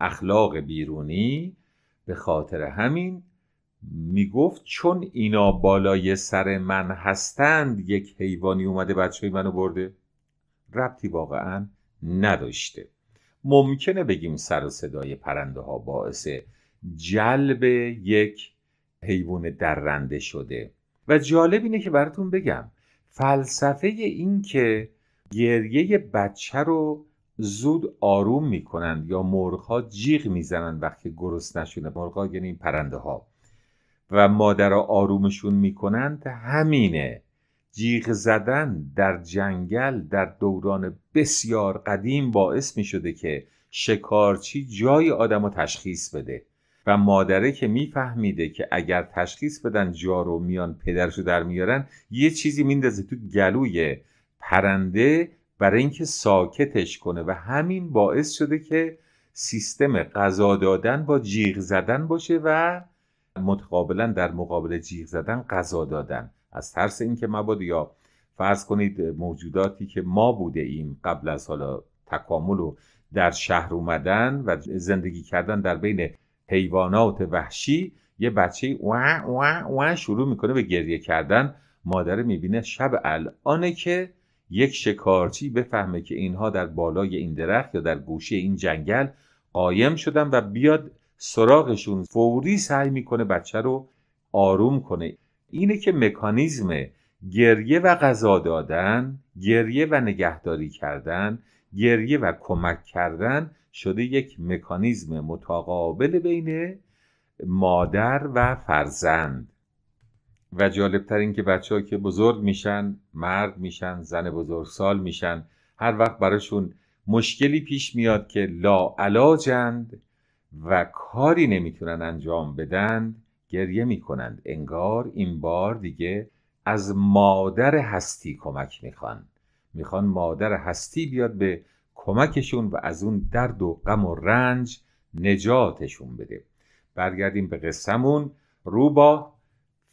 اخلاق بیرونی به خاطر همین میگفت چون اینا بالای سر من هستند یک حیوانی اومده بچه منو برده ربطی واقعا نداشته ممکنه بگیم سر و صدای پرنده ها باعث جلب یک حیوان درنده شده و جالب اینه که براتون بگم فلسفه این که گریه بچه رو زود آروم میکنن یا مرغها جیغ میزنن وقتی مرغ ها یعنی این پرنده ها و مادرها آرومشون میکنند همینه جیغ زدن در جنگل در دوران بسیار قدیم باعث می شده که شکارچی جای آدم رو تشخیص بده و مادره که میفهمیده که اگر تشخیص بدن جارو میان پدرشو در میارن یه چیزی میندازه تو گلوی پرنده برای اینکه ساکتش کنه و همین باعث شده که سیستم غذا دادن با جیغ زدن باشه و متقابلا در مقابل جیغ زدن غذا دادن از ترس اینکه مبادا یا فرض کنید موجوداتی که ما بوده ایم قبل از حالا تکامل و در شهر اومدن و زندگی کردن در بین حیوانات وحشی یه بچه وا وا وا شروع میکنه به گریه کردن مادر میبینه شب الانه که یک شکارچی بفهمه که اینها در بالای این درخت یا در گوشه این جنگل قایم شدن و بیاد سراغشون فوری سعی میکنه بچه رو آروم کنه اینه که مکانیزم گریه و غذا دادن گریه و نگهداری کردن گریه و کمک کردن شده یک مکانیزم متقابل بین مادر و فرزند و جالبتر این که بچه ها که بزرگ میشن مرد میشن زن بزرگسال میشن هر وقت براشون مشکلی پیش میاد که لاعلاجند و کاری نمیتونن انجام بدن گریه میکنند انگار این بار دیگه از مادر هستی کمک میخوان میخوان مادر هستی بیاد به کمکشون و از اون درد و غم و رنج نجاتشون بده برگردیم به قصهمون روبا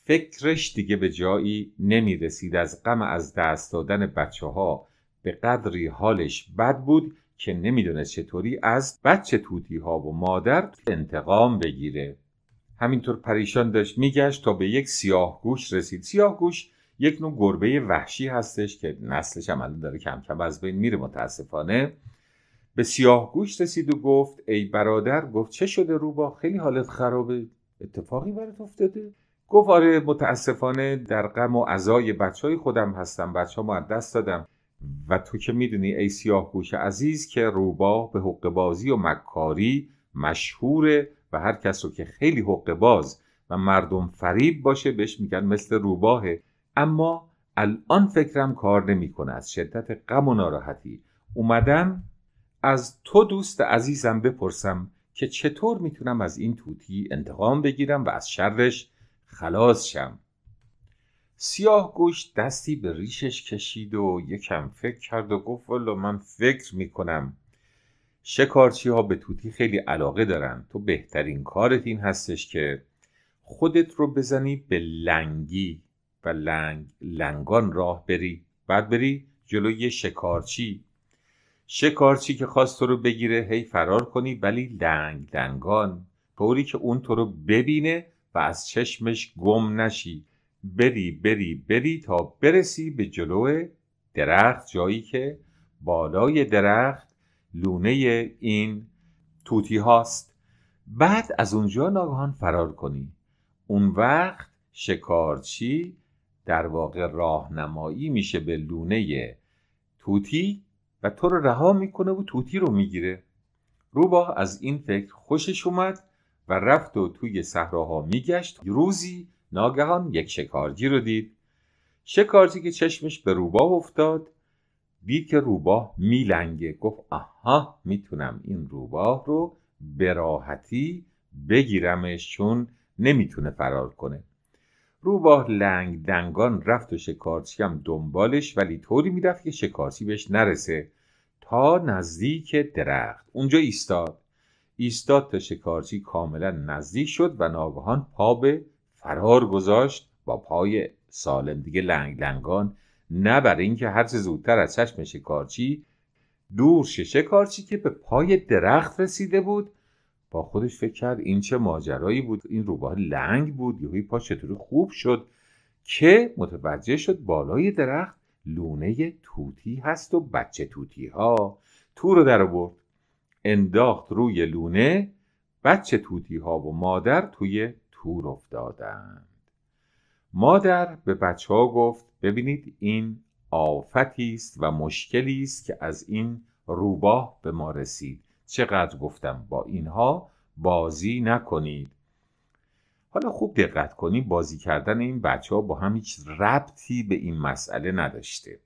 فکرش دیگه به جایی نمی از غم از دست دادن بچه ها به قدری حالش بد بود که نمیدونست چطوری از بچه توتی ها و مادر انتقام بگیره همینطور پریشان داشت میگشت تا به یک سیاه گوش رسید سیاه گوش یک نوع گربه وحشی هستش که نسلش هم الان داره کم کم از بین میره متاسفانه به سیاه گوش رسید و گفت ای برادر گفت چه شده روبا خیلی حالت خرابه اتفاقی برات افتاده گفت آره متاسفانه در غم و عزای بچه های خودم هستم بچه ها دست دادم و تو که میدونی ای سیاه گوش عزیز که روبا به حق بازی و مکاری مشهوره و هر کس رو که خیلی حق باز و مردم فریب باشه بهش میگن مثل روباهه اما الان فکرم کار نمیکنه از شدت غم و ناراحتی اومدم از تو دوست عزیزم بپرسم که چطور میتونم از این توتی انتقام بگیرم و از شرش خلاص شم سیاه گوش دستی به ریشش کشید و یکم فکر کرد و گفت ولو من فکر میکنم شکارچی ها به توتی خیلی علاقه دارن تو بهترین کارت این هستش که خودت رو بزنی به لنگی و لنگ لنگان راه بری بعد بری جلوی شکارچی شکارچی که خواست تو رو بگیره هی فرار کنی ولی لنگ لنگان طوری که اون تو رو ببینه و از چشمش گم نشی بری بری بری تا برسی به جلو درخت جایی که بالای درخت لونه این توتی هاست بعد از اونجا ناگهان فرار کنی اون وقت شکارچی در واقع راهنمایی میشه به لونه توتی و تو رو رها میکنه و توتی رو میگیره روباه از این فکر خوشش اومد و رفت و توی صحراها میگشت روزی ناگهان یک شکارجی رو دید شکارجی که چشمش به روباه افتاد دید که روباه میلنگه گفت آها میتونم این روباه رو به راحتی بگیرمش چون نمیتونه فرار کنه روباه لنگ دنگان رفت و شکارچی هم دنبالش ولی طوری میرفت که شکارچی بهش نرسه تا نزدیک درخت اونجا ایستاد ایستاد تا شکارچی کاملا نزدیک شد و ناگهان پا به فرار گذاشت با پای سالم دیگه لنگ لنگان نه برای اینکه هر چه زودتر از چشم شکارچی دور شه شکارچی که به پای درخت رسیده بود با خودش فکر کرد این چه ماجرایی بود این روباه لنگ بود یهوی پا چطوری خوب شد که متوجه شد بالای درخت لونه توتی هست و بچه توتی ها تو رو در برد انداخت روی لونه بچه توتی ها و مادر توی تور افتادند مادر به بچه ها گفت ببینید این آفتی است و مشکلی است که از این روباه به ما رسید چقدر گفتم با اینها بازی نکنید حالا خوب دقت کنید بازی کردن این بچه ها با هم هیچ ربطی به این مسئله نداشته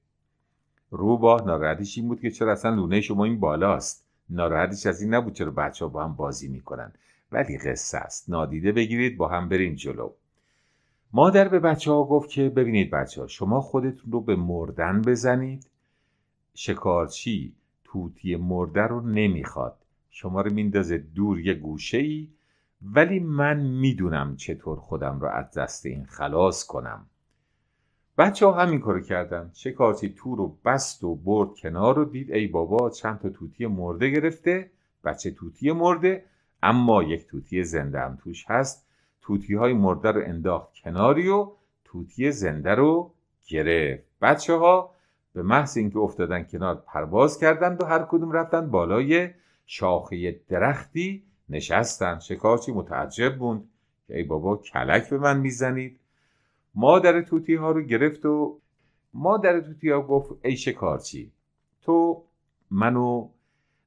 روباه ناراحتش این بود که چرا اصلا لونه شما این بالاست ناراحتش از این نبود چرا بچه ها با هم بازی میکنن ولی قصه است نادیده بگیرید با هم برین جلو مادر به بچه ها گفت که ببینید بچه ها شما خودتون رو به مردن بزنید شکارچی توتی مرده رو نمیخواد شما رو میندازه دور یه گوشه ای ولی من میدونم چطور خودم رو از دست این خلاص کنم بچه ها همین کارو کردن شکارچی تو رو بست و برد کنار رو دید ای بابا چند تا توتی مرده گرفته بچه توتی مرده اما یک توتی زنده هم توش هست توتی های مرده رو انداخت کناری و توتی زنده رو گرفت بچه ها به محض اینکه افتادن کنار پرواز کردند و هر کدوم رفتن بالای شاخه درختی نشستن شکارچی متعجب بود که ای بابا کلک به من میزنید مادر توتی ها رو گرفت و مادر توتی ها گفت ای شکارچی تو منو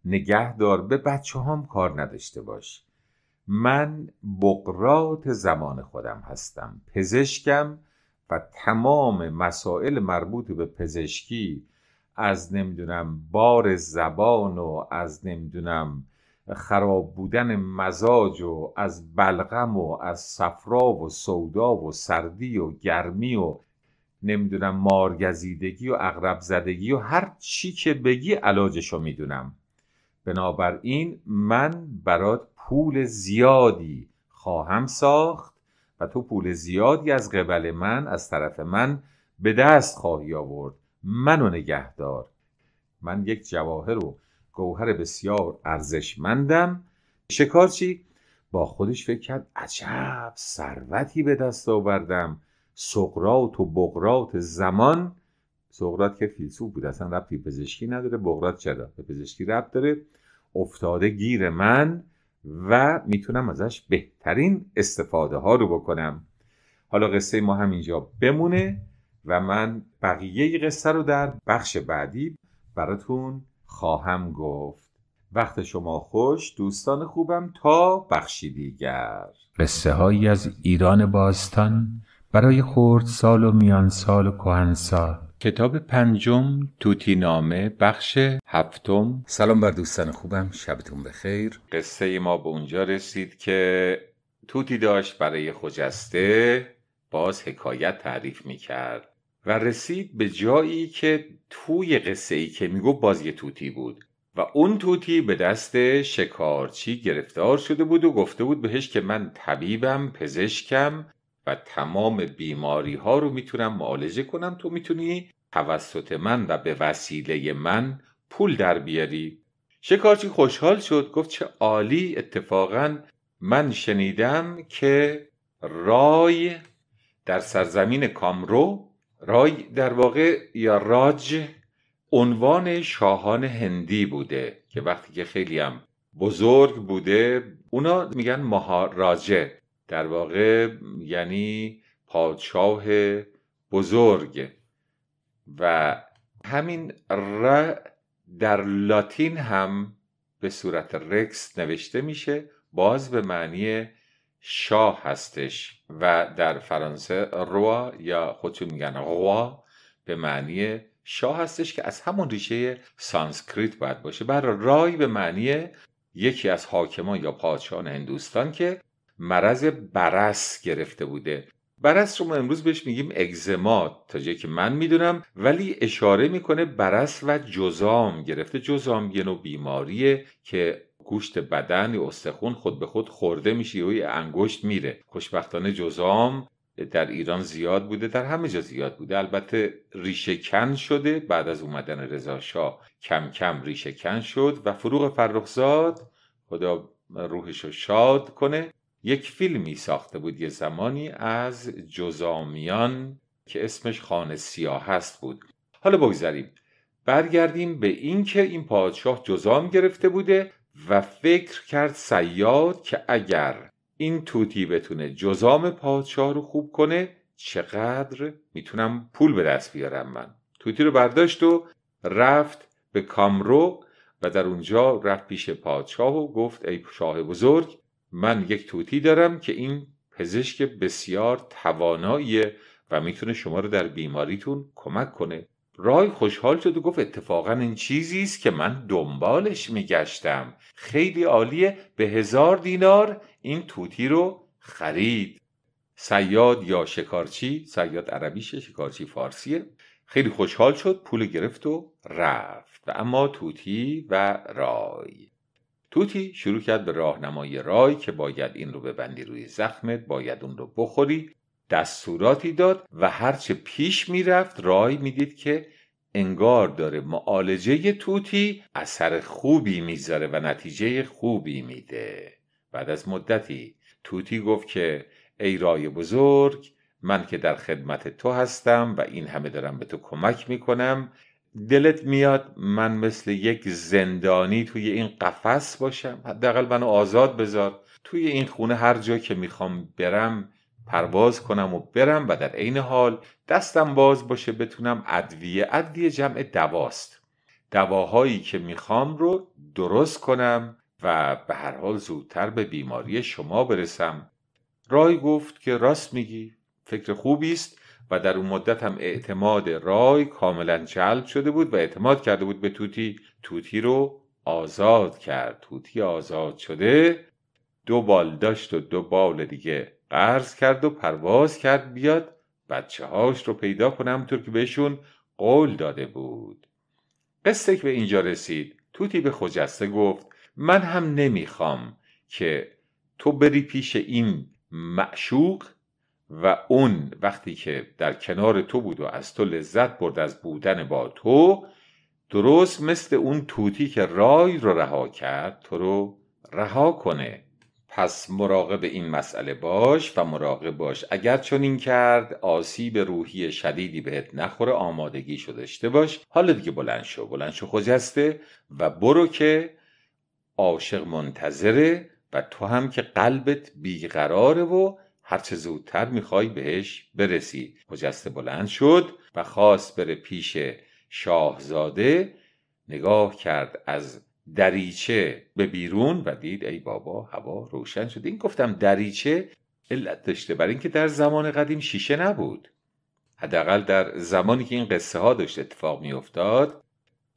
نگه دار به بچه هم کار نداشته باش من بقرات زمان خودم هستم پزشکم تمام مسائل مربوط به پزشکی از نمیدونم بار زبان و از نمیدونم خراب بودن مزاج و از بلغم و از صفرا و سودا و سردی و گرمی و نمیدونم مارگزیدگی و اغرب زدگی و هر چی که بگی علاجش رو میدونم بنابراین من برات پول زیادی خواهم ساخت و تو پول زیادی از قبل من از طرف من به دست خواهی آورد منو نگهدار من یک جواهر و گوهر بسیار ارزشمندم شکارچی با خودش فکر کرد عجب ثروتی به دست آوردم سقرات و بقرات زمان سقرات که فیلسوف بود اصلا ربطی پزشکی نداره بقرات چرا به پزشکی ربط داره افتاده گیر من و میتونم ازش بهترین استفاده ها رو بکنم حالا قصه ما همینجا بمونه و من بقیه قصه رو در بخش بعدی براتون خواهم گفت وقت شما خوش دوستان خوبم تا بخشی دیگر قصه هایی از ایران باستان برای خورد سال و میان سال و کهنسال کتاب پنجم توتی نامه بخش هفتم سلام بر دوستان خوبم شبتون بخیر قصه ما به اونجا رسید که توتی داشت برای خجسته باز حکایت تعریف میکرد و رسید به جایی که توی قصه ای که میگو باز یه توتی بود و اون توتی به دست شکارچی گرفتار شده بود و گفته بود بهش که من طبیبم پزشکم و تمام بیماری ها رو میتونم معالجه کنم تو میتونی توسط من و به وسیله من پول در بیاری شکارچی خوشحال شد گفت چه عالی اتفاقا من شنیدم که رای در سرزمین کامرو رای در واقع یا راج عنوان شاهان هندی بوده که وقتی که خیلی هم بزرگ بوده اونا میگن مهاراجه در واقع یعنی پادشاه بزرگ و همین ر در لاتین هم به صورت رکس نوشته میشه باز به معنی شاه هستش و در فرانسه روا یا خودتون میگن روا به معنی شاه هستش که از همون ریشه سانسکریت باید باشه برای رای به معنی یکی از حاکمان یا پادشاهان هندوستان که مرض برس گرفته بوده برس رو ما امروز بهش میگیم اگزما تا جایی که من میدونم ولی اشاره میکنه برس و جزام گرفته جزام یه نوع بیماریه که گوشت بدن یا استخون خود به خود خورده میشه یا انگشت میره خوشبختانه جزام در ایران زیاد بوده در همه جا زیاد بوده البته ریشه کن شده بعد از اومدن رضا شاه کم کم ریشه کن شد و فروغ فرخزاد خدا روحش رو شاد کنه یک فیلمی ساخته بود یه زمانی از جزامیان که اسمش خانه سیاه هست بود حالا بگذاریم برگردیم به اینکه این پادشاه جزام گرفته بوده و فکر کرد سیاد که اگر این توتی بتونه جزام پادشاه رو خوب کنه چقدر میتونم پول به دست بیارم من توتی رو برداشت و رفت به کامرو و در اونجا رفت پیش پادشاه و گفت ای شاه بزرگ من یک توتی دارم که این پزشک بسیار تواناییه و میتونه شما رو در بیماریتون کمک کنه رای خوشحال شد و گفت اتفاقا این چیزی است که من دنبالش میگشتم خیلی عالیه به هزار دینار این توتی رو خرید سیاد یا شکارچی سیاد عربیشه شکارچی فارسیه خیلی خوشحال شد پول گرفت و رفت و اما توتی و رای توتی شروع کرد به راهنمای رای که باید این رو ببندی روی زخمت باید اون رو بخوری دستوراتی داد و هرچه پیش میرفت رای میدید که انگار داره معالجه توتی اثر خوبی میذاره و نتیجه خوبی میده بعد از مدتی توتی گفت که ای رای بزرگ من که در خدمت تو هستم و این همه دارم به تو کمک میکنم دلت میاد من مثل یک زندانی توی این قفس باشم حداقل منو آزاد بذار توی این خونه هر جا که میخوام برم پرواز کنم و برم و در عین حال دستم باز باشه بتونم ادویه ادویه جمع دواست دواهایی که میخوام رو درست کنم و به هر حال زودتر به بیماری شما برسم رای گفت که راست میگی فکر خوبی است و در اون مدت هم اعتماد رای کاملا جلب شده بود و اعتماد کرده بود به توتی توتی رو آزاد کرد توتی آزاد شده دو بال داشت و دو بال دیگه قرض کرد و پرواز کرد بیاد بچه هاش رو پیدا کنه همونطور که بهشون قول داده بود قصه که به اینجا رسید توتی به خجسته گفت من هم نمیخوام که تو بری پیش این معشوق و اون وقتی که در کنار تو بود و از تو لذت برد از بودن با تو درست مثل اون توتی که رای رو رها کرد تو رو رها کنه پس مراقب این مسئله باش و مراقب باش اگر چنین کرد آسیب روحی شدیدی بهت نخوره آمادگی شده داشته باش حالا دیگه بلند شو بلند شو خجسته و برو که عاشق منتظره و تو هم که قلبت بیقراره و چه زودتر میخوای بهش برسی خجسته بلند شد و خواست بره پیش شاهزاده نگاه کرد از دریچه به بیرون و دید ای بابا هوا روشن شد این گفتم دریچه علت داشته بر اینکه در زمان قدیم شیشه نبود حداقل در زمانی که این قصه ها داشت اتفاق میافتاد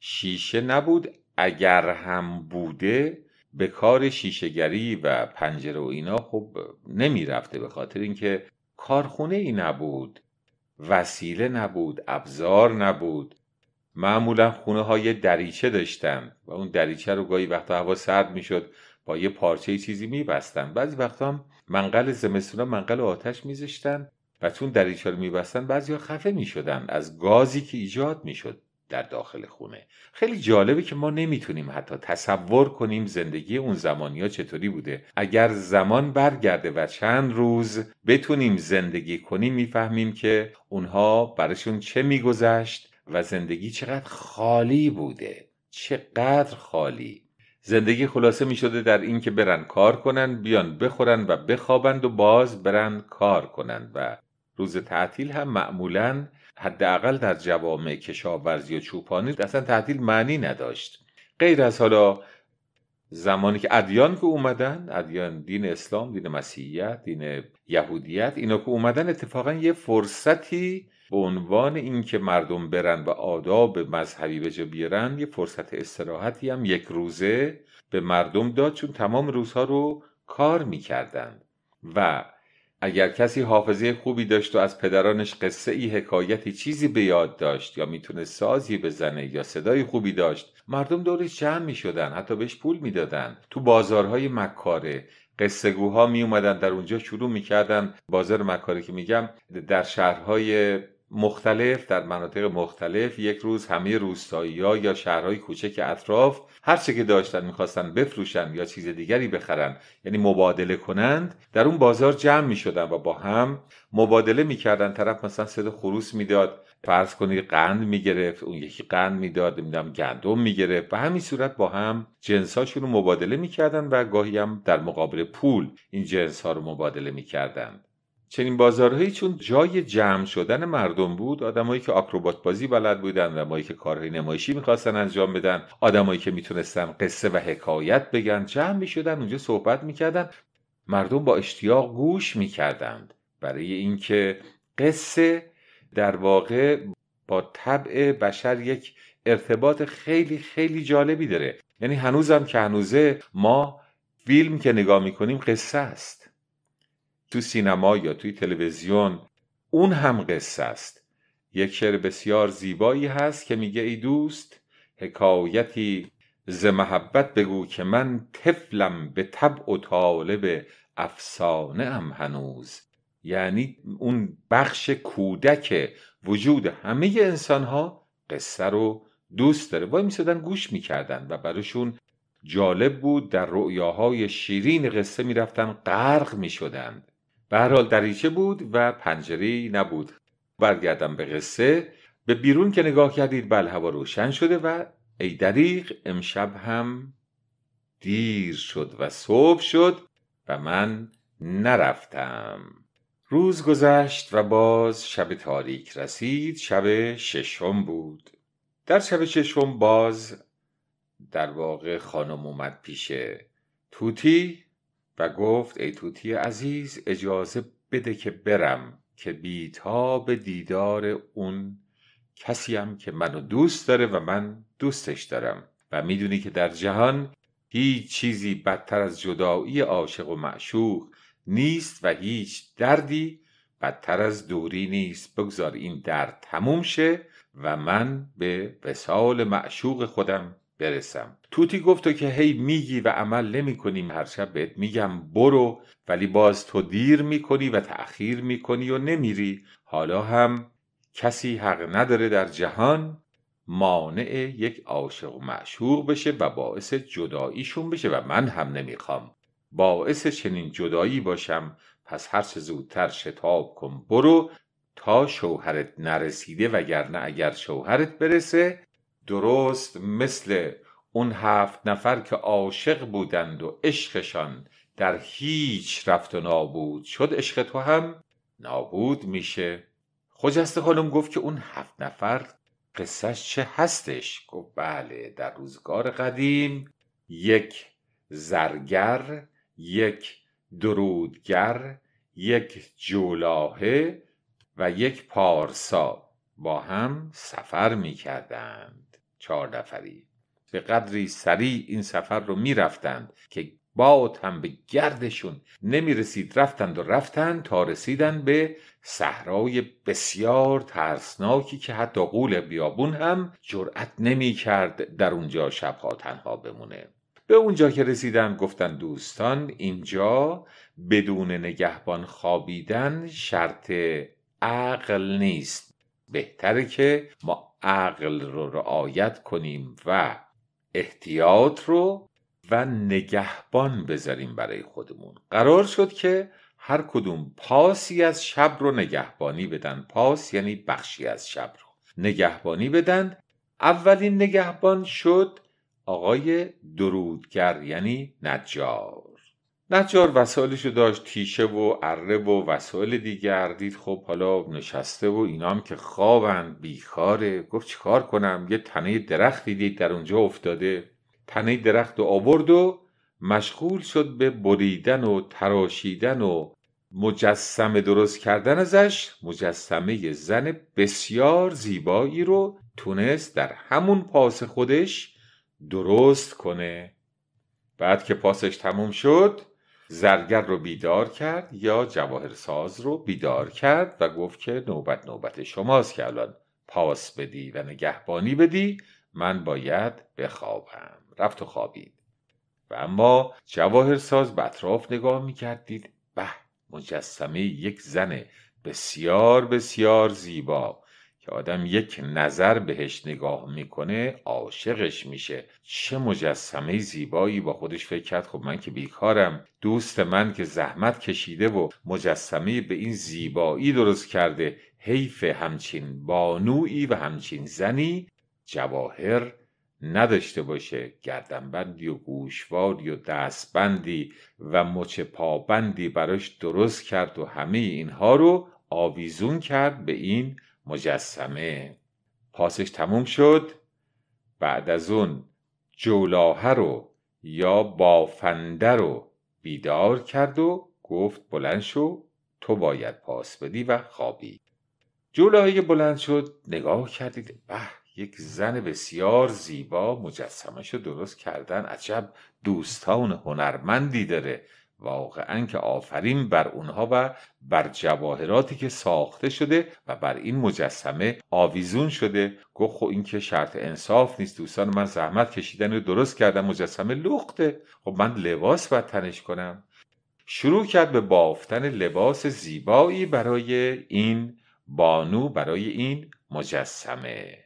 شیشه نبود اگر هم بوده به کار شیشهگری و پنجره و اینا خب نمیرفته به خاطر اینکه کارخونه ای نبود وسیله نبود ابزار نبود معمولا خونه های دریچه داشتن و اون دریچه رو گاهی وقتا هوا سرد شد با یه پارچه چیزی بستن بعضی وقتا هم منقل زمستون منقل آتش زشتن و چون دریچه رو بستن بعضی ها خفه شدن از گازی که ایجاد شد در داخل خونه خیلی جالبه که ما نمیتونیم حتی تصور کنیم زندگی اون زمانی ها چطوری بوده اگر زمان برگرده و چند روز بتونیم زندگی کنیم میفهمیم که اونها برشون چه میگذشت و زندگی چقدر خالی بوده چقدر خالی زندگی خلاصه می شده در این که برن کار کنن بیان بخورن و بخوابند و باز برن کار کنند و روز تعطیل هم معمولا حداقل در جوامع کشاورزی و چوپانی اصلا تعدیل معنی نداشت غیر از حالا زمانی که ادیان که اومدن ادیان دین اسلام دین مسیحیت دین یهودیت اینا که اومدن اتفاقا یه فرصتی به عنوان اینکه مردم برن و آداب مذهبی به جا بیارن یه فرصت استراحتی هم یک روزه به مردم داد چون تمام روزها رو کار میکردند و اگر کسی حافظه خوبی داشت و از پدرانش قصه ای حکایتی چیزی به یاد داشت یا میتونه سازی بزنه یا صدای خوبی داشت مردم دورش جمع میشدن حتی بهش پول میدادن تو بازارهای مکاره قصهگوها می اومدن در اونجا شروع میکردن بازار مکاره که میگم در شهرهای مختلف در مناطق مختلف یک روز همه روستایی ها یا شهرهای کوچک اطراف هر چه که داشتن میخواستن بفروشن یا چیز دیگری بخرن یعنی مبادله کنند در اون بازار جمع میشدن و با هم مبادله میکردن طرف مثلا صد خروس میداد فرض کنید قند میگرفت اون یکی قند میداد میدم گندم میگرفت و همین صورت با هم جنساشون رو مبادله میکردن و گاهی هم در مقابل پول این جنس ها رو مبادله میکردند. چنین بازارهایی چون جای جمع شدن مردم بود آدمایی که آکروبات بازی بلد بودن آدمایی که کارهای نمایشی میخواستن انجام بدن آدمایی که میتونستن قصه و حکایت بگن جمع میشدن اونجا صحبت میکردن مردم با اشتیاق گوش میکردند برای اینکه قصه در واقع با طبع بشر یک ارتباط خیلی خیلی جالبی داره یعنی هنوزم که هنوزه ما فیلم که نگاه میکنیم قصه است تو سینما یا توی تلویزیون اون هم قصه است یک شعر بسیار زیبایی هست که میگه ای دوست حکایتی ز محبت بگو که من طفلم به طبع و طالب افسانه ام هنوز یعنی اون بخش کودک وجود همه انسان ها قصه رو دوست داره وای میسادن گوش میکردن و براشون جالب بود در رؤیاهای شیرین قصه میرفتن غرق میشدند به هر حال دریچه بود و پنجری نبود برگردم به قصه به بیرون که نگاه کردید بل هوا روشن شده و ای دریق امشب هم دیر شد و صبح شد و من نرفتم روز گذشت و باز شب تاریک رسید شب ششم بود در شب ششم باز در واقع خانم اومد پیش توتی و گفت ای توتی عزیز اجازه بده که برم که بیتاب دیدار اون کسیم که منو دوست داره و من دوستش دارم و میدونی که در جهان هیچ چیزی بدتر از جدایی عاشق و معشوق نیست و هیچ دردی بدتر از دوری نیست بگذار این درد تموم شه و من به وسال معشوق خودم برسم توتی گفت که هی میگی و عمل نمی هر شب بهت میگم برو ولی باز تو دیر میکنی و تأخیر میکنی و نمیری حالا هم کسی حق نداره در جهان مانع یک عاشق و معشوق بشه و باعث جداییشون بشه و من هم نمیخوام باعث چنین جدایی باشم پس هر چه زودتر شتاب کن برو تا شوهرت نرسیده وگرنه اگر شوهرت برسه درست مثل اون هفت نفر که عاشق بودند و عشقشان در هیچ رفت و نابود شد عشق تو هم نابود میشه خجست خانم گفت که اون هفت نفر قصهش چه هستش گفت بله در روزگار قدیم یک زرگر یک درودگر یک جولاهه و یک پارسا با هم سفر میکردند چهار نفری به قدری سریع این سفر رو رفتند که باد هم به گردشون نمی رسید رفتند و رفتند تا رسیدن به صحرای بسیار ترسناکی که حتی قول بیابون هم جرأت نمی کرد در اونجا شبها تنها بمونه به اونجا که رسیدن گفتن دوستان اینجا بدون نگهبان خوابیدن شرط عقل نیست بهتره که ما عقل رو رعایت کنیم و احتیاط رو و نگهبان بذاریم برای خودمون قرار شد که هر کدوم پاسی از شب رو نگهبانی بدن پاس یعنی بخشی از شب رو نگهبانی بدن اولین نگهبان شد آقای درودگر یعنی نجار نجار رو داشت تیشه و اره و وسایل دیگر دید خب حالا نشسته و اینام که خوابن بیخاره گفت چیکار کنم یه تنه درختی دید در اونجا افتاده تنه درخت و آورد و مشغول شد به بریدن و تراشیدن و مجسمه درست کردن ازش مجسمه زن بسیار زیبایی رو تونست در همون پاس خودش درست کنه بعد که پاسش تموم شد زرگر رو بیدار کرد یا جواهرساز رو بیدار کرد و گفت که نوبت نوبت شماست که الان پاس بدی و نگهبانی بدی من باید بخوابم رفت و خوابید و اما جواهرساز به اطراف نگاه میکرد دید به مجسمه یک زن بسیار بسیار زیبا که آدم یک نظر بهش نگاه میکنه عاشقش میشه چه مجسمه زیبایی با خودش فکر کرد خب من که بیکارم دوست من که زحمت کشیده و مجسمه به این زیبایی درست کرده حیف همچین بانویی و همچین زنی جواهر نداشته باشه گردنبندی و گوشواری و دستبندی و مچ پابندی براش درست کرد و همه اینها رو آویزون کرد به این مجسمه پاسش تموم شد بعد از اون جولاهه رو یا بافنده رو بیدار کرد و گفت بلند شو تو باید پاس بدی و خوابی. جولاهه بلند شد نگاه کردید به یک زن بسیار زیبا مجسمه رو درست کردن عجب دوستان هنرمندی داره واقعا که آفرین بر اونها و بر جواهراتی که ساخته شده و بر این مجسمه آویزون شده گفت خب این که شرط انصاف نیست دوستان من زحمت کشیدن رو درست کردم مجسمه لخته خب من لباس و تنش کنم شروع کرد به بافتن لباس زیبایی برای این بانو برای این مجسمه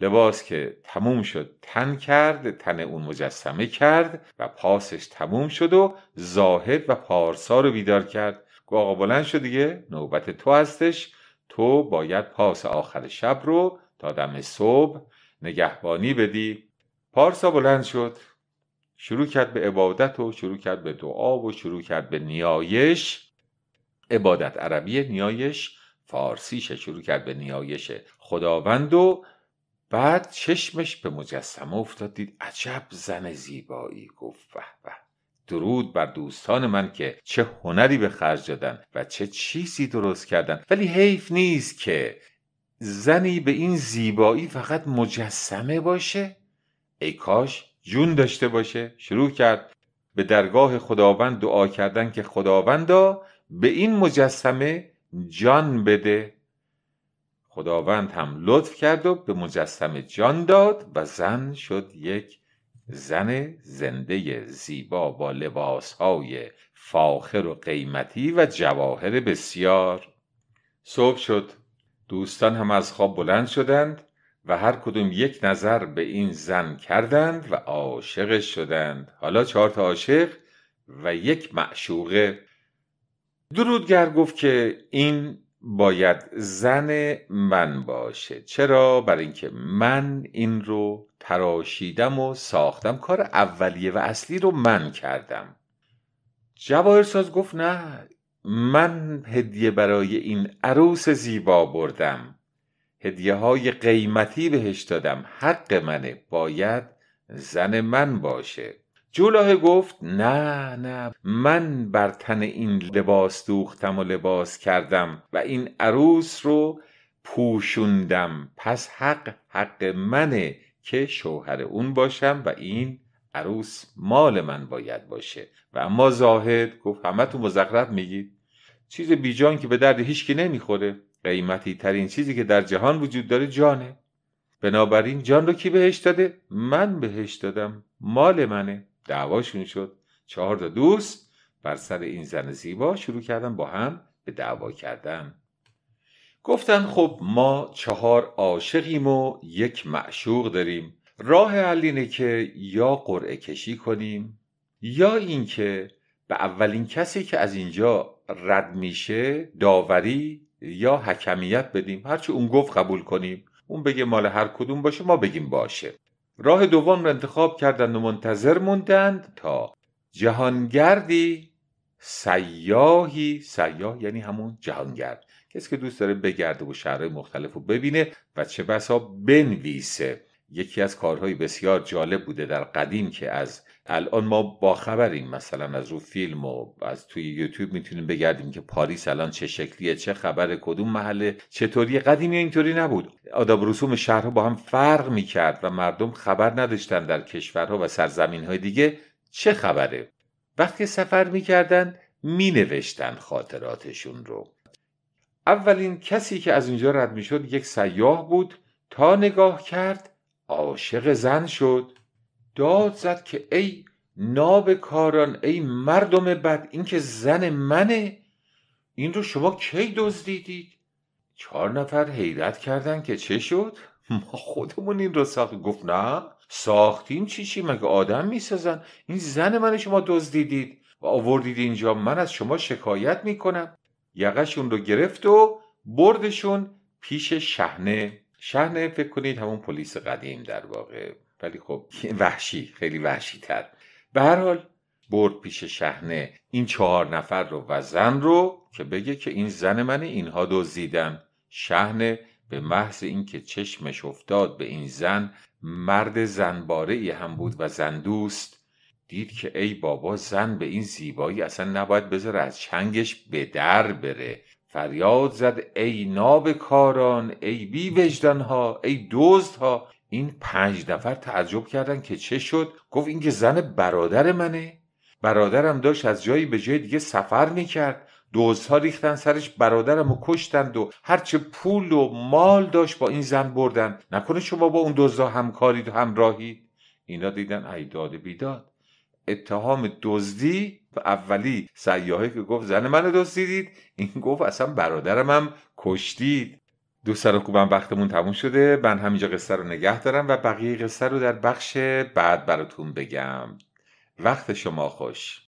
لباس که تموم شد تن کرد تن اون مجسمه کرد و پاسش تموم شد و زاهد و پارسا رو بیدار کرد گو آقا بلند شد دیگه نوبت تو هستش تو باید پاس آخر شب رو تا دم صبح نگهبانی بدی پارسا بلند شد شروع کرد به عبادت و شروع کرد به دعا و شروع کرد به نیایش عبادت عربی نیایش فارسیشه شروع کرد به نیایش خداوند و بعد چشمش به مجسمه افتاد دید عجب زن زیبایی گفت به درود بر دوستان من که چه هنری به خرج دادن و چه چیزی درست کردن ولی حیف نیست که زنی به این زیبایی فقط مجسمه باشه ای کاش جون داشته باشه شروع کرد به درگاه خداوند دعا کردن که خداوندا به این مجسمه جان بده خداوند هم لطف کرد و به مجسمه جان داد و زن شد یک زن زنده زیبا با لباسهای فاخر و قیمتی و جواهر بسیار صبح شد دوستان هم از خواب بلند شدند و هر کدوم یک نظر به این زن کردند و عاشق شدند حالا چهار تا عاشق و یک معشوقه درودگر گفت که این باید زن من باشه چرا برای اینکه من این رو تراشیدم و ساختم کار اولیه و اصلی رو من کردم جواهرساز گفت نه من هدیه برای این عروس زیبا بردم هدیه های قیمتی بهش دادم حق منه باید زن من باشه جولاه گفت نه نه من بر تن این لباس دوختم و لباس کردم و این عروس رو پوشوندم پس حق حق منه که شوهر اون باشم و این عروس مال من باید باشه و اما زاهد گفت همه تو مزخرف میگید چیز بیجان که به درد هیچکی نمیخوره قیمتی ترین چیزی که در جهان وجود داره جانه بنابراین جان رو کی بهش داده؟ من بهش دادم مال منه دعواشون شد چهار تا دوست بر سر این زن زیبا شروع کردن با هم به دعوا کردن گفتن خب ما چهار عاشقیم و یک معشوق داریم راه حل اینه که یا قرعه کشی کنیم یا اینکه به اولین کسی که از اینجا رد میشه داوری یا حکمیت بدیم هرچی اون گفت قبول کنیم اون بگه مال هر کدوم باشه ما بگیم باشه راه دوم را انتخاب کردند و منتظر موندند تا جهانگردی سیاهی سیاه یعنی همون جهانگرد کسی که دوست داره بگرده و شهرهای مختلف رو ببینه و چه بسا بنویسه یکی از کارهای بسیار جالب بوده در قدیم که از الان ما با خبریم مثلا از رو فیلم و از توی یوتیوب میتونیم بگردیم که پاریس الان چه شکلیه چه خبر کدوم محله چطوری قدیمی اینطوری نبود آداب رسوم شهرها با هم فرق میکرد و مردم خبر نداشتن در کشورها و سرزمینهای دیگه چه خبره وقتی سفر میکردن مینوشتن خاطراتشون رو اولین کسی که از اینجا رد میشد یک سیاه بود تا نگاه کرد عاشق زن شد داد زد که ای نابکاران ای مردم بد این که زن منه این رو شما کی دزدیدید چهار نفر حیرت کردن که چه شد ما خودمون این رو ساخت گفت نه ساختیم چی چی مگه آدم میسازن این زن من شما دزدیدید و آوردید اینجا من از شما شکایت میکنم اون رو گرفت و بردشون پیش شهنه شهنه فکر کنید همون پلیس قدیم در واقع ولی خب وحشی خیلی وحشی تر به هر حال برد پیش شهنه این چهار نفر رو و زن رو که بگه که این زن من اینها دزدیدن شهنه به محض اینکه چشمش افتاد به این زن مرد زنباره ای هم بود و زن دوست دید که ای بابا زن به این زیبایی اصلا نباید بذاره از چنگش به در بره فریاد زد ای ناب کاران ای بی وجدان ها ای دزد ها این پنج نفر تعجب کردن که چه شد گفت این که زن برادر منه برادرم داشت از جایی به جای دیگه سفر میکرد دوزها ریختن سرش برادرم و کشتند و هرچه پول و مال داشت با این زن بردن نکنه شما با اون دزدها همکارید و همراهید اینا دیدن ایداد بیداد اتهام دزدی و اولی سیاهی که گفت زن منو دزدیدید این گفت اصلا برادرم هم کشتید دوستان خوبم وقتمون تموم شده من همینجا قصه رو نگه دارم و بقیه قصه رو در بخش بعد براتون بگم وقت شما خوش